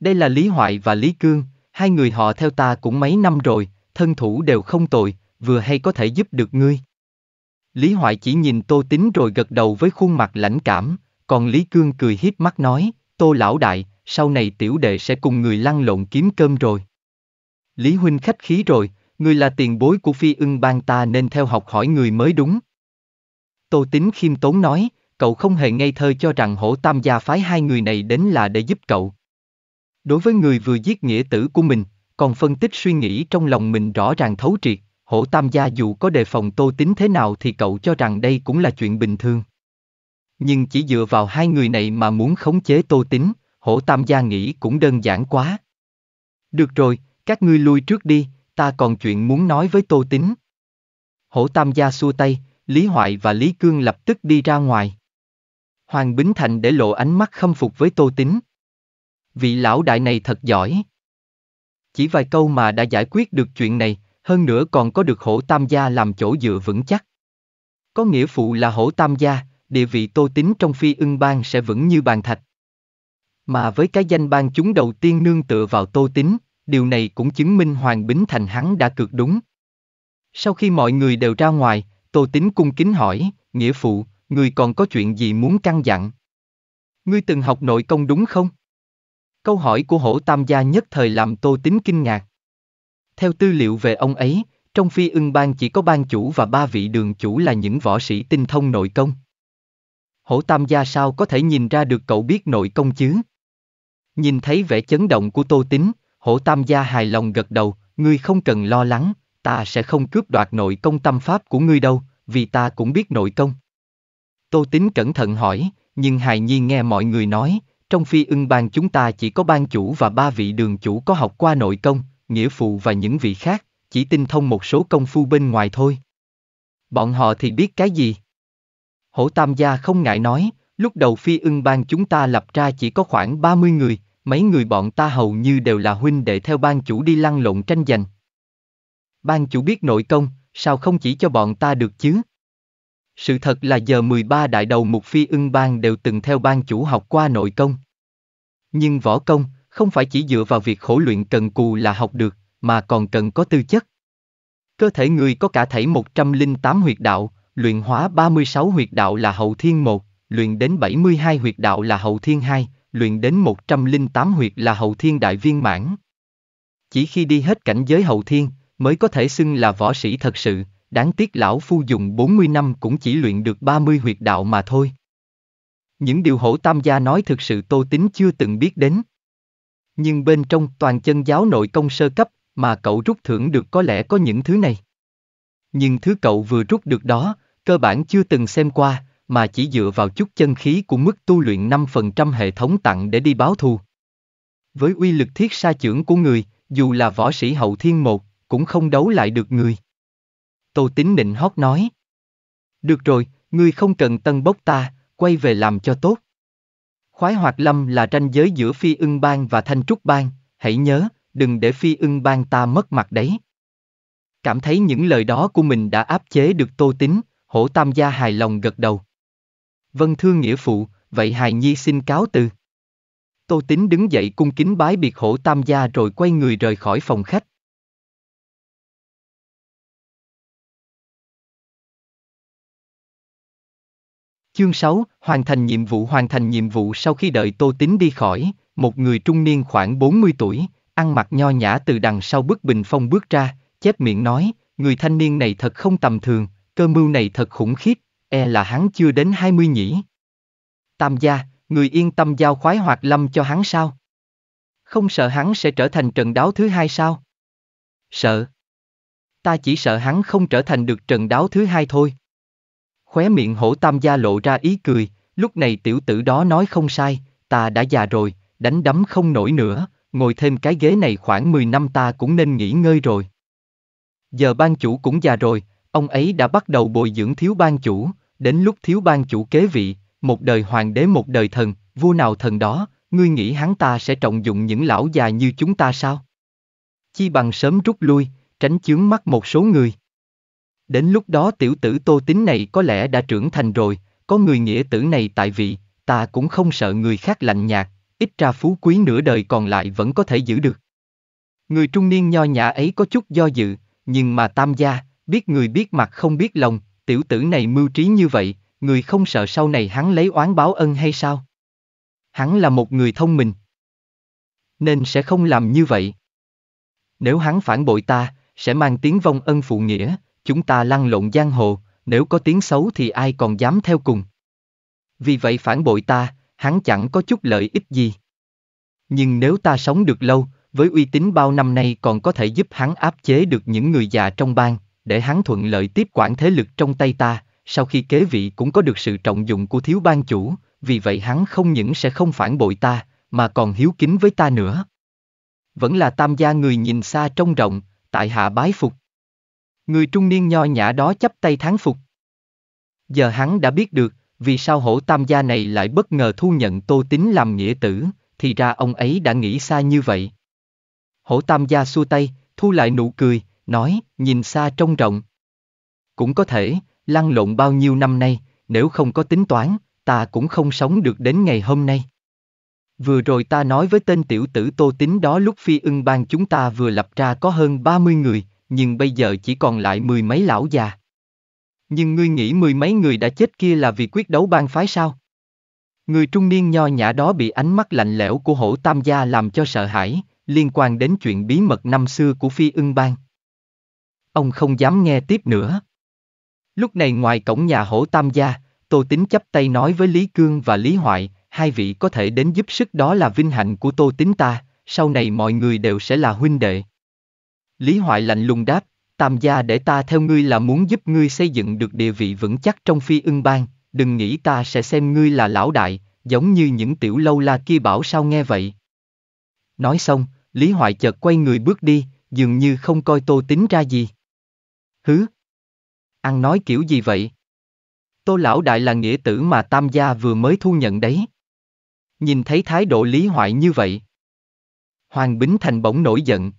Đây là Lý Hoại và Lý Cương, hai người họ theo ta cũng mấy năm rồi, thân thủ đều không tồi, vừa hay có thể giúp được ngươi. Lý Hoại chỉ nhìn Tô Tín rồi gật đầu với khuôn mặt lãnh cảm, còn Lý Cương cười hiếp mắt nói, Tô lão đại, sau này tiểu đệ sẽ cùng người lăn lộn kiếm cơm rồi. Lý Huynh khách khí rồi, người là tiền bối của phi ưng bang ta nên theo học hỏi người mới đúng. Tô Tín khiêm tốn nói, cậu không hề ngây thơ cho rằng hổ tam gia phái hai người này đến là để giúp cậu. Đối với người vừa giết nghĩa tử của mình, còn phân tích suy nghĩ trong lòng mình rõ ràng thấu triệt, Hổ Tam Gia dù có đề phòng Tô Tính thế nào thì cậu cho rằng đây cũng là chuyện bình thường. Nhưng chỉ dựa vào hai người này mà muốn khống chế Tô Tính, Hổ Tam Gia nghĩ cũng đơn giản quá. Được rồi, các ngươi lui trước đi, ta còn chuyện muốn nói với Tô Tính. Hổ Tam Gia xua tay, Lý Hoại và Lý Cương lập tức đi ra ngoài. Hoàng Bính Thành để lộ ánh mắt khâm phục với Tô Tính. Vị lão đại này thật giỏi. Chỉ vài câu mà đã giải quyết được chuyện này, hơn nữa còn có được hổ tam gia làm chỗ dựa vững chắc. Có nghĩa phụ là hổ tam gia, địa vị tô tính trong phi ưng bang sẽ vững như bàn thạch. Mà với cái danh bang chúng đầu tiên nương tựa vào tô tính, điều này cũng chứng minh Hoàng Bính Thành hắn đã cực đúng. Sau khi mọi người đều ra ngoài, tô tính cung kính hỏi, nghĩa phụ, người còn có chuyện gì muốn căn dặn? Ngươi từng học nội công đúng không? Câu hỏi của hổ tam gia nhất thời làm tô tính kinh ngạc. Theo tư liệu về ông ấy, trong phi ưng bang chỉ có bang chủ và ba vị đường chủ là những võ sĩ tinh thông nội công. Hổ Tam Gia sao có thể nhìn ra được cậu biết nội công chứ? Nhìn thấy vẻ chấn động của Tô Tính, Hổ Tam Gia hài lòng gật đầu, ngươi không cần lo lắng, ta sẽ không cướp đoạt nội công tâm pháp của ngươi đâu, vì ta cũng biết nội công. Tô Tính cẩn thận hỏi, nhưng hài Nhi nghe mọi người nói, trong phi ưng bang chúng ta chỉ có bang chủ và ba vị đường chủ có học qua nội công, nghĩa phụ và những vị khác, chỉ tinh thông một số công phu bên ngoài thôi. Bọn họ thì biết cái gì? Hổ Tam Gia không ngại nói, lúc đầu phi ưng bang chúng ta lập ra chỉ có khoảng 30 người, mấy người bọn ta hầu như đều là huynh đệ theo ban chủ đi lăn lộn tranh giành. Ban chủ biết nội công, sao không chỉ cho bọn ta được chứ? Sự thật là giờ 13 đại đầu mục phi ưng bang đều từng theo ban chủ học qua nội công. Nhưng võ công, không phải chỉ dựa vào việc khổ luyện cần cù là học được, mà còn cần có tư chất. Cơ thể người có cả thảy 108 huyệt đạo, luyện hóa 36 huyệt đạo là hậu thiên 1, luyện đến 72 huyệt đạo là hậu thiên 2, luyện đến 108 huyệt là hậu thiên đại viên mãn. Chỉ khi đi hết cảnh giới hậu thiên, mới có thể xưng là võ sĩ thật sự, đáng tiếc lão phu dùng 40 năm cũng chỉ luyện được 30 huyệt đạo mà thôi. Những điều hổ tam gia nói thực sự tô tính chưa từng biết đến nhưng bên trong toàn chân giáo nội công sơ cấp mà cậu rút thưởng được có lẽ có những thứ này. Nhưng thứ cậu vừa rút được đó, cơ bản chưa từng xem qua, mà chỉ dựa vào chút chân khí của mức tu luyện 5% hệ thống tặng để đi báo thù. Với uy lực thiết sa trưởng của người, dù là võ sĩ hậu thiên một, cũng không đấu lại được người. Tô tính nịnh hót nói. Được rồi, ngươi không cần tân bốc ta, quay về làm cho tốt. Khoái hoạt lâm là ranh giới giữa phi ưng bang và thanh trúc bang, hãy nhớ, đừng để phi ưng bang ta mất mặt đấy. Cảm thấy những lời đó của mình đã áp chế được tô tính, hổ tam gia hài lòng gật đầu. Vân thương nghĩa phụ, vậy hài nhi xin cáo từ. Tô tính đứng dậy cung kính bái biệt hổ tam gia rồi quay người rời khỏi phòng khách. Chương 6, hoàn thành nhiệm vụ Hoàn thành nhiệm vụ sau khi đợi Tô Tín đi khỏi, một người trung niên khoảng 40 tuổi, ăn mặc nho nhã từ đằng sau bức bình phong bước ra, chép miệng nói, người thanh niên này thật không tầm thường, cơ mưu này thật khủng khiếp, e là hắn chưa đến 20 nhỉ. Tam gia, người yên tâm giao khoái hoạt lâm cho hắn sao? Không sợ hắn sẽ trở thành trần đáo thứ hai sao? Sợ. Ta chỉ sợ hắn không trở thành được trần đáo thứ hai thôi. Khóe miệng hổ tam gia lộ ra ý cười, lúc này tiểu tử đó nói không sai, ta đã già rồi, đánh đấm không nổi nữa, ngồi thêm cái ghế này khoảng 10 năm ta cũng nên nghỉ ngơi rồi. Giờ ban chủ cũng già rồi, ông ấy đã bắt đầu bồi dưỡng thiếu ban chủ, đến lúc thiếu ban chủ kế vị, một đời hoàng đế một đời thần, vua nào thần đó, ngươi nghĩ hắn ta sẽ trọng dụng những lão già như chúng ta sao? Chi bằng sớm rút lui, tránh chướng mắt một số người. Đến lúc đó tiểu tử tô tính này có lẽ đã trưởng thành rồi, có người nghĩa tử này tại vị, ta cũng không sợ người khác lạnh nhạt, ít ra phú quý nửa đời còn lại vẫn có thể giữ được. Người trung niên nho nhã ấy có chút do dự, nhưng mà tam gia, biết người biết mặt không biết lòng, tiểu tử này mưu trí như vậy, người không sợ sau này hắn lấy oán báo ân hay sao? Hắn là một người thông minh, nên sẽ không làm như vậy. Nếu hắn phản bội ta, sẽ mang tiếng vong ân phụ nghĩa, chúng ta lăn lộn giang hồ, nếu có tiếng xấu thì ai còn dám theo cùng. Vì vậy phản bội ta, hắn chẳng có chút lợi ích gì. Nhưng nếu ta sống được lâu, với uy tín bao năm nay còn có thể giúp hắn áp chế được những người già trong bang, để hắn thuận lợi tiếp quản thế lực trong tay ta, sau khi kế vị cũng có được sự trọng dụng của thiếu bang chủ, vì vậy hắn không những sẽ không phản bội ta, mà còn hiếu kính với ta nữa. Vẫn là tam gia người nhìn xa trông rộng, tại hạ bái phục. Người trung niên nho nhã đó chấp tay thắng phục. Giờ hắn đã biết được, vì sao hổ tam gia này lại bất ngờ thu nhận tô tính làm nghĩa tử, thì ra ông ấy đã nghĩ xa như vậy. Hổ tam gia xua tay, thu lại nụ cười, nói, nhìn xa trông rộng. Cũng có thể, lăn lộn bao nhiêu năm nay, nếu không có tính toán, ta cũng không sống được đến ngày hôm nay. Vừa rồi ta nói với tên tiểu tử tô tính đó lúc phi ưng bang chúng ta vừa lập ra có hơn 30 người, nhưng bây giờ chỉ còn lại mười mấy lão già. Nhưng ngươi nghĩ mười mấy người đã chết kia là vì quyết đấu bang phái sao? Người trung niên nho nhã đó bị ánh mắt lạnh lẽo của hổ tam gia làm cho sợ hãi, liên quan đến chuyện bí mật năm xưa của phi ưng bang. Ông không dám nghe tiếp nữa. Lúc này ngoài cổng nhà hổ tam gia, Tô Tính chấp tay nói với Lý Cương và Lý Hoại, hai vị có thể đến giúp sức đó là vinh hạnh của Tô Tính ta, sau này mọi người đều sẽ là huynh đệ. Lý Hoại lạnh lùng đáp, tam gia để ta theo ngươi là muốn giúp ngươi xây dựng được địa vị vững chắc trong phi ưng bang, đừng nghĩ ta sẽ xem ngươi là lão đại, giống như những tiểu lâu la kia bảo sao nghe vậy. Nói xong, Lý Hoại chợt quay người bước đi, dường như không coi tô tính ra gì. Hứ! Ăn nói kiểu gì vậy? Tô lão đại là nghĩa tử mà tam gia vừa mới thu nhận đấy. Nhìn thấy thái độ Lý Hoại như vậy. Hoàng Bính Thành bỗng nổi giận,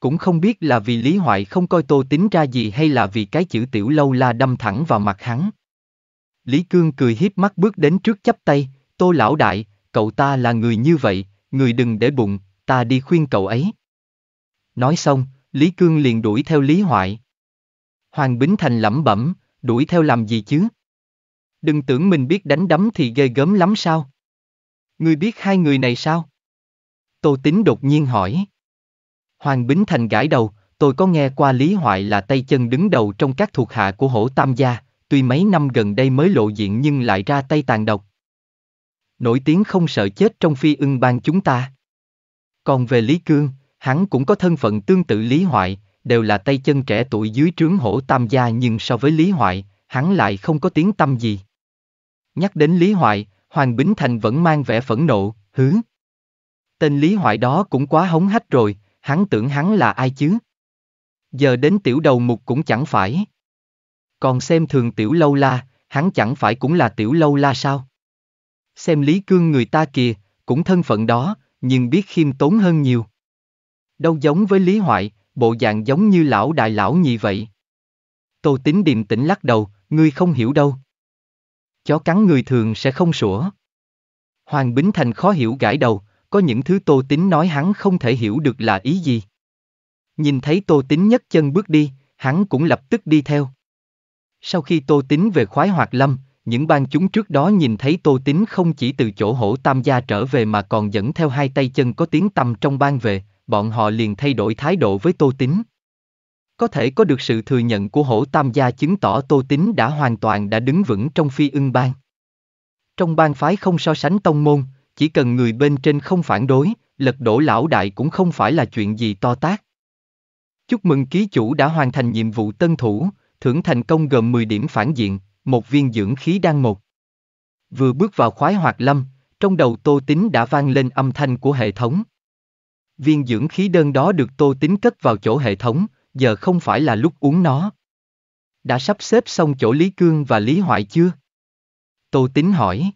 cũng không biết là vì Lý Hoại không coi tô tính ra gì hay là vì cái chữ tiểu lâu la đâm thẳng vào mặt hắn. Lý Cương cười hiếp mắt bước đến trước chắp tay, tô lão đại, cậu ta là người như vậy, người đừng để bụng, ta đi khuyên cậu ấy. Nói xong, Lý Cương liền đuổi theo Lý Hoại. Hoàng Bính Thành lẩm bẩm, đuổi theo làm gì chứ? Đừng tưởng mình biết đánh đấm thì ghê gớm lắm sao? người biết hai người này sao? Tô tính đột nhiên hỏi. Hoàng Bính Thành gãi đầu, tôi có nghe qua Lý Hoại là tay chân đứng đầu trong các thuộc hạ của hổ tam gia, tuy mấy năm gần đây mới lộ diện nhưng lại ra tay tàn độc. Nổi tiếng không sợ chết trong phi ưng bang chúng ta. Còn về Lý Cương, hắn cũng có thân phận tương tự Lý Hoại, đều là tay chân trẻ tuổi dưới trướng hổ tam gia nhưng so với Lý Hoại, hắn lại không có tiếng tâm gì. Nhắc đến Lý Hoại, Hoàng Bính Thành vẫn mang vẻ phẫn nộ, hứ. Tên Lý Hoại đó cũng quá hống hách rồi, hắn tưởng hắn là ai chứ? Giờ đến tiểu đầu mục cũng chẳng phải. Còn xem thường tiểu lâu la, hắn chẳng phải cũng là tiểu lâu la sao? Xem Lý Cương người ta kìa, cũng thân phận đó, nhưng biết khiêm tốn hơn nhiều. Đâu giống với Lý Hoại, bộ dạng giống như lão đại lão nhị vậy. Tô tính điềm tĩnh lắc đầu, ngươi không hiểu đâu. Chó cắn người thường sẽ không sủa. Hoàng Bính Thành khó hiểu gãi đầu, có những thứ Tô Tín nói hắn không thể hiểu được là ý gì. Nhìn thấy Tô Tín nhấc chân bước đi, hắn cũng lập tức đi theo. Sau khi Tô Tín về khoái hoạt lâm, những ban chúng trước đó nhìn thấy Tô Tín không chỉ từ chỗ hổ tam gia trở về mà còn dẫn theo hai tay chân có tiếng tầm trong ban về, bọn họ liền thay đổi thái độ với Tô Tín. Có thể có được sự thừa nhận của hổ tam gia chứng tỏ Tô Tín đã hoàn toàn đã đứng vững trong phi ưng ban. Trong ban phái không so sánh tông môn, chỉ cần người bên trên không phản đối, lật đổ lão đại cũng không phải là chuyện gì to tác. Chúc mừng ký chủ đã hoàn thành nhiệm vụ tân thủ, thưởng thành công gồm 10 điểm phản diện, một viên dưỡng khí đan một. Vừa bước vào khoái hoạt lâm, trong đầu tô tính đã vang lên âm thanh của hệ thống. Viên dưỡng khí đơn đó được tô tính cất vào chỗ hệ thống, giờ không phải là lúc uống nó. Đã sắp xếp xong chỗ Lý Cương và Lý Hoại chưa? Tô tính hỏi.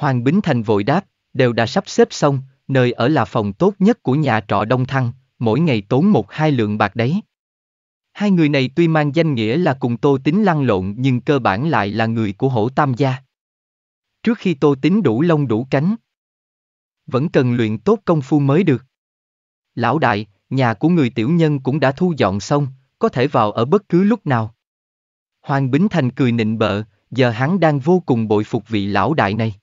Hoàng Bính Thành vội đáp, đều đã sắp xếp xong, nơi ở là phòng tốt nhất của nhà trọ Đông Thăng, mỗi ngày tốn một hai lượng bạc đấy. Hai người này tuy mang danh nghĩa là cùng Tô Tính lăn lộn nhưng cơ bản lại là người của hổ tam gia. Trước khi Tô Tính đủ lông đủ cánh, vẫn cần luyện tốt công phu mới được. Lão đại, nhà của người tiểu nhân cũng đã thu dọn xong, có thể vào ở bất cứ lúc nào. Hoàng Bính Thành cười nịnh bợ, giờ hắn đang vô cùng bội phục vị lão đại này.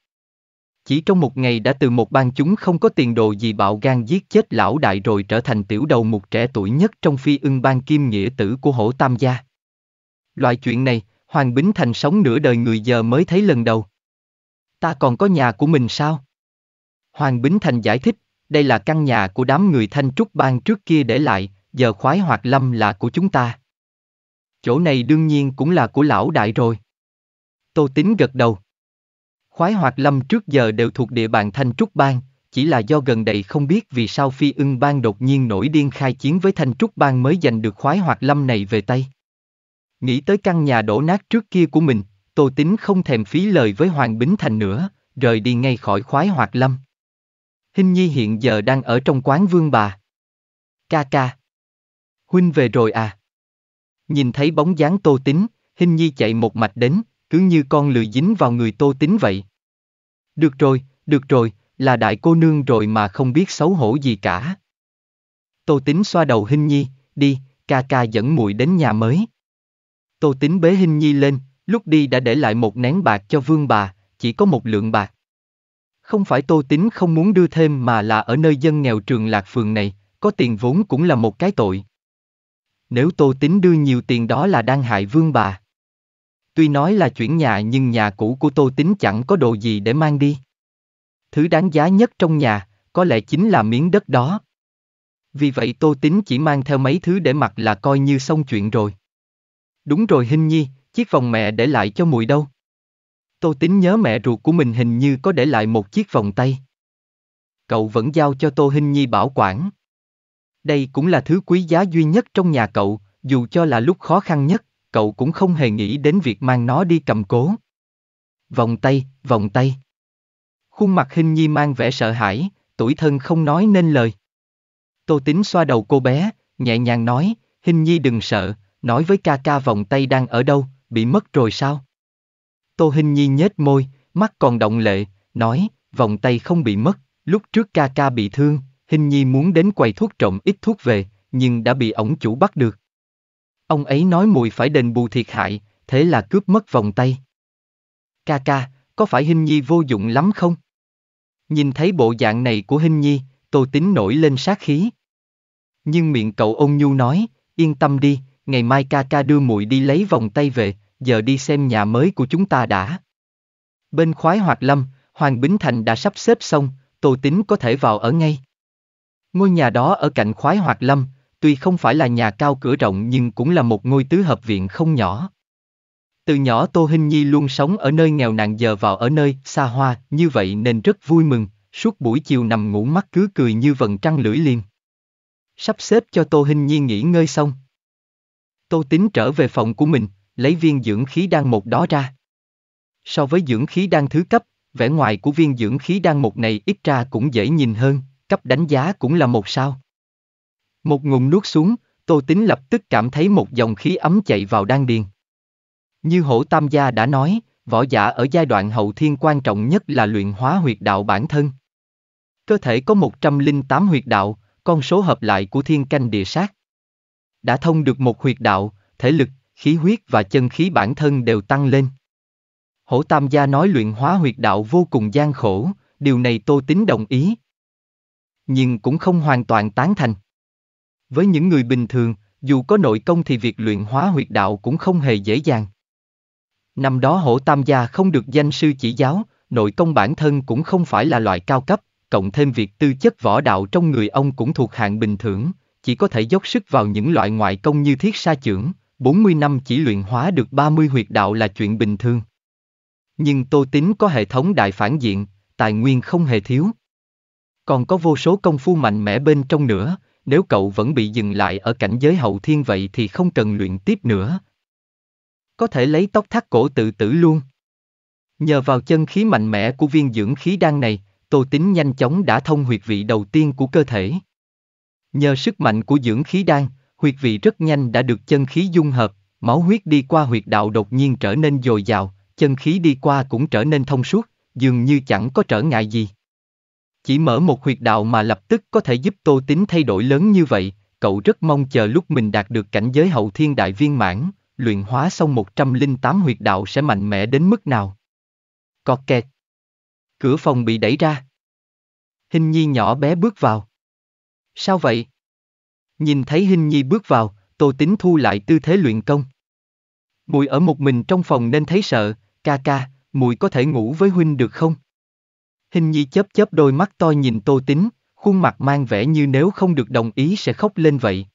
Chỉ trong một ngày đã từ một bang chúng không có tiền đồ gì bạo gan giết chết lão đại rồi trở thành tiểu đầu mục trẻ tuổi nhất trong phi ưng bang kim nghĩa tử của hổ tam gia. Loại chuyện này, Hoàng Bính Thành sống nửa đời người giờ mới thấy lần đầu. Ta còn có nhà của mình sao? Hoàng Bính Thành giải thích, đây là căn nhà của đám người thanh trúc bang trước kia để lại, giờ khoái hoạt lâm là của chúng ta. Chỗ này đương nhiên cũng là của lão đại rồi. Tô Tín gật đầu. Khoái Hoạt Lâm trước giờ đều thuộc địa bàn Thanh Trúc Bang, chỉ là do gần đây không biết vì sao Phi ưng Bang đột nhiên nổi điên khai chiến với Thanh Trúc Bang mới giành được Khoái Hoạt Lâm này về tay. Nghĩ tới căn nhà đổ nát trước kia của mình, Tô Tính không thèm phí lời với Hoàng Bính Thành nữa, rời đi ngay khỏi Khoái Hoạt Lâm. Hình Nhi hiện giờ đang ở trong quán Vương Bà. Ca ca. Huynh về rồi à? Nhìn thấy bóng dáng Tô Tính, Hình Nhi chạy một mạch đến, cứ như con lười dính vào người tô tính vậy. Được rồi, được rồi, là đại cô nương rồi mà không biết xấu hổ gì cả. Tô tính xoa đầu Hinh Nhi, đi, ca ca dẫn muội đến nhà mới. Tô tính bế Hinh Nhi lên, lúc đi đã để lại một nén bạc cho vương bà, chỉ có một lượng bạc. Không phải Tô Tính không muốn đưa thêm mà là ở nơi dân nghèo trường lạc phường này, có tiền vốn cũng là một cái tội. Nếu Tô Tính đưa nhiều tiền đó là đang hại vương bà. Tuy nói là chuyển nhà nhưng nhà cũ của Tô Tính chẳng có đồ gì để mang đi. Thứ đáng giá nhất trong nhà, có lẽ chính là miếng đất đó. Vì vậy Tô Tính chỉ mang theo mấy thứ để mặc là coi như xong chuyện rồi. Đúng rồi Hinh Nhi, chiếc vòng mẹ để lại cho mùi đâu? Tô Tính nhớ mẹ ruột của mình hình như có để lại một chiếc vòng tay. Cậu vẫn giao cho Tô Hinh Nhi bảo quản. Đây cũng là thứ quý giá duy nhất trong nhà cậu, dù cho là lúc khó khăn nhất cậu cũng không hề nghĩ đến việc mang nó đi cầm cố. Vòng tay, vòng tay. Khuôn mặt hình nhi mang vẻ sợ hãi, tuổi thân không nói nên lời. Tô tính xoa đầu cô bé, nhẹ nhàng nói, hình nhi đừng sợ, nói với ca ca vòng tay đang ở đâu, bị mất rồi sao? Tô hình nhi nhếch môi, mắt còn động lệ, nói, vòng tay không bị mất, lúc trước ca ca bị thương, hình nhi muốn đến quầy thuốc trộm ít thuốc về, nhưng đã bị ổng chủ bắt được. Ông ấy nói mùi phải đền bù thiệt hại, thế là cướp mất vòng tay. Ca ca, có phải Hinh Nhi vô dụng lắm không? Nhìn thấy bộ dạng này của Hinh Nhi, Tô Tính nổi lên sát khí. Nhưng miệng cậu ôn nhu nói, yên tâm đi, ngày mai ca ca đưa muội đi lấy vòng tay về, giờ đi xem nhà mới của chúng ta đã. Bên khoái hoạt lâm, Hoàng Bính Thành đã sắp xếp xong, Tô Tính có thể vào ở ngay. Ngôi nhà đó ở cạnh khoái hoạt lâm, tuy không phải là nhà cao cửa rộng nhưng cũng là một ngôi tứ hợp viện không nhỏ. Từ nhỏ Tô Hinh Nhi luôn sống ở nơi nghèo nàn giờ vào ở nơi xa hoa, như vậy nên rất vui mừng, suốt buổi chiều nằm ngủ mắt cứ cười như vần trăng lưỡi liềm. Sắp xếp cho Tô Hinh Nhi nghỉ ngơi xong. Tô tính trở về phòng của mình, lấy viên dưỡng khí đan một đó ra. So với dưỡng khí đan thứ cấp, vẻ ngoài của viên dưỡng khí đan một này ít ra cũng dễ nhìn hơn, cấp đánh giá cũng là một sao. Một ngụm nuốt xuống, Tô Tính lập tức cảm thấy một dòng khí ấm chạy vào đan điền. Như Hổ Tam Gia đã nói, võ giả ở giai đoạn hậu thiên quan trọng nhất là luyện hóa huyệt đạo bản thân. Cơ thể có 108 huyệt đạo, con số hợp lại của thiên canh địa sát. Đã thông được một huyệt đạo, thể lực, khí huyết và chân khí bản thân đều tăng lên. Hổ Tam Gia nói luyện hóa huyệt đạo vô cùng gian khổ, điều này Tô Tính đồng ý. Nhưng cũng không hoàn toàn tán thành. Với những người bình thường, dù có nội công thì việc luyện hóa huyệt đạo cũng không hề dễ dàng. Năm đó hổ tam gia không được danh sư chỉ giáo, nội công bản thân cũng không phải là loại cao cấp, cộng thêm việc tư chất võ đạo trong người ông cũng thuộc hạng bình thường, chỉ có thể dốc sức vào những loại ngoại công như thiết sa trưởng, 40 năm chỉ luyện hóa được 30 huyệt đạo là chuyện bình thường. Nhưng Tô tính có hệ thống đại phản diện, tài nguyên không hề thiếu. Còn có vô số công phu mạnh mẽ bên trong nữa, nếu cậu vẫn bị dừng lại ở cảnh giới hậu thiên vậy thì không cần luyện tiếp nữa. Có thể lấy tóc thắt cổ tự tử luôn. Nhờ vào chân khí mạnh mẽ của viên dưỡng khí đan này, Tô Tính nhanh chóng đã thông huyệt vị đầu tiên của cơ thể. Nhờ sức mạnh của dưỡng khí đan, huyệt vị rất nhanh đã được chân khí dung hợp, máu huyết đi qua huyệt đạo đột nhiên trở nên dồi dào, chân khí đi qua cũng trở nên thông suốt, dường như chẳng có trở ngại gì. Chỉ mở một huyệt đạo mà lập tức có thể giúp Tô tính thay đổi lớn như vậy, cậu rất mong chờ lúc mình đạt được cảnh giới hậu thiên đại viên mãn, luyện hóa xong 108 huyệt đạo sẽ mạnh mẽ đến mức nào. Cọt kẹt. Cửa phòng bị đẩy ra. Hình nhi nhỏ bé bước vào. Sao vậy? Nhìn thấy Hình nhi bước vào, Tô tính thu lại tư thế luyện công. Mùi ở một mình trong phòng nên thấy sợ, ca ca, mùi có thể ngủ với huynh được không? Hình nhi chớp chớp đôi mắt to nhìn Tô Tính, khuôn mặt mang vẻ như nếu không được đồng ý sẽ khóc lên vậy.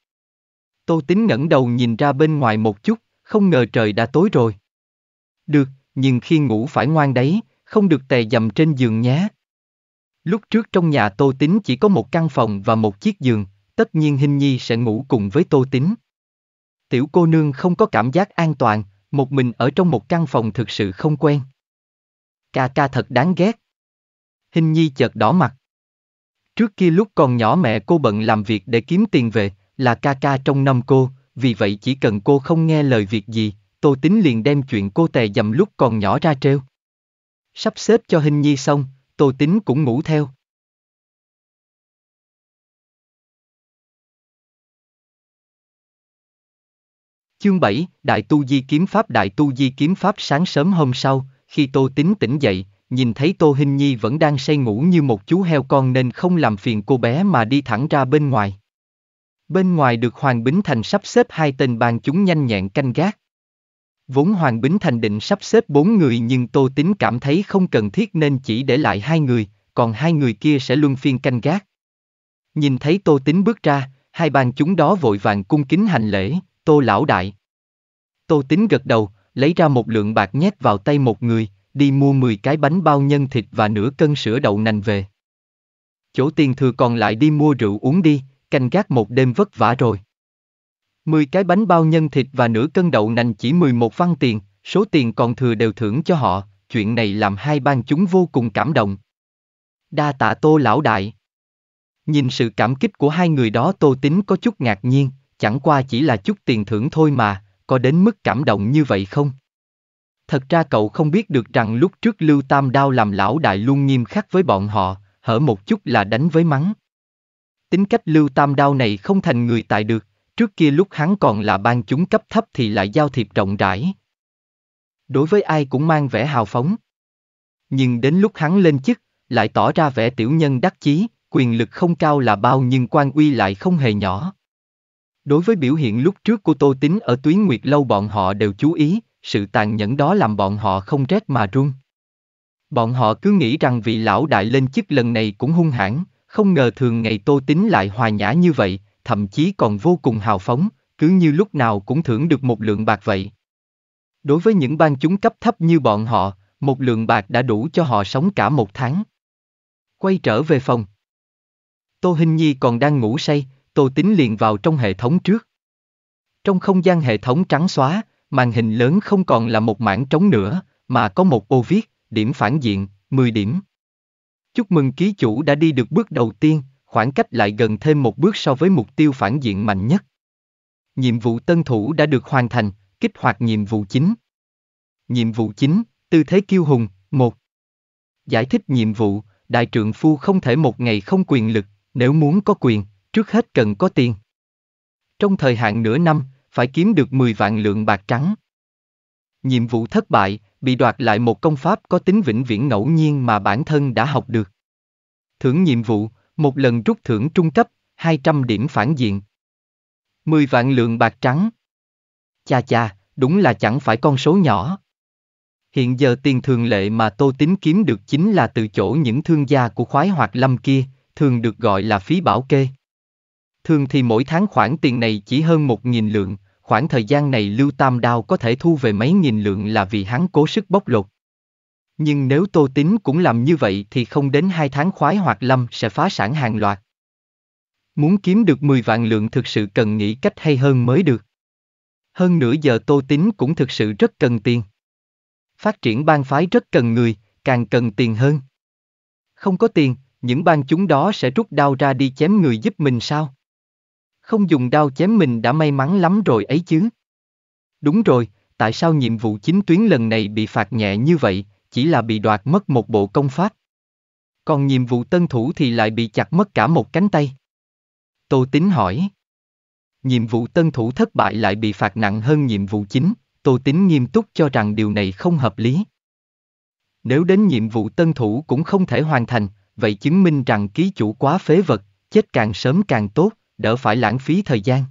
Tô Tính ngẩng đầu nhìn ra bên ngoài một chút, không ngờ trời đã tối rồi. Được, nhưng khi ngủ phải ngoan đấy, không được tè dầm trên giường nhé. Lúc trước trong nhà Tô Tính chỉ có một căn phòng và một chiếc giường, tất nhiên Hình Nhi sẽ ngủ cùng với Tô Tính. Tiểu cô nương không có cảm giác an toàn, một mình ở trong một căn phòng thực sự không quen. Ca ca thật đáng ghét, Hình Nhi chợt đỏ mặt. Trước kia lúc còn nhỏ mẹ cô bận làm việc để kiếm tiền về, là ca ca trong năm cô, vì vậy chỉ cần cô không nghe lời việc gì, Tô Tính liền đem chuyện cô tè dầm lúc còn nhỏ ra trêu. Sắp xếp cho Hình Nhi xong, Tô Tính cũng ngủ theo. Chương 7, Đại Tu Di Kiếm Pháp Đại Tu Di Kiếm Pháp sáng sớm hôm sau, khi Tô Tính tỉnh dậy, nhìn thấy Tô Hinh Nhi vẫn đang say ngủ như một chú heo con nên không làm phiền cô bé mà đi thẳng ra bên ngoài. Bên ngoài được Hoàng Bính Thành sắp xếp hai tên bàn chúng nhanh nhẹn canh gác. Vốn Hoàng Bính Thành định sắp xếp bốn người nhưng Tô Tính cảm thấy không cần thiết nên chỉ để lại hai người, còn hai người kia sẽ luân phiên canh gác. Nhìn thấy Tô Tính bước ra, hai bàn chúng đó vội vàng cung kính hành lễ, Tô Lão Đại. Tô Tính gật đầu, lấy ra một lượng bạc nhét vào tay một người, đi mua 10 cái bánh bao nhân thịt và nửa cân sữa đậu nành về. Chỗ tiền thừa còn lại đi mua rượu uống đi, canh gác một đêm vất vả rồi. 10 cái bánh bao nhân thịt và nửa cân đậu nành chỉ 11 văn tiền, số tiền còn thừa đều thưởng cho họ, chuyện này làm hai ban chúng vô cùng cảm động. Đa tạ tô lão đại. Nhìn sự cảm kích của hai người đó tô tính có chút ngạc nhiên, chẳng qua chỉ là chút tiền thưởng thôi mà, có đến mức cảm động như vậy không? Thật ra cậu không biết được rằng lúc trước Lưu Tam Đao làm lão đại luôn nghiêm khắc với bọn họ, hở một chút là đánh với mắng. Tính cách Lưu Tam Đao này không thành người tại được, trước kia lúc hắn còn là ban chúng cấp thấp thì lại giao thiệp rộng rãi. Đối với ai cũng mang vẻ hào phóng. Nhưng đến lúc hắn lên chức, lại tỏ ra vẻ tiểu nhân đắc chí, quyền lực không cao là bao nhưng quan uy lại không hề nhỏ. Đối với biểu hiện lúc trước của Tô Tính ở Tuyến Nguyệt Lâu bọn họ đều chú ý, sự tàn nhẫn đó làm bọn họ không rét mà run. Bọn họ cứ nghĩ rằng vị lão đại lên chức lần này cũng hung hãn, không ngờ thường ngày Tô Tính lại hòa nhã như vậy, thậm chí còn vô cùng hào phóng, cứ như lúc nào cũng thưởng được một lượng bạc vậy. Đối với những ban chúng cấp thấp như bọn họ, một lượng bạc đã đủ cho họ sống cả một tháng. Quay trở về phòng. Tô Hinh Nhi còn đang ngủ say, Tô Tính liền vào trong hệ thống trước. Trong không gian hệ thống trắng xóa, Màn hình lớn không còn là một mảng trống nữa, mà có một ô viết, điểm phản diện, 10 điểm. Chúc mừng ký chủ đã đi được bước đầu tiên, khoảng cách lại gần thêm một bước so với mục tiêu phản diện mạnh nhất. Nhiệm vụ tân thủ đã được hoàn thành, kích hoạt nhiệm vụ chính. Nhiệm vụ chính, tư thế kiêu hùng, 1. Giải thích nhiệm vụ, đại trượng phu không thể một ngày không quyền lực, nếu muốn có quyền, trước hết cần có tiền. Trong thời hạn nửa năm, phải kiếm được 10 vạn lượng bạc trắng. Nhiệm vụ thất bại, bị đoạt lại một công pháp có tính vĩnh viễn ngẫu nhiên mà bản thân đã học được. Thưởng nhiệm vụ, một lần rút thưởng trung cấp, 200 điểm phản diện. 10 vạn lượng bạc trắng. Cha cha, đúng là chẳng phải con số nhỏ. Hiện giờ tiền thường lệ mà Tô Tín kiếm được chính là từ chỗ những thương gia của khoái hoạt lâm kia, thường được gọi là phí bảo kê. Thường thì mỗi tháng khoản tiền này chỉ hơn 1.000 lượng, khoảng thời gian này Lưu Tam Đao có thể thu về mấy nghìn lượng là vì hắn cố sức bóc lột. Nhưng nếu Tô Tín cũng làm như vậy thì không đến hai tháng khoái hoặc lâm sẽ phá sản hàng loạt. Muốn kiếm được 10 vạn lượng thực sự cần nghĩ cách hay hơn mới được. Hơn nửa giờ Tô Tín cũng thực sự rất cần tiền. Phát triển bang phái rất cần người, càng cần tiền hơn. Không có tiền, những bang chúng đó sẽ rút đau ra đi chém người giúp mình sao? không dùng đao chém mình đã may mắn lắm rồi ấy chứ. Đúng rồi, tại sao nhiệm vụ chính tuyến lần này bị phạt nhẹ như vậy, chỉ là bị đoạt mất một bộ công pháp. Còn nhiệm vụ tân thủ thì lại bị chặt mất cả một cánh tay. Tô Tính hỏi. Nhiệm vụ tân thủ thất bại lại bị phạt nặng hơn nhiệm vụ chính, Tô Tính nghiêm túc cho rằng điều này không hợp lý. Nếu đến nhiệm vụ tân thủ cũng không thể hoàn thành, vậy chứng minh rằng ký chủ quá phế vật, chết càng sớm càng tốt đỡ phải lãng phí thời gian.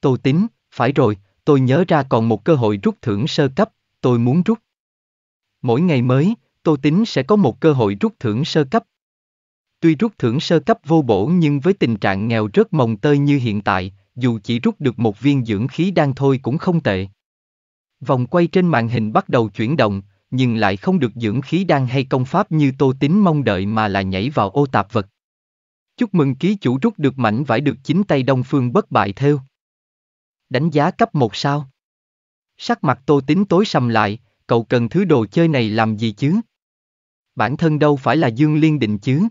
Tô tính, phải rồi, tôi nhớ ra còn một cơ hội rút thưởng sơ cấp, tôi muốn rút. Mỗi ngày mới, Tô tính sẽ có một cơ hội rút thưởng sơ cấp. Tuy rút thưởng sơ cấp vô bổ nhưng với tình trạng nghèo rớt mồng tơi như hiện tại, dù chỉ rút được một viên dưỡng khí đan thôi cũng không tệ. Vòng quay trên màn hình bắt đầu chuyển động, nhưng lại không được dưỡng khí đan hay công pháp như Tô tính mong đợi mà là nhảy vào ô tạp vật. Chúc mừng ký chủ rút được mảnh vải được chính tay Đông Phương bất bại theo. Đánh giá cấp một sao. Sắc mặt tô tính tối sầm lại, cậu cần thứ đồ chơi này làm gì chứ? Bản thân đâu phải là Dương Liên định chứ?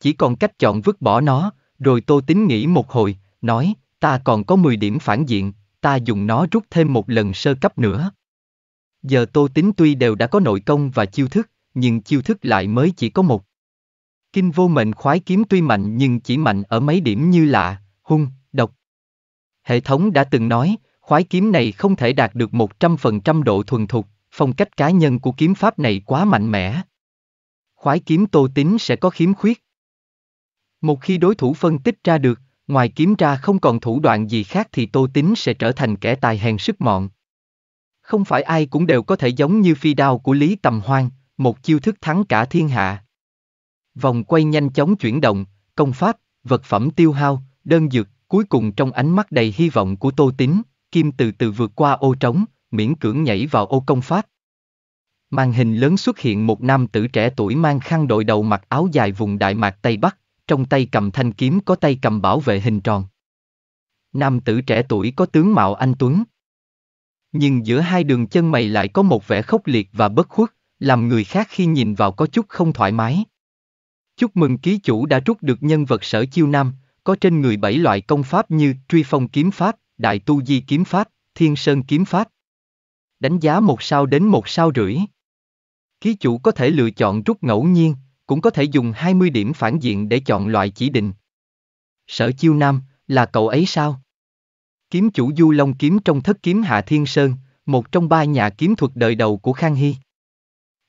Chỉ còn cách chọn vứt bỏ nó, rồi tô tính nghĩ một hồi, nói, ta còn có 10 điểm phản diện, ta dùng nó rút thêm một lần sơ cấp nữa. Giờ tô tính tuy đều đã có nội công và chiêu thức, nhưng chiêu thức lại mới chỉ có một. Kinh vô mệnh khoái kiếm tuy mạnh nhưng chỉ mạnh ở mấy điểm như lạ, hung, độc. Hệ thống đã từng nói, khoái kiếm này không thể đạt được 100% độ thuần thục, phong cách cá nhân của kiếm pháp này quá mạnh mẽ. Khoái kiếm tô tính sẽ có khiếm khuyết. Một khi đối thủ phân tích ra được, ngoài kiếm ra không còn thủ đoạn gì khác thì tô tính sẽ trở thành kẻ tài hèn sức mọn. Không phải ai cũng đều có thể giống như phi đao của Lý Tầm Hoang, một chiêu thức thắng cả thiên hạ. Vòng quay nhanh chóng chuyển động, công pháp, vật phẩm tiêu hao, đơn dược, cuối cùng trong ánh mắt đầy hy vọng của Tô Tín, Kim từ từ vượt qua ô trống, miễn cưỡng nhảy vào ô công pháp. Màn hình lớn xuất hiện một nam tử trẻ tuổi mang khăn đội đầu mặc áo dài vùng Đại Mạc Tây Bắc, trong tay cầm thanh kiếm có tay cầm bảo vệ hình tròn. Nam tử trẻ tuổi có tướng mạo anh Tuấn. Nhưng giữa hai đường chân mày lại có một vẻ khốc liệt và bất khuất, làm người khác khi nhìn vào có chút không thoải mái. Chúc mừng ký chủ đã rút được nhân vật sở chiêu nam, có trên người bảy loại công pháp như truy phong kiếm pháp, đại tu di kiếm pháp, thiên sơn kiếm pháp. Đánh giá một sao đến một sao rưỡi. Ký chủ có thể lựa chọn rút ngẫu nhiên, cũng có thể dùng 20 điểm phản diện để chọn loại chỉ định. Sở chiêu nam, là cậu ấy sao? Kiếm chủ Du Long kiếm trong thất kiếm Hạ Thiên Sơn, một trong ba nhà kiếm thuật đời đầu của Khang Hy.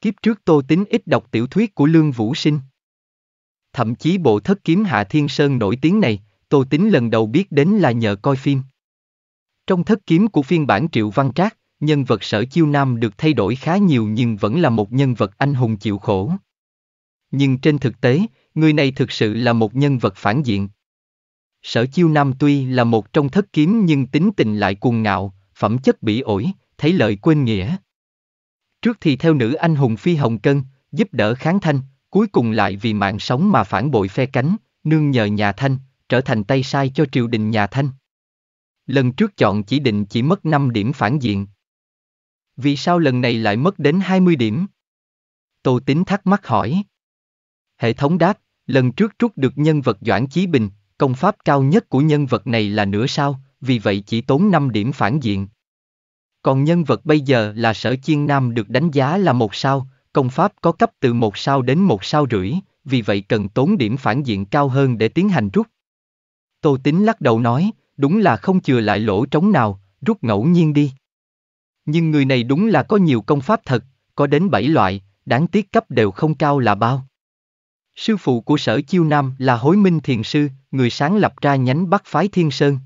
Kiếp trước tô tính ít đọc tiểu thuyết của Lương Vũ Sinh. Thậm chí bộ thất kiếm Hạ Thiên Sơn nổi tiếng này, Tô Tính lần đầu biết đến là nhờ coi phim. Trong thất kiếm của phiên bản Triệu Văn Trác, nhân vật sở chiêu nam được thay đổi khá nhiều nhưng vẫn là một nhân vật anh hùng chịu khổ. Nhưng trên thực tế, người này thực sự là một nhân vật phản diện. Sở chiêu nam tuy là một trong thất kiếm nhưng tính tình lại cuồng ngạo, phẩm chất bị ổi, thấy lợi quên nghĩa. Trước thì theo nữ anh hùng Phi Hồng Cân, giúp đỡ kháng thanh, cuối cùng lại vì mạng sống mà phản bội phe cánh, nương nhờ nhà Thanh, trở thành tay sai cho triều đình nhà Thanh. Lần trước chọn chỉ định chỉ mất 5 điểm phản diện. Vì sao lần này lại mất đến 20 điểm? Tô Tính thắc mắc hỏi. Hệ thống đáp, lần trước trút được nhân vật Doãn Chí Bình, công pháp cao nhất của nhân vật này là nửa sao, vì vậy chỉ tốn 5 điểm phản diện. Còn nhân vật bây giờ là Sở Chiên Nam được đánh giá là một sao, công pháp có cấp từ một sao đến một sao rưỡi, vì vậy cần tốn điểm phản diện cao hơn để tiến hành rút. Tô Tính lắc đầu nói, đúng là không chừa lại lỗ trống nào, rút ngẫu nhiên đi. Nhưng người này đúng là có nhiều công pháp thật, có đến bảy loại, đáng tiếc cấp đều không cao là bao. Sư phụ của sở chiêu nam là hối minh thiền sư, người sáng lập ra nhánh bắc phái thiên sơn.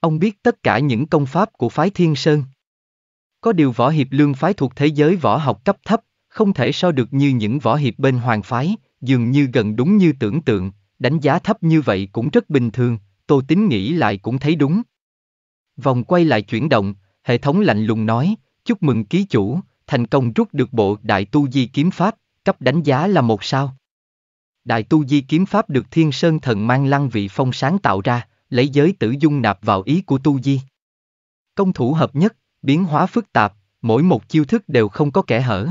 Ông biết tất cả những công pháp của phái thiên sơn. Có điều võ hiệp lương phái thuộc thế giới võ học cấp thấp, không thể so được như những võ hiệp bên hoàng phái, dường như gần đúng như tưởng tượng, đánh giá thấp như vậy cũng rất bình thường, Tô tính nghĩ lại cũng thấy đúng. Vòng quay lại chuyển động, hệ thống lạnh lùng nói, chúc mừng ký chủ, thành công rút được bộ Đại Tu Di Kiếm Pháp, cấp đánh giá là một sao. Đại Tu Di Kiếm Pháp được Thiên Sơn Thần mang lăng vị phong sáng tạo ra, lấy giới tử dung nạp vào ý của Tu Di. Công thủ hợp nhất, biến hóa phức tạp, mỗi một chiêu thức đều không có kẻ hở.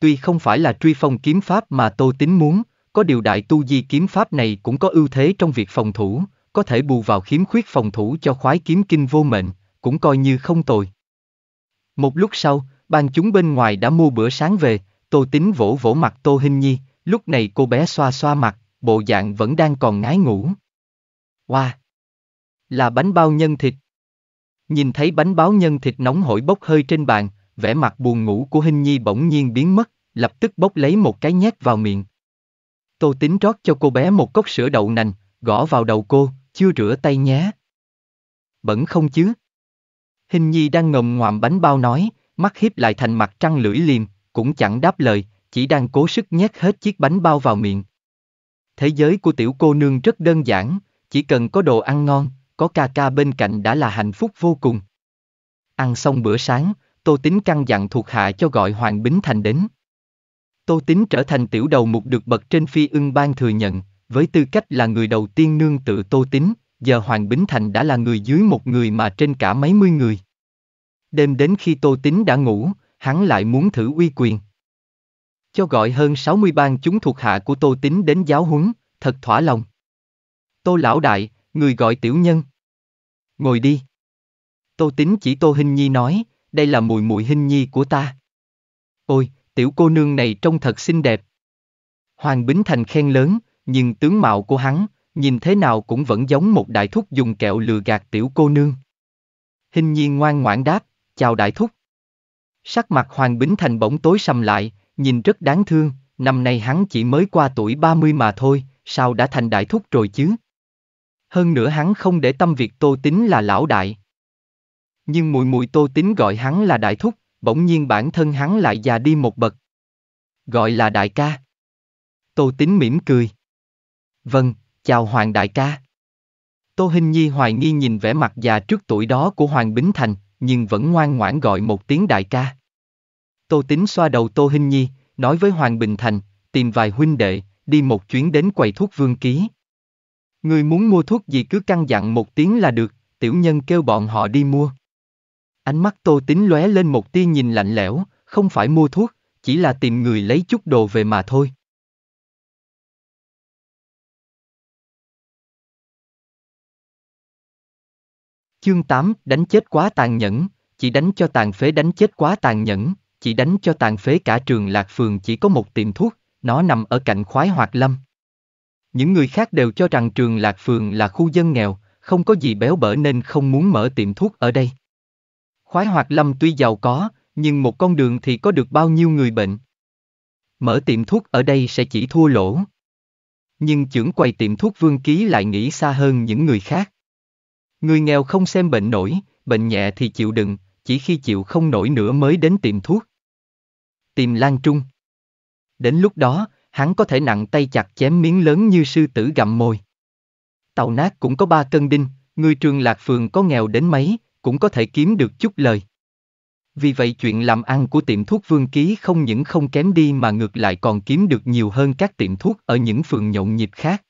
Tuy không phải là truy phong kiếm pháp mà Tô Tín muốn, có điều đại tu di kiếm pháp này cũng có ưu thế trong việc phòng thủ, có thể bù vào khiếm khuyết phòng thủ cho khoái kiếm kinh vô mệnh, cũng coi như không tồi. Một lúc sau, ban chúng bên ngoài đã mua bữa sáng về, Tô Tín vỗ vỗ mặt Tô Hinh Nhi, lúc này cô bé xoa xoa mặt, bộ dạng vẫn đang còn ngái ngủ. Wow! Là bánh bao nhân thịt. Nhìn thấy bánh báo nhân thịt nóng hổi bốc hơi trên bàn, vẻ mặt buồn ngủ của hình Nhi bỗng nhiên biến mất, lập tức bốc lấy một cái nhét vào miệng. Tô tính rót cho cô bé một cốc sữa đậu nành, gõ vào đầu cô, chưa rửa tay nhé. Bẩn không chứ? Hình Nhi đang ngầm ngoạm bánh bao nói, mắt hiếp lại thành mặt trăng lưỡi liềm, cũng chẳng đáp lời, chỉ đang cố sức nhét hết chiếc bánh bao vào miệng. Thế giới của tiểu cô nương rất đơn giản, chỉ cần có đồ ăn ngon, có ca ca bên cạnh đã là hạnh phúc vô cùng. Ăn xong bữa sáng, Tô Tính căn dặn thuộc hạ cho gọi Hoàng Bính Thành đến. Tô Tính trở thành tiểu đầu mục được bật trên phi ưng ban thừa nhận, với tư cách là người đầu tiên nương tự Tô Tính, giờ Hoàng Bính Thành đã là người dưới một người mà trên cả mấy mươi người. Đêm đến khi Tô Tính đã ngủ, hắn lại muốn thử uy quyền. Cho gọi hơn 60 bang chúng thuộc hạ của Tô Tính đến giáo huấn, thật thỏa lòng. Tô Lão Đại, người gọi tiểu nhân. Ngồi đi. Tô Tính chỉ Tô Hinh Nhi nói, đây là mùi mùi hình nhi của ta. Ôi, tiểu cô nương này trông thật xinh đẹp. Hoàng Bính Thành khen lớn, nhưng tướng mạo của hắn, nhìn thế nào cũng vẫn giống một đại thúc dùng kẹo lừa gạt tiểu cô nương. Hình nhi ngoan ngoãn đáp, chào đại thúc. Sắc mặt Hoàng Bính Thành bỗng tối sầm lại, nhìn rất đáng thương, năm nay hắn chỉ mới qua tuổi 30 mà thôi, sao đã thành đại thúc rồi chứ? Hơn nữa hắn không để tâm việc tô tính là lão đại, nhưng mùi mùi tô tính gọi hắn là đại thúc, bỗng nhiên bản thân hắn lại già đi một bậc. Gọi là đại ca. Tô tính mỉm cười. Vâng, chào Hoàng đại ca. Tô Hinh Nhi hoài nghi nhìn vẻ mặt già trước tuổi đó của Hoàng Bính Thành, nhưng vẫn ngoan ngoãn gọi một tiếng đại ca. Tô Tính xoa đầu Tô Hinh Nhi, nói với Hoàng Bình Thành, tìm vài huynh đệ, đi một chuyến đến quầy thuốc vương ký. Người muốn mua thuốc gì cứ căn dặn một tiếng là được, tiểu nhân kêu bọn họ đi mua. Ánh mắt tô tính lóe lên một tia nhìn lạnh lẽo, không phải mua thuốc, chỉ là tìm người lấy chút đồ về mà thôi.
Chương 8, đánh
chết quá tàn nhẫn, chỉ đánh cho tàn phế đánh chết quá tàn nhẫn, chỉ đánh cho tàn phế cả trường lạc phường chỉ có một tiệm thuốc, nó nằm ở cạnh khoái hoạt lâm. Những người khác đều cho rằng trường lạc phường là khu dân nghèo, không có gì béo bở nên không muốn mở tiệm thuốc ở đây khoái hoạt lâm tuy giàu có, nhưng một con đường thì có được bao nhiêu người bệnh. Mở tiệm thuốc ở đây sẽ chỉ thua lỗ. Nhưng trưởng quầy tiệm thuốc vương ký lại nghĩ xa hơn những người khác. Người nghèo không xem bệnh nổi, bệnh nhẹ thì chịu đựng, chỉ khi chịu không nổi nữa mới đến tiệm thuốc. Tìm Lan Trung. Đến lúc đó, hắn có thể nặng tay chặt chém miếng lớn như sư tử gặm mồi. Tàu nát cũng có ba cân đinh, người trường lạc phường có nghèo đến mấy, cũng có thể kiếm được chút lời. Vì vậy chuyện làm ăn của tiệm thuốc Vương Ký không những không kém đi mà ngược lại còn kiếm được nhiều hơn các tiệm thuốc ở những phường nhộn nhịp khác.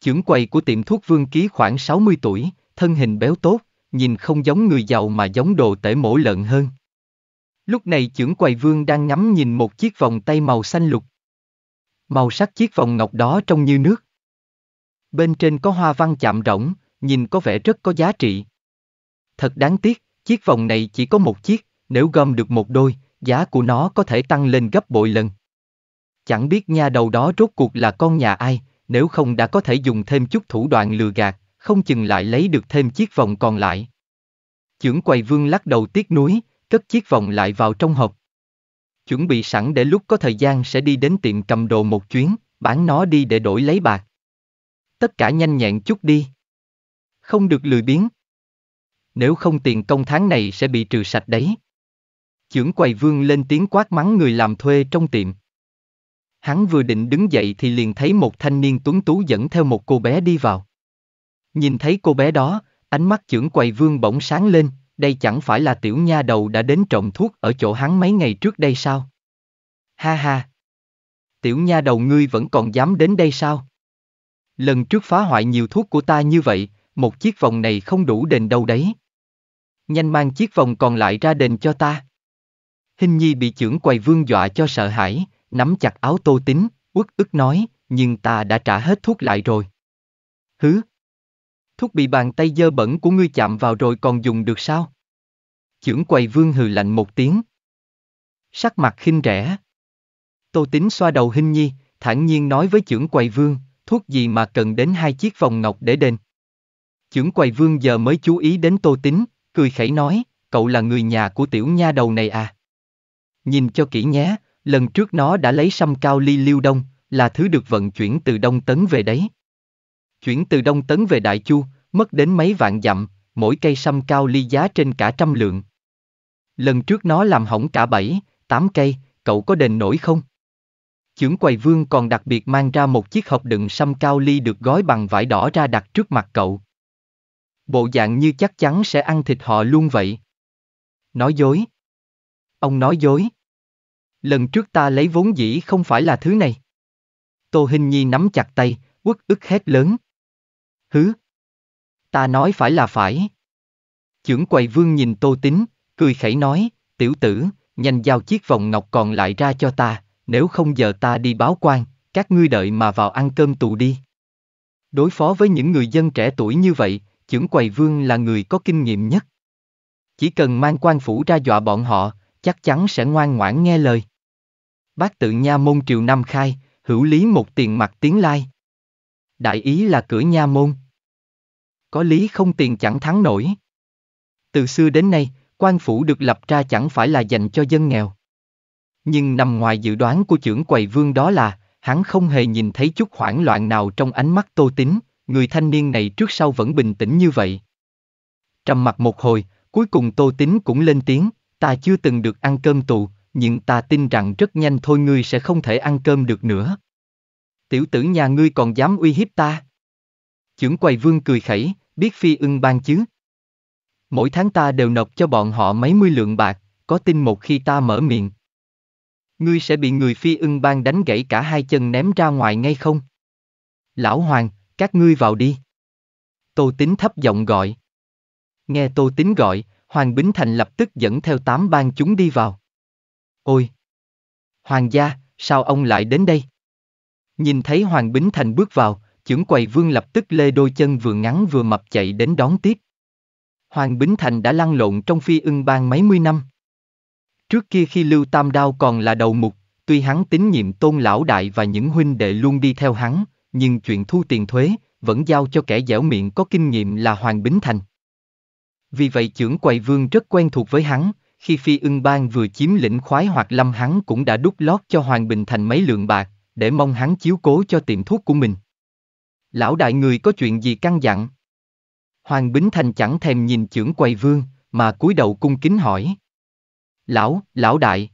Chưởng quầy của tiệm thuốc Vương Ký khoảng 60 tuổi, thân hình béo tốt, nhìn không giống người giàu mà giống đồ tể mổ lợn hơn. Lúc này chưởng quầy vương đang ngắm nhìn một chiếc vòng tay màu xanh lục. Màu sắc chiếc vòng ngọc đó trông như nước. Bên trên có hoa văn chạm rỗng, nhìn có vẻ rất có giá trị. Thật đáng tiếc, chiếc vòng này chỉ có một chiếc, nếu gom được một đôi, giá của nó có thể tăng lên gấp bội lần. Chẳng biết nha đầu đó rốt cuộc là con nhà ai, nếu không đã có thể dùng thêm chút thủ đoạn lừa gạt, không chừng lại lấy được thêm chiếc vòng còn lại. Chưởng quầy vương lắc đầu tiếc nuối, cất chiếc vòng lại vào trong hộp. Chuẩn bị sẵn để lúc có thời gian sẽ đi đến tiệm cầm đồ một chuyến, bán nó đi để đổi lấy bạc. Tất cả nhanh nhẹn chút đi. Không được lười biếng nếu không tiền công tháng này sẽ bị trừ sạch đấy. Chưởng quầy vương lên tiếng quát mắng người làm thuê trong tiệm. Hắn vừa định đứng dậy thì liền thấy một thanh niên tuấn tú dẫn theo một cô bé đi vào. Nhìn thấy cô bé đó, ánh mắt chưởng quầy vương bỗng sáng lên, đây chẳng phải là tiểu nha đầu đã đến trộm thuốc ở chỗ hắn mấy ngày trước đây sao? Ha ha! Tiểu nha đầu ngươi vẫn còn dám đến đây sao? Lần trước phá hoại nhiều thuốc của ta như vậy, một chiếc vòng này không đủ đền đâu đấy nhanh mang chiếc vòng còn lại ra đền cho ta. Hình nhi bị trưởng quầy vương dọa cho sợ hãi, nắm chặt áo tô tính, uất ức nói, nhưng ta đã trả hết thuốc lại rồi. Hứ! Thuốc bị bàn tay dơ bẩn của ngươi chạm vào rồi còn dùng được sao? Chưởng quầy vương hừ lạnh một tiếng. Sắc mặt khinh rẻ. Tô tính xoa đầu hình nhi, thản nhiên nói với chưởng quầy vương, thuốc gì mà cần đến hai chiếc vòng ngọc để đền. Chưởng quầy vương giờ mới chú ý đến tô tính, cười khẩy nói, cậu là người nhà của tiểu nha đầu này à? Nhìn cho kỹ nhé, lần trước nó đã lấy sâm cao ly liêu đông, là thứ được vận chuyển từ Đông Tấn về đấy. Chuyển từ Đông Tấn về Đại Chu, mất đến mấy vạn dặm, mỗi cây sâm cao ly giá trên cả trăm lượng. Lần trước nó làm hỏng cả bảy, tám cây, cậu có đền nổi không? Chưởng quầy vương còn đặc biệt mang ra một chiếc hộp đựng sâm cao ly được gói bằng vải đỏ ra đặt trước mặt cậu bộ dạng như chắc chắn sẽ ăn thịt họ luôn vậy. Nói dối. Ông nói dối. Lần trước ta lấy vốn dĩ không phải là thứ này. Tô Hình Nhi nắm chặt tay, quất ức hét lớn. Hứ. Ta nói phải là phải. Chưởng quầy vương nhìn Tô Tính, cười khẩy nói, tiểu tử, nhanh giao chiếc vòng ngọc còn lại ra cho ta, nếu không giờ ta đi báo quan, các ngươi đợi mà vào ăn cơm tù đi. Đối phó với những người dân trẻ tuổi như vậy, chưởng quầy vương là người có kinh nghiệm nhất. Chỉ cần mang quan phủ ra dọa bọn họ, chắc chắn sẽ ngoan ngoãn nghe lời. Bác tự nha môn triều năm khai, hữu lý một tiền mặt tiếng lai. Đại ý là cửa nha môn. Có lý không tiền chẳng thắng nổi. Từ xưa đến nay, quan phủ được lập ra chẳng phải là dành cho dân nghèo. Nhưng nằm ngoài dự đoán của trưởng quầy vương đó là, hắn không hề nhìn thấy chút hoảng loạn nào trong ánh mắt tô tính người thanh niên này trước sau vẫn bình tĩnh như vậy. Trầm mặt một hồi, cuối cùng Tô Tín cũng lên tiếng, ta chưa từng được ăn cơm tù, nhưng ta tin rằng rất nhanh thôi ngươi sẽ không thể ăn cơm được nữa. Tiểu tử nhà ngươi còn dám uy hiếp ta. Chưởng quầy vương cười khẩy, biết phi ưng ban chứ. Mỗi tháng ta đều nộp cho bọn họ mấy mươi lượng bạc, có tin một khi ta mở miệng. Ngươi sẽ bị người phi ưng ban đánh gãy cả hai chân ném ra ngoài ngay không? Lão Hoàng, các ngươi vào đi. Tô Tín thấp giọng gọi. Nghe Tô Tín gọi, Hoàng Bính Thành lập tức dẫn theo tám bang chúng đi vào. Ôi! Hoàng gia, sao ông lại đến đây? Nhìn thấy Hoàng Bính Thành bước vào, trưởng quầy vương lập tức lê đôi chân vừa ngắn vừa mập chạy đến đón tiếp. Hoàng Bính Thành đã lăn lộn trong phi ưng bang mấy mươi năm. Trước kia khi Lưu Tam Đao còn là đầu mục, tuy hắn tín nhiệm tôn lão đại và những huynh đệ luôn đi theo hắn, nhưng chuyện thu tiền thuế, vẫn giao cho kẻ dẻo miệng có kinh nghiệm là Hoàng Bính Thành. Vì vậy trưởng quầy vương rất quen thuộc với hắn, khi Phi ưng bang vừa chiếm lĩnh khoái hoặc lâm hắn cũng đã đút lót cho Hoàng Bình Thành mấy lượng bạc, để mong hắn chiếu cố cho tiệm thuốc của mình. Lão đại người có chuyện gì căng dặn? Hoàng Bính Thành chẳng thèm nhìn trưởng quầy vương, mà cúi đầu cung kính hỏi. Lão, lão đại.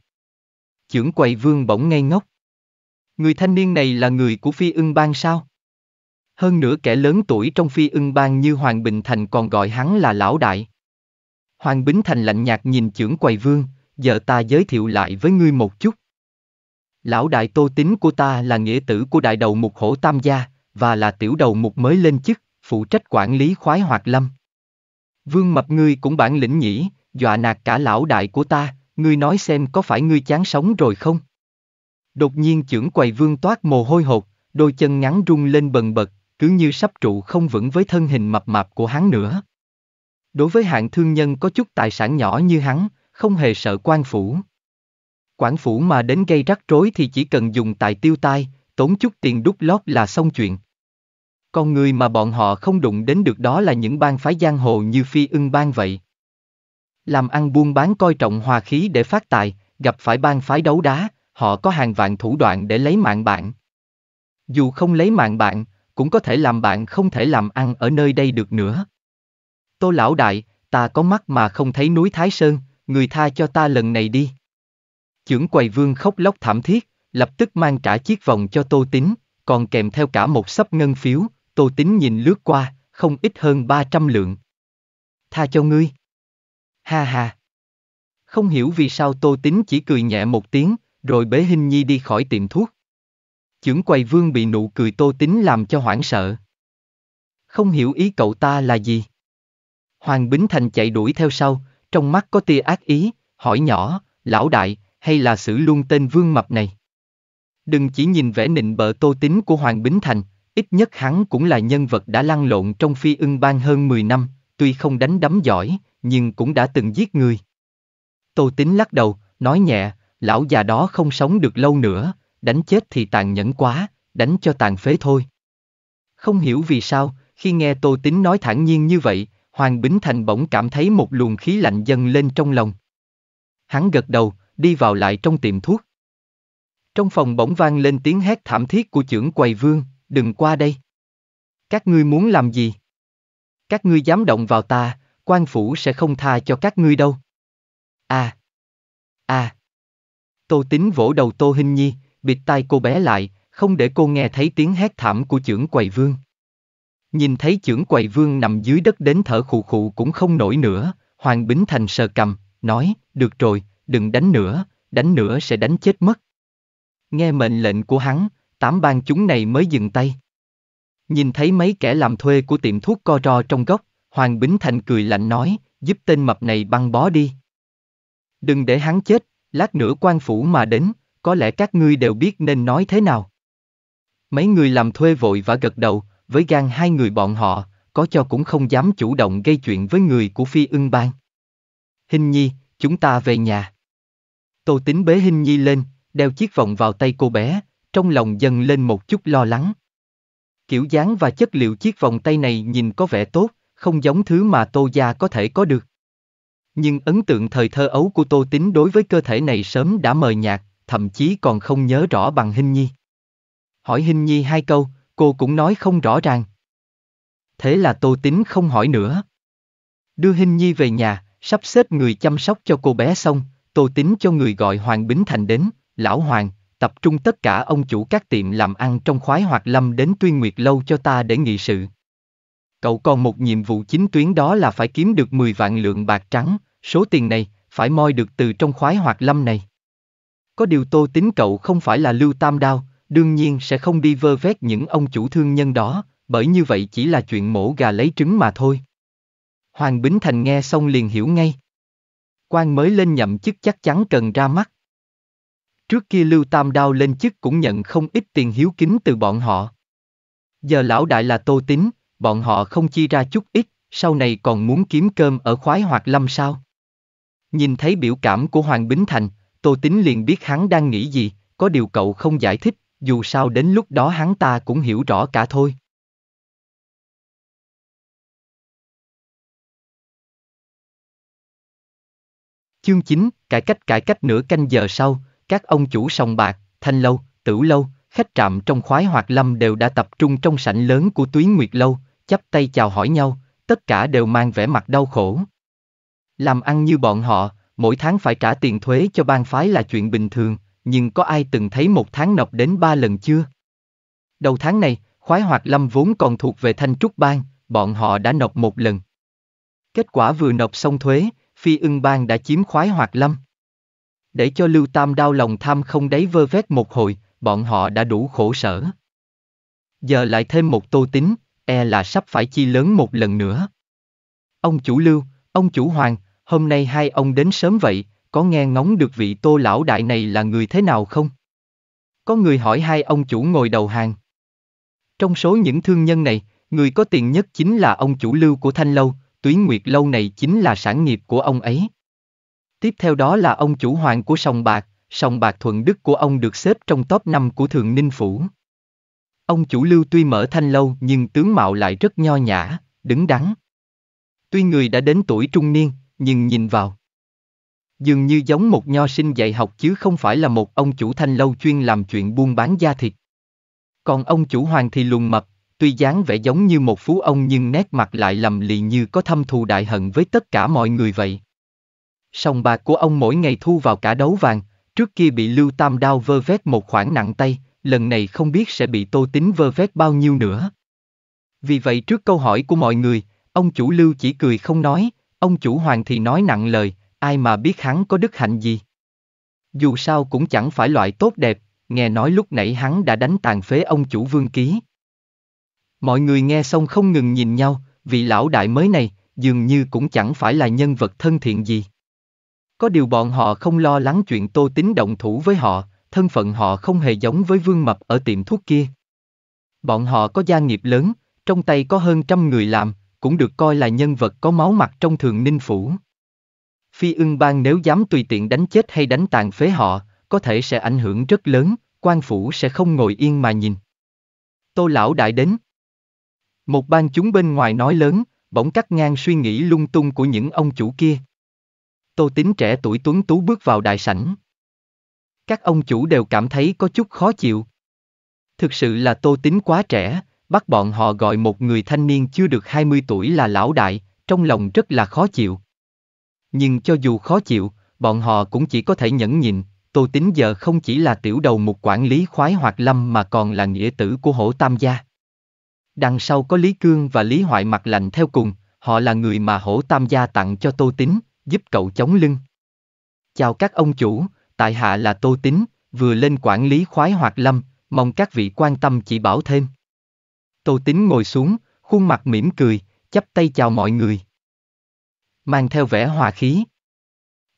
Trưởng quầy vương bỗng ngây ngốc, Người thanh niên này là người của phi ưng bang sao? Hơn nữa kẻ lớn tuổi trong phi ưng bang như Hoàng Bình Thành còn gọi hắn là lão đại. Hoàng Bình Thành lạnh nhạt nhìn trưởng quầy vương, giờ ta giới thiệu lại với ngươi một chút. Lão đại tô tính của ta là nghĩa tử của đại đầu mục hổ tam gia, và là tiểu đầu mục mới lên chức, phụ trách quản lý khoái hoạt lâm. Vương mập ngươi cũng bản lĩnh nhỉ, dọa nạt cả lão đại của ta, ngươi nói xem có phải ngươi chán sống rồi không? Đột nhiên trưởng quầy vương toát mồ hôi hột, đôi chân ngắn rung lên bần bật, cứ như sắp trụ không vững với thân hình mập mạp của hắn nữa. Đối với hạng thương nhân có chút tài sản nhỏ như hắn, không hề sợ quan phủ. Quản phủ mà đến gây rắc rối thì chỉ cần dùng tài tiêu tai, tốn chút tiền đúc lót là xong chuyện. Con người mà bọn họ không đụng đến được đó là những bang phái giang hồ như phi ưng bang vậy. Làm ăn buôn bán coi trọng hòa khí để phát tài, gặp phải bang phái đấu đá, họ có hàng vạn thủ đoạn để lấy mạng bạn. Dù không lấy mạng bạn, cũng có thể làm bạn không thể làm ăn ở nơi đây được nữa. Tô lão đại, ta có mắt mà không thấy núi Thái Sơn, người tha cho ta lần này đi. Chưởng quầy vương khóc lóc thảm thiết, lập tức mang trả chiếc vòng cho Tô Tín, còn kèm theo cả một sấp ngân phiếu, Tô Tín nhìn lướt qua, không ít hơn 300 lượng. Tha cho ngươi. Ha ha. Không hiểu vì sao Tô Tín chỉ cười nhẹ một tiếng, rồi bế Hình Nhi đi khỏi tiệm thuốc. Chưởng quầy vương bị nụ cười tô tính làm cho hoảng sợ. Không hiểu ý cậu ta là gì. Hoàng Bính Thành chạy đuổi theo sau, trong mắt có tia ác ý, hỏi nhỏ, lão đại, hay là xử luôn tên vương mập này. Đừng chỉ nhìn vẻ nịnh bợ tô tính của Hoàng Bính Thành, ít nhất hắn cũng là nhân vật đã lăn lộn trong phi ưng bang hơn 10 năm, tuy không đánh đấm giỏi, nhưng cũng đã từng giết người. Tô tính lắc đầu, nói nhẹ, lão già đó không sống được lâu nữa, đánh chết thì tàn nhẫn quá, đánh cho tàn phế thôi. Không hiểu vì sao, khi nghe Tô Tính nói thản nhiên như vậy, Hoàng Bính Thành bỗng cảm thấy một luồng khí lạnh dâng lên trong lòng. Hắn gật đầu, đi vào lại trong tiệm thuốc. Trong phòng bỗng vang lên tiếng hét thảm thiết của trưởng quầy vương, đừng qua đây. Các ngươi muốn làm gì? Các ngươi dám động vào ta, quan phủ sẽ không tha cho các ngươi đâu. À! À! Tô tính vỗ đầu Tô Hinh Nhi, bịt tai cô bé lại, không để cô nghe thấy tiếng hét thảm của trưởng quầy vương. Nhìn thấy trưởng quầy vương nằm dưới đất đến thở khụ khụ cũng không nổi nữa, Hoàng Bính Thành sờ cầm, nói, được rồi, đừng đánh nữa, đánh nữa sẽ đánh chết mất. Nghe mệnh lệnh của hắn, tám bang chúng này mới dừng tay. Nhìn thấy mấy kẻ làm thuê của tiệm thuốc co ro trong góc, Hoàng Bính Thành cười lạnh nói, giúp tên mập này băng bó đi. Đừng để hắn chết, lát nữa quan phủ mà đến, có lẽ các ngươi đều biết nên nói thế nào. Mấy người làm thuê vội và gật đầu, với gan hai người bọn họ, có cho cũng không dám chủ động gây chuyện với người của phi ưng bang. Hình nhi, chúng ta về nhà. Tô tính bế hình nhi lên, đeo chiếc vòng vào tay cô bé, trong lòng dần lên một chút lo lắng. Kiểu dáng và chất liệu chiếc vòng tay này nhìn có vẻ tốt, không giống thứ mà tô gia có thể có được. Nhưng ấn tượng thời thơ ấu của Tô Tín đối với cơ thể này sớm đã mờ nhạt, thậm chí còn không nhớ rõ bằng Hinh Nhi. Hỏi Hinh Nhi hai câu, cô cũng nói không rõ ràng. Thế là Tô Tín không hỏi nữa. Đưa Hinh Nhi về nhà, sắp xếp người chăm sóc cho cô bé xong, Tô Tín cho người gọi Hoàng Bính Thành đến, Lão Hoàng, tập trung tất cả ông chủ các tiệm làm ăn trong khoái hoạt lâm đến tuyên nguyệt lâu cho ta để nghị sự. Cậu còn một nhiệm vụ chính tuyến đó là phải kiếm được 10 vạn lượng bạc trắng, số tiền này, phải moi được từ trong khoái hoạt lâm này. Có điều tô tính cậu không phải là lưu tam đao, đương nhiên sẽ không đi vơ vét những ông chủ thương nhân đó, bởi như vậy chỉ là chuyện mổ gà lấy trứng mà thôi. Hoàng Bính Thành nghe xong liền hiểu ngay. Quan mới lên nhậm chức chắc chắn cần ra mắt. Trước kia Lưu Tam Đao lên chức cũng nhận không ít tiền hiếu kính từ bọn họ. Giờ lão đại là tô tính, bọn họ không chi ra chút ít, sau này còn muốn kiếm cơm ở khoái hoạt lâm sao? Nhìn thấy biểu cảm của Hoàng Bính Thành, Tô Tính liền biết hắn đang nghĩ gì, có điều cậu không giải thích, dù sao đến lúc đó hắn ta cũng hiểu rõ cả thôi. Chương 9, cải cách cải cách nửa canh giờ sau, các ông chủ sòng bạc, thanh lâu, tửu lâu, khách trạm trong khoái hoạt lâm đều đã tập trung trong sảnh lớn của tuyến nguyệt lâu, chắp tay chào hỏi nhau, tất cả đều mang vẻ mặt đau khổ. Làm ăn như bọn họ, mỗi tháng phải trả tiền thuế cho bang phái là chuyện bình thường, nhưng có ai từng thấy một tháng nộp đến ba lần chưa? Đầu tháng này, khoái hoạt lâm vốn còn thuộc về thanh trúc bang, bọn họ đã nộp một lần. Kết quả vừa nộp xong thuế, phi ưng bang đã chiếm khoái hoạt lâm. Để cho Lưu Tam đau lòng tham không đáy vơ vét một hồi, bọn họ đã đủ khổ sở. Giờ lại thêm một tô tính, e là sắp phải chi lớn một lần nữa. Ông chủ Lưu, ông chủ Hoàng, hôm nay hai ông đến sớm vậy, có nghe ngóng được vị tô lão đại này là người thế nào không? Có người hỏi hai ông chủ ngồi đầu hàng. Trong số những thương nhân này, người có tiền nhất chính là ông chủ Lưu của Thanh Lâu, Tuyến Nguyệt Lâu này chính là sản nghiệp của ông ấy. Tiếp theo đó là ông chủ Hoàng của Sòng Bạc, Sòng Bạc Thuận Đức của ông được xếp trong top 5 của Thường Ninh Phủ. Ông chủ lưu tuy mở thanh lâu nhưng tướng mạo lại rất nho nhã, đứng đắn. Tuy người đã đến tuổi trung niên, nhưng nhìn vào. Dường như giống một nho sinh dạy học chứ không phải là một ông chủ thanh lâu chuyên làm chuyện buôn bán da thịt. Còn ông chủ hoàng thì lùn mập, tuy dáng vẻ giống như một phú ông nhưng nét mặt lại lầm lì như có thâm thù đại hận với tất cả mọi người vậy. Sòng bạc của ông mỗi ngày thu vào cả đấu vàng, trước kia bị Lưu Tam Đao vơ vét một khoản nặng tay, lần này không biết sẽ bị tô tính vơ vét bao nhiêu nữa. Vì vậy trước câu hỏi của mọi người, ông chủ Lưu chỉ cười không nói, ông chủ Hoàng thì nói nặng lời, ai mà biết hắn có đức hạnh gì. Dù sao cũng chẳng phải loại tốt đẹp, nghe nói lúc nãy hắn đã đánh tàn phế ông chủ Vương Ký. Mọi người nghe xong không ngừng nhìn nhau, vị lão đại mới này, dường như cũng chẳng phải là nhân vật thân thiện gì. Có điều bọn họ không lo lắng chuyện tô tính động thủ với họ, thân phận họ không hề giống với vương mập ở tiệm thuốc kia. Bọn họ có gia nghiệp lớn, trong tay có hơn trăm người làm, cũng được coi là nhân vật có máu mặt trong thường ninh phủ. Phi ưng bang nếu dám tùy tiện đánh chết hay đánh tàn phế họ, có thể sẽ ảnh hưởng rất lớn, quan phủ sẽ không ngồi yên mà nhìn. Tô lão đại đến. Một bang chúng bên ngoài nói lớn, bỗng cắt ngang suy nghĩ lung tung của những ông chủ kia. Tô tính trẻ tuổi tuấn tú bước vào đại sảnh. Các ông chủ đều cảm thấy có chút khó chịu. Thực sự là tô tính quá trẻ, bắt bọn họ gọi một người thanh niên chưa được 20 tuổi là lão đại, trong lòng rất là khó chịu. Nhưng cho dù khó chịu, bọn họ cũng chỉ có thể nhẫn nhịn, Tô Tính giờ không chỉ là tiểu đầu một quản lý khoái hoạt lâm mà còn là nghĩa tử của hổ tam gia. Đằng sau có Lý Cương và Lý Hoại mặt lạnh theo cùng, họ là người mà hổ tam gia tặng cho Tô Tính, giúp cậu chống lưng. Chào các ông chủ, tại hạ là Tô Tín, vừa lên quản lý khoái hoạt lâm, mong các vị quan tâm chỉ bảo thêm. Tô Tín ngồi xuống, khuôn mặt mỉm cười, chắp tay chào mọi người. Mang theo vẻ hòa khí.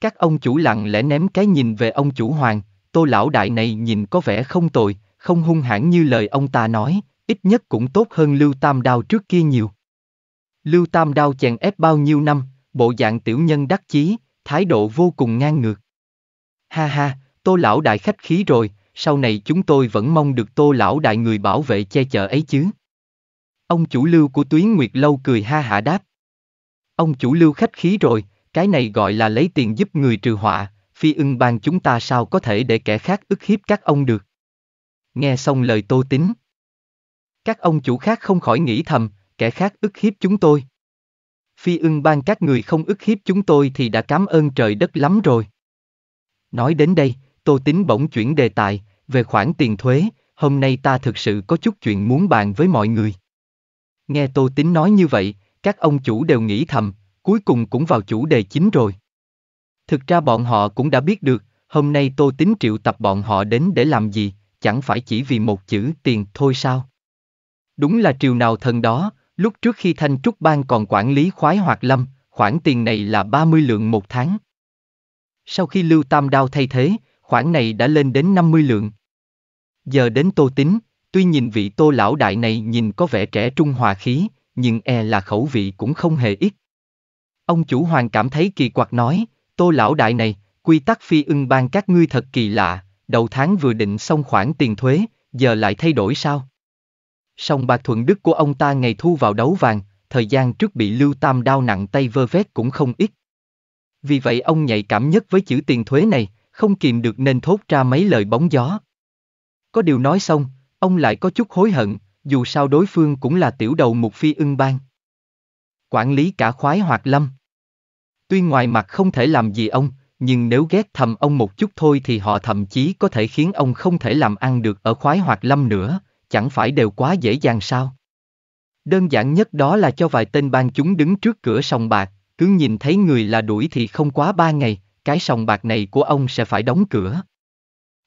Các ông chủ lặng lẽ ném cái nhìn về ông chủ hoàng, tô lão đại này nhìn có vẻ không tồi, không hung hãn như lời ông ta nói, ít nhất cũng tốt hơn Lưu Tam Đao trước kia nhiều. Lưu Tam Đao chèn ép bao nhiêu năm, bộ dạng tiểu nhân đắc chí, thái độ vô cùng ngang ngược. Ha ha, tô lão đại khách khí rồi, sau này chúng tôi vẫn mong được tô lão đại người bảo vệ che chở ấy chứ. Ông chủ lưu của tuyến nguyệt lâu cười ha hả đáp. Ông chủ lưu khách khí rồi, cái này gọi là lấy tiền giúp người trừ họa, phi ưng bang chúng ta sao có thể để kẻ khác ức hiếp các ông được. Nghe xong lời tô tính. Các ông chủ khác không khỏi nghĩ thầm, kẻ khác ức hiếp chúng tôi. Phi ưng bang các người không ức hiếp chúng tôi thì đã cảm ơn trời đất lắm rồi. Nói đến đây, Tô Tính bỗng chuyển đề tài, về khoản tiền thuế, hôm nay ta thực sự có chút chuyện muốn bàn với mọi người. Nghe Tô Tính nói như vậy, các ông chủ đều nghĩ thầm, cuối cùng cũng vào chủ đề chính rồi. Thực ra bọn họ cũng đã biết được, hôm nay Tô Tính triệu tập bọn họ đến để làm gì, chẳng phải chỉ vì một chữ tiền thôi sao. Đúng là triều nào thần đó, lúc trước khi Thanh Trúc Bang còn quản lý khoái hoạt lâm, khoản tiền này là 30 lượng một tháng. Sau khi Lưu Tam Đao thay thế, khoản này đã lên đến 50 lượng. Giờ đến Tô Tính, tuy nhìn vị Tô lão đại này nhìn có vẻ trẻ trung hòa khí, nhưng e là khẩu vị cũng không hề ít. Ông chủ hoàng cảm thấy kỳ quặc nói, Tô lão đại này, quy tắc phi ưng ban các ngươi thật kỳ lạ, đầu tháng vừa định xong khoản tiền thuế, giờ lại thay đổi sao? Song bạc thuận đức của ông ta ngày thu vào đấu vàng, thời gian trước bị Lưu Tam đao nặng tay vơ vét cũng không ít. Vì vậy ông nhạy cảm nhất với chữ tiền thuế này, không kìm được nên thốt ra mấy lời bóng gió. Có điều nói xong, ông lại có chút hối hận, dù sao đối phương cũng là tiểu đầu mục phi ưng bang. Quản lý cả khoái hoạt lâm. Tuy ngoài mặt không thể làm gì ông, nhưng nếu ghét thầm ông một chút thôi thì họ thậm chí có thể khiến ông không thể làm ăn được ở khoái hoạt lâm nữa, chẳng phải đều quá dễ dàng sao. Đơn giản nhất đó là cho vài tên bang chúng đứng trước cửa sòng bạc, cứ nhìn thấy người là đuổi thì không quá ba ngày, cái sòng bạc này của ông sẽ phải đóng cửa.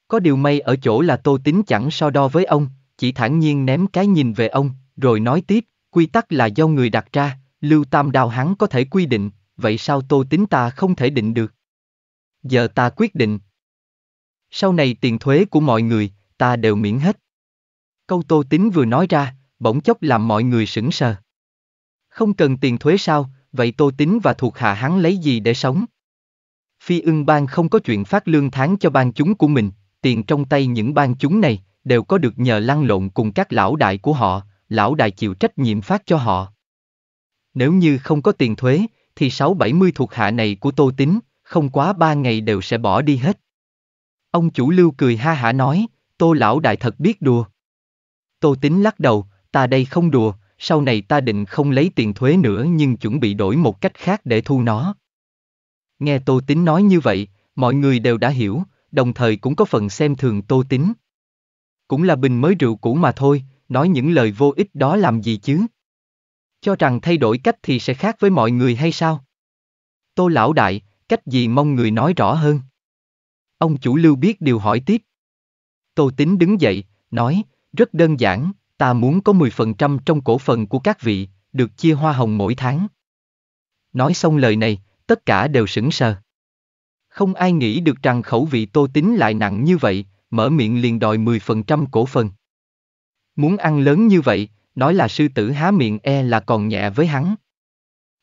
Có điều may ở chỗ là Tô Tính chẳng so đo với ông, chỉ thản nhiên ném cái nhìn về ông, rồi nói tiếp, quy tắc là do người đặt ra, Lưu Tam Đào hắn có thể quy định, vậy sao Tô Tính ta không thể định được? Giờ ta quyết định. Sau này tiền thuế của mọi người, ta đều miễn hết. Câu Tô Tính vừa nói ra, bỗng chốc làm mọi người sững sờ. Không cần tiền thuế sao, vậy Tô tính và thuộc hạ hắn lấy gì để sống? Phi ưng bang không có chuyện phát lương tháng cho bang chúng của mình, tiền trong tay những bang chúng này, đều có được nhờ lăn lộn cùng các lão đại của họ, lão đại chịu trách nhiệm phát cho họ. Nếu như không có tiền thuế, thì 6-70 thuộc hạ này của Tô tính, không quá ba ngày đều sẽ bỏ đi hết. Ông chủ lưu cười ha hả nói, Tô lão đại thật biết đùa. Tô tính lắc đầu, ta đây không đùa, sau này ta định không lấy tiền thuế nữa nhưng chuẩn bị đổi một cách khác để thu nó. Nghe Tô Tính nói như vậy, mọi người đều đã hiểu, đồng thời cũng có phần xem thường Tô Tính. Cũng là bình mới rượu cũ mà thôi, nói những lời vô ích đó làm gì chứ? Cho rằng thay đổi cách thì sẽ khác với mọi người hay sao? Tô lão đại, cách gì mong người nói rõ hơn? Ông chủ lưu biết điều hỏi tiếp. Tô Tính đứng dậy, nói, rất đơn giản, Ta muốn có 10% trong cổ phần của các vị, được chia hoa hồng mỗi tháng. Nói xong lời này, tất cả đều sững sờ. Không ai nghĩ được rằng khẩu vị tô tính lại nặng như vậy, mở miệng liền đòi 10% cổ phần. Muốn ăn lớn như vậy, nói là sư tử há miệng e là còn nhẹ với hắn.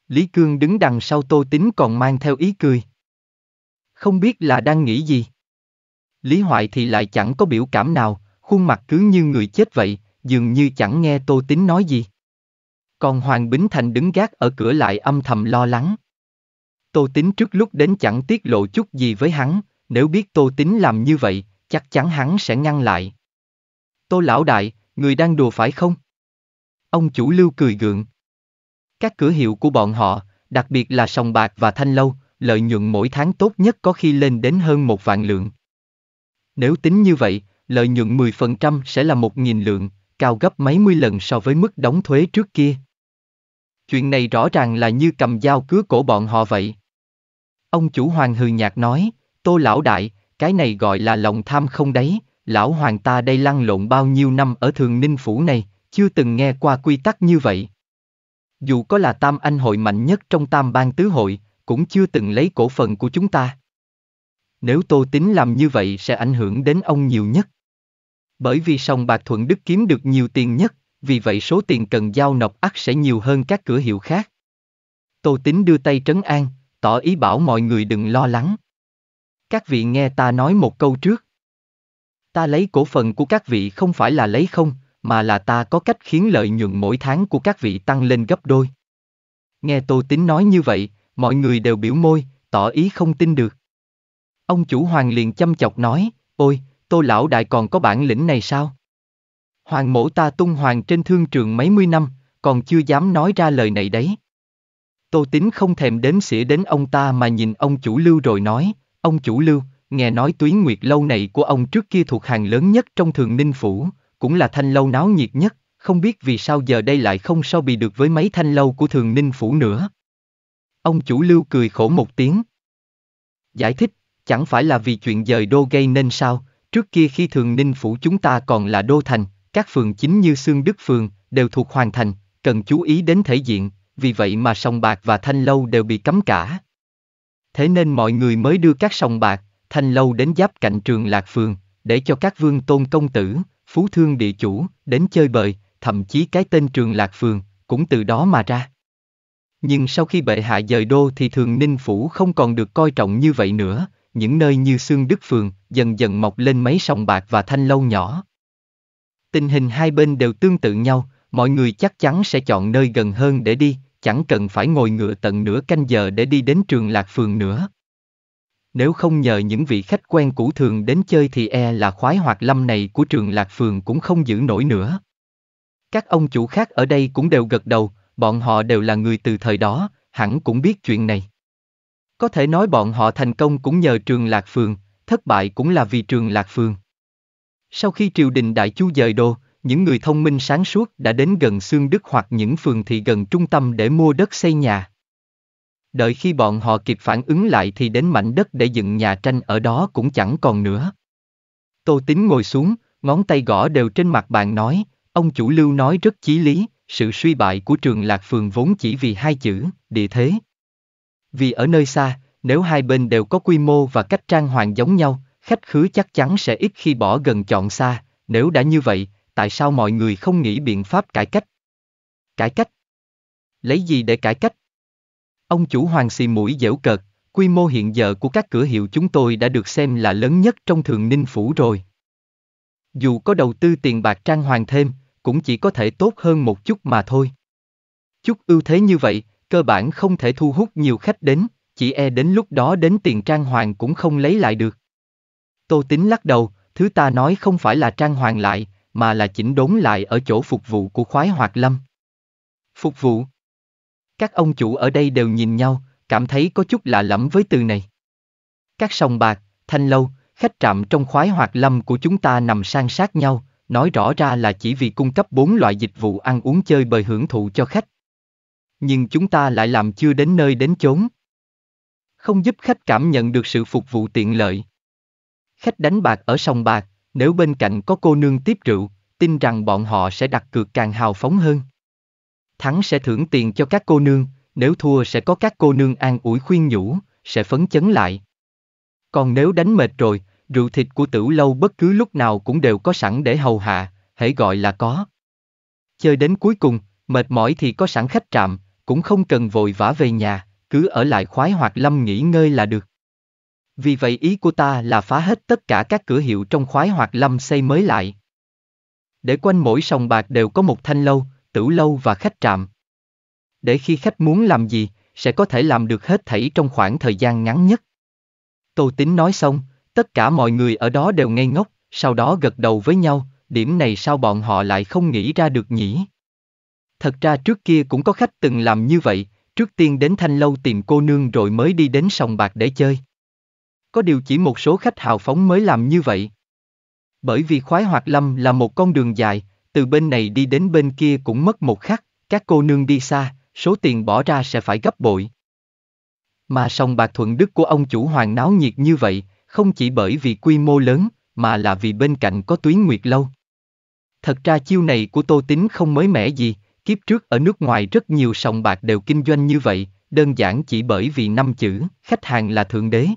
Lý Cương đứng đằng sau tô tính còn mang theo ý cười. Không biết là đang nghĩ gì. Lý Hoại thì lại chẳng có biểu cảm nào, khuôn mặt cứ như người chết vậy, dường như chẳng nghe Tô Tín nói gì. Còn Hoàng Bính Thành đứng gác ở cửa lại âm thầm lo lắng. Tô Tín trước lúc đến chẳng tiết lộ chút gì với hắn, nếu biết Tô Tín làm như vậy, chắc chắn hắn sẽ ngăn lại. Tô lão đại, người đang đùa phải không? Ông chủ lưu cười gượng. Các cửa hiệu của bọn họ, đặc biệt là sòng bạc và thanh lâu, lợi nhuận mỗi tháng tốt nhất có khi lên đến hơn một vạn lượng. Nếu tính như vậy, lợi nhuận 10% sẽ là một nghìn lượng, cao gấp mấy mươi lần so với mức đóng thuế trước kia. Chuyện này rõ ràng là như cầm dao cứa cổ bọn họ vậy. Ông chủ hoàng hừ nhạt nói, tô lão đại, cái này gọi là lòng tham không đấy, lão hoàng ta đây lăn lộn bao nhiêu năm ở thường ninh phủ này, chưa từng nghe qua quy tắc như vậy. Dù có là tam anh hội mạnh nhất trong tam bang tứ hội, cũng chưa từng lấy cổ phần của chúng ta. Nếu tô tính làm như vậy sẽ ảnh hưởng đến ông nhiều nhất. Bởi vì sòng bạc Thuận Đức kiếm được nhiều tiền nhất, vì vậy số tiền cần giao nộp ắt sẽ nhiều hơn các cửa hiệu khác. Tô Tính đưa tay trấn an, tỏ ý bảo mọi người đừng lo lắng. Các vị nghe ta nói một câu trước. Ta lấy cổ phần của các vị không phải là lấy không, mà là ta có cách khiến lợi nhuận mỗi tháng của các vị tăng lên gấp đôi. Nghe Tô Tính nói như vậy, mọi người đều biểu môi, tỏ ý không tin được. Ông chủ hoàng liền chăm chọc nói, ôi, Tô lão đại còn có bản lĩnh này sao? Hoàng mổ ta tung hoàng trên thương trường mấy mươi năm, còn chưa dám nói ra lời này đấy. Tô tính không thèm đếm xỉa đến ông ta mà nhìn ông chủ lưu rồi nói, ông chủ lưu, nghe nói tuyến nguyệt lâu này của ông trước kia thuộc hàng lớn nhất trong thường ninh phủ, cũng là thanh lâu náo nhiệt nhất, không biết vì sao giờ đây lại không so bì được với mấy thanh lâu của thường ninh phủ nữa. Ông chủ lưu cười khổ một tiếng. Giải thích, chẳng phải là vì chuyện dời đô gây nên sao, Trước kia khi thường ninh phủ chúng ta còn là đô thành, các phường chính như Sương Đức Phường, đều thuộc hoàn thành, cần chú ý đến thể diện, vì vậy mà sòng bạc và thanh lâu đều bị cấm cả. Thế nên mọi người mới đưa các sòng bạc, thanh lâu đến giáp cạnh trường Lạc Phường, để cho các vương tôn công tử, phú thương địa chủ, đến chơi bời, thậm chí cái tên trường Lạc Phường, cũng từ đó mà ra. Nhưng sau khi bệ hạ dời đô thì thường ninh phủ không còn được coi trọng như vậy nữa, những nơi như xương Đức Phường, dần dần mọc lên mấy sòng bạc và thanh lâu nhỏ. Tình hình hai bên đều tương tự nhau, mọi người chắc chắn sẽ chọn nơi gần hơn để đi, chẳng cần phải ngồi ngựa tận nửa canh giờ để đi đến trường Lạc Phường nữa. Nếu không nhờ những vị khách quen cũ thường đến chơi thì e là khoái hoạt lâm này của trường Lạc Phường cũng không giữ nổi nữa. Các ông chủ khác ở đây cũng đều gật đầu, bọn họ đều là người từ thời đó, hẳn cũng biết chuyện này. Có thể nói bọn họ thành công cũng nhờ trường Lạc Phường, thất bại cũng là vì trường Lạc Phường. Sau khi triều đình đại chu dời đô, những người thông minh sáng suốt đã đến gần xương Đức hoặc những phường thị gần trung tâm để mua đất xây nhà. Đợi khi bọn họ kịp phản ứng lại thì đến mảnh đất để dựng nhà tranh ở đó cũng chẳng còn nữa. Tô Tín ngồi xuống, ngón tay gõ đều trên mặt bàn nói, ông chủ lưu nói rất chí lý, sự suy bại của trường Lạc Phường vốn chỉ vì hai chữ, địa thế, vì ở nơi xa, nếu hai bên đều có quy mô và cách trang hoàng giống nhau, khách khứa chắc chắn sẽ ít khi bỏ gần chọn xa, nếu đã như vậy, tại sao mọi người không nghĩ biện pháp cải cách? Cải cách? Lấy gì để cải cách? Ông chủ hoàng xì mũi dễu cợt, quy mô hiện giờ của các cửa hiệu chúng tôi đã được xem là lớn nhất trong thường ninh phủ rồi. Dù có đầu tư tiền bạc trang hoàng thêm, cũng chỉ có thể tốt hơn một chút mà thôi. Chút ưu thế như vậy, cơ bản không thể thu hút nhiều khách đến, chỉ e đến lúc đó đến tiền trang hoàng cũng không lấy lại được. Tô Tính lắc đầu, thứ ta nói không phải là trang hoàng lại, mà là chỉnh đốn lại ở chỗ phục vụ của khoái hoạt lâm. Phục vụ Các ông chủ ở đây đều nhìn nhau, cảm thấy có chút lạ lẫm với từ này. Các sòng bạc, thanh lâu, khách trạm trong khoái hoạt lâm của chúng ta nằm sang sát nhau, nói rõ ra là chỉ vì cung cấp bốn loại dịch vụ ăn uống chơi bời hưởng thụ cho khách, nhưng chúng ta lại làm chưa đến nơi đến chốn. Không giúp khách cảm nhận được sự phục vụ tiện lợi. Khách đánh bạc ở sòng bạc, nếu bên cạnh có cô nương tiếp rượu, tin rằng bọn họ sẽ đặt cược càng hào phóng hơn. Thắng sẽ thưởng tiền cho các cô nương, nếu thua sẽ có các cô nương an ủi khuyên nhủ, sẽ phấn chấn lại. Còn nếu đánh mệt rồi, rượu thịt của tử lâu bất cứ lúc nào cũng đều có sẵn để hầu hạ, hãy gọi là có. Chơi đến cuối cùng, mệt mỏi thì có sẵn khách trạm, cũng không cần vội vã về nhà, cứ ở lại khoái hoạt lâm nghỉ ngơi là được. Vì vậy ý của ta là phá hết tất cả các cửa hiệu trong khoái hoạt lâm xây mới lại. Để quanh mỗi sòng bạc đều có một thanh lâu, tửu lâu và khách trạm. Để khi khách muốn làm gì, sẽ có thể làm được hết thảy trong khoảng thời gian ngắn nhất. Tô Tính nói xong, tất cả mọi người ở đó đều ngây ngốc, sau đó gật đầu với nhau, điểm này sao bọn họ lại không nghĩ ra được nhỉ? Thật ra trước kia cũng có khách từng làm như vậy, trước tiên đến thanh lâu tìm cô nương rồi mới đi đến sòng bạc để chơi. Có điều chỉ một số khách hào phóng mới làm như vậy. Bởi vì khoái hoạt lâm là một con đường dài, từ bên này đi đến bên kia cũng mất một khắc, các cô nương đi xa, số tiền bỏ ra sẽ phải gấp bội. Mà sòng bạc thuận đức của ông chủ hoàng náo nhiệt như vậy, không chỉ bởi vì quy mô lớn, mà là vì bên cạnh có tuyến nguyệt lâu. Thật ra chiêu này của Tô Tính không mới mẻ gì, Kiếp trước ở nước ngoài rất nhiều sòng bạc đều kinh doanh như vậy, đơn giản chỉ bởi vì năm chữ, khách hàng là thượng đế.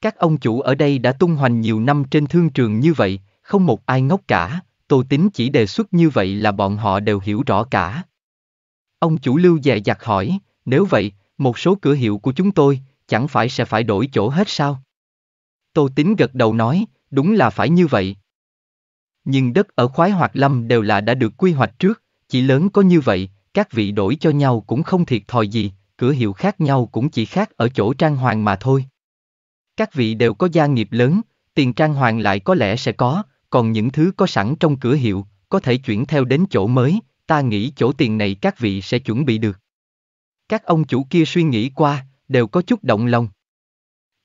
Các ông chủ ở đây đã tung hoành nhiều năm trên thương trường như vậy, không một ai ngốc cả, Tô Tính chỉ đề xuất như vậy là bọn họ đều hiểu rõ cả. Ông chủ lưu dè dặt hỏi, nếu vậy, một số cửa hiệu của chúng tôi, chẳng phải sẽ phải đổi chỗ hết sao? Tô Tính gật đầu nói, đúng là phải như vậy. Nhưng đất ở khoái hoạt lâm đều là đã được quy hoạch trước, chỉ lớn có như vậy, các vị đổi cho nhau cũng không thiệt thòi gì, cửa hiệu khác nhau cũng chỉ khác ở chỗ trang hoàng mà thôi. Các vị đều có gia nghiệp lớn, tiền trang hoàng lại có lẽ sẽ có, còn những thứ có sẵn trong cửa hiệu, có thể chuyển theo đến chỗ mới, ta nghĩ chỗ tiền này các vị sẽ chuẩn bị được. Các ông chủ kia suy nghĩ qua, đều có chút động lòng.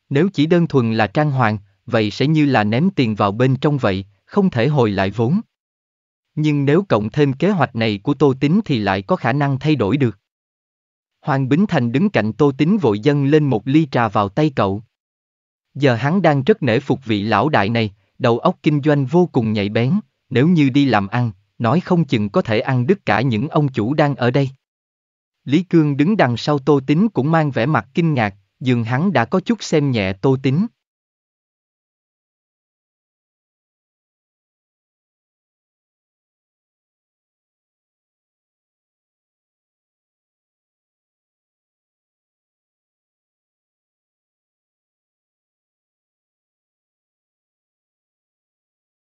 Nếu chỉ đơn thuần là trang hoàng, vậy sẽ như là ném tiền vào bên trong vậy, không thể hồi lại vốn. Nhưng nếu cộng thêm kế hoạch này của Tô Tín thì lại có khả năng thay đổi được. Hoàng Bính Thành đứng cạnh Tô Tín vội dâng lên một ly trà vào tay cậu. Giờ hắn đang rất nể phục vị lão đại này, đầu óc kinh doanh vô cùng nhạy bén, nếu như đi làm ăn, nói không chừng có thể ăn đứt cả những ông chủ đang ở đây. Lý Cương đứng đằng sau Tô Tín cũng mang vẻ mặt kinh ngạc, dường hắn đã có chút xem nhẹ Tô Tín.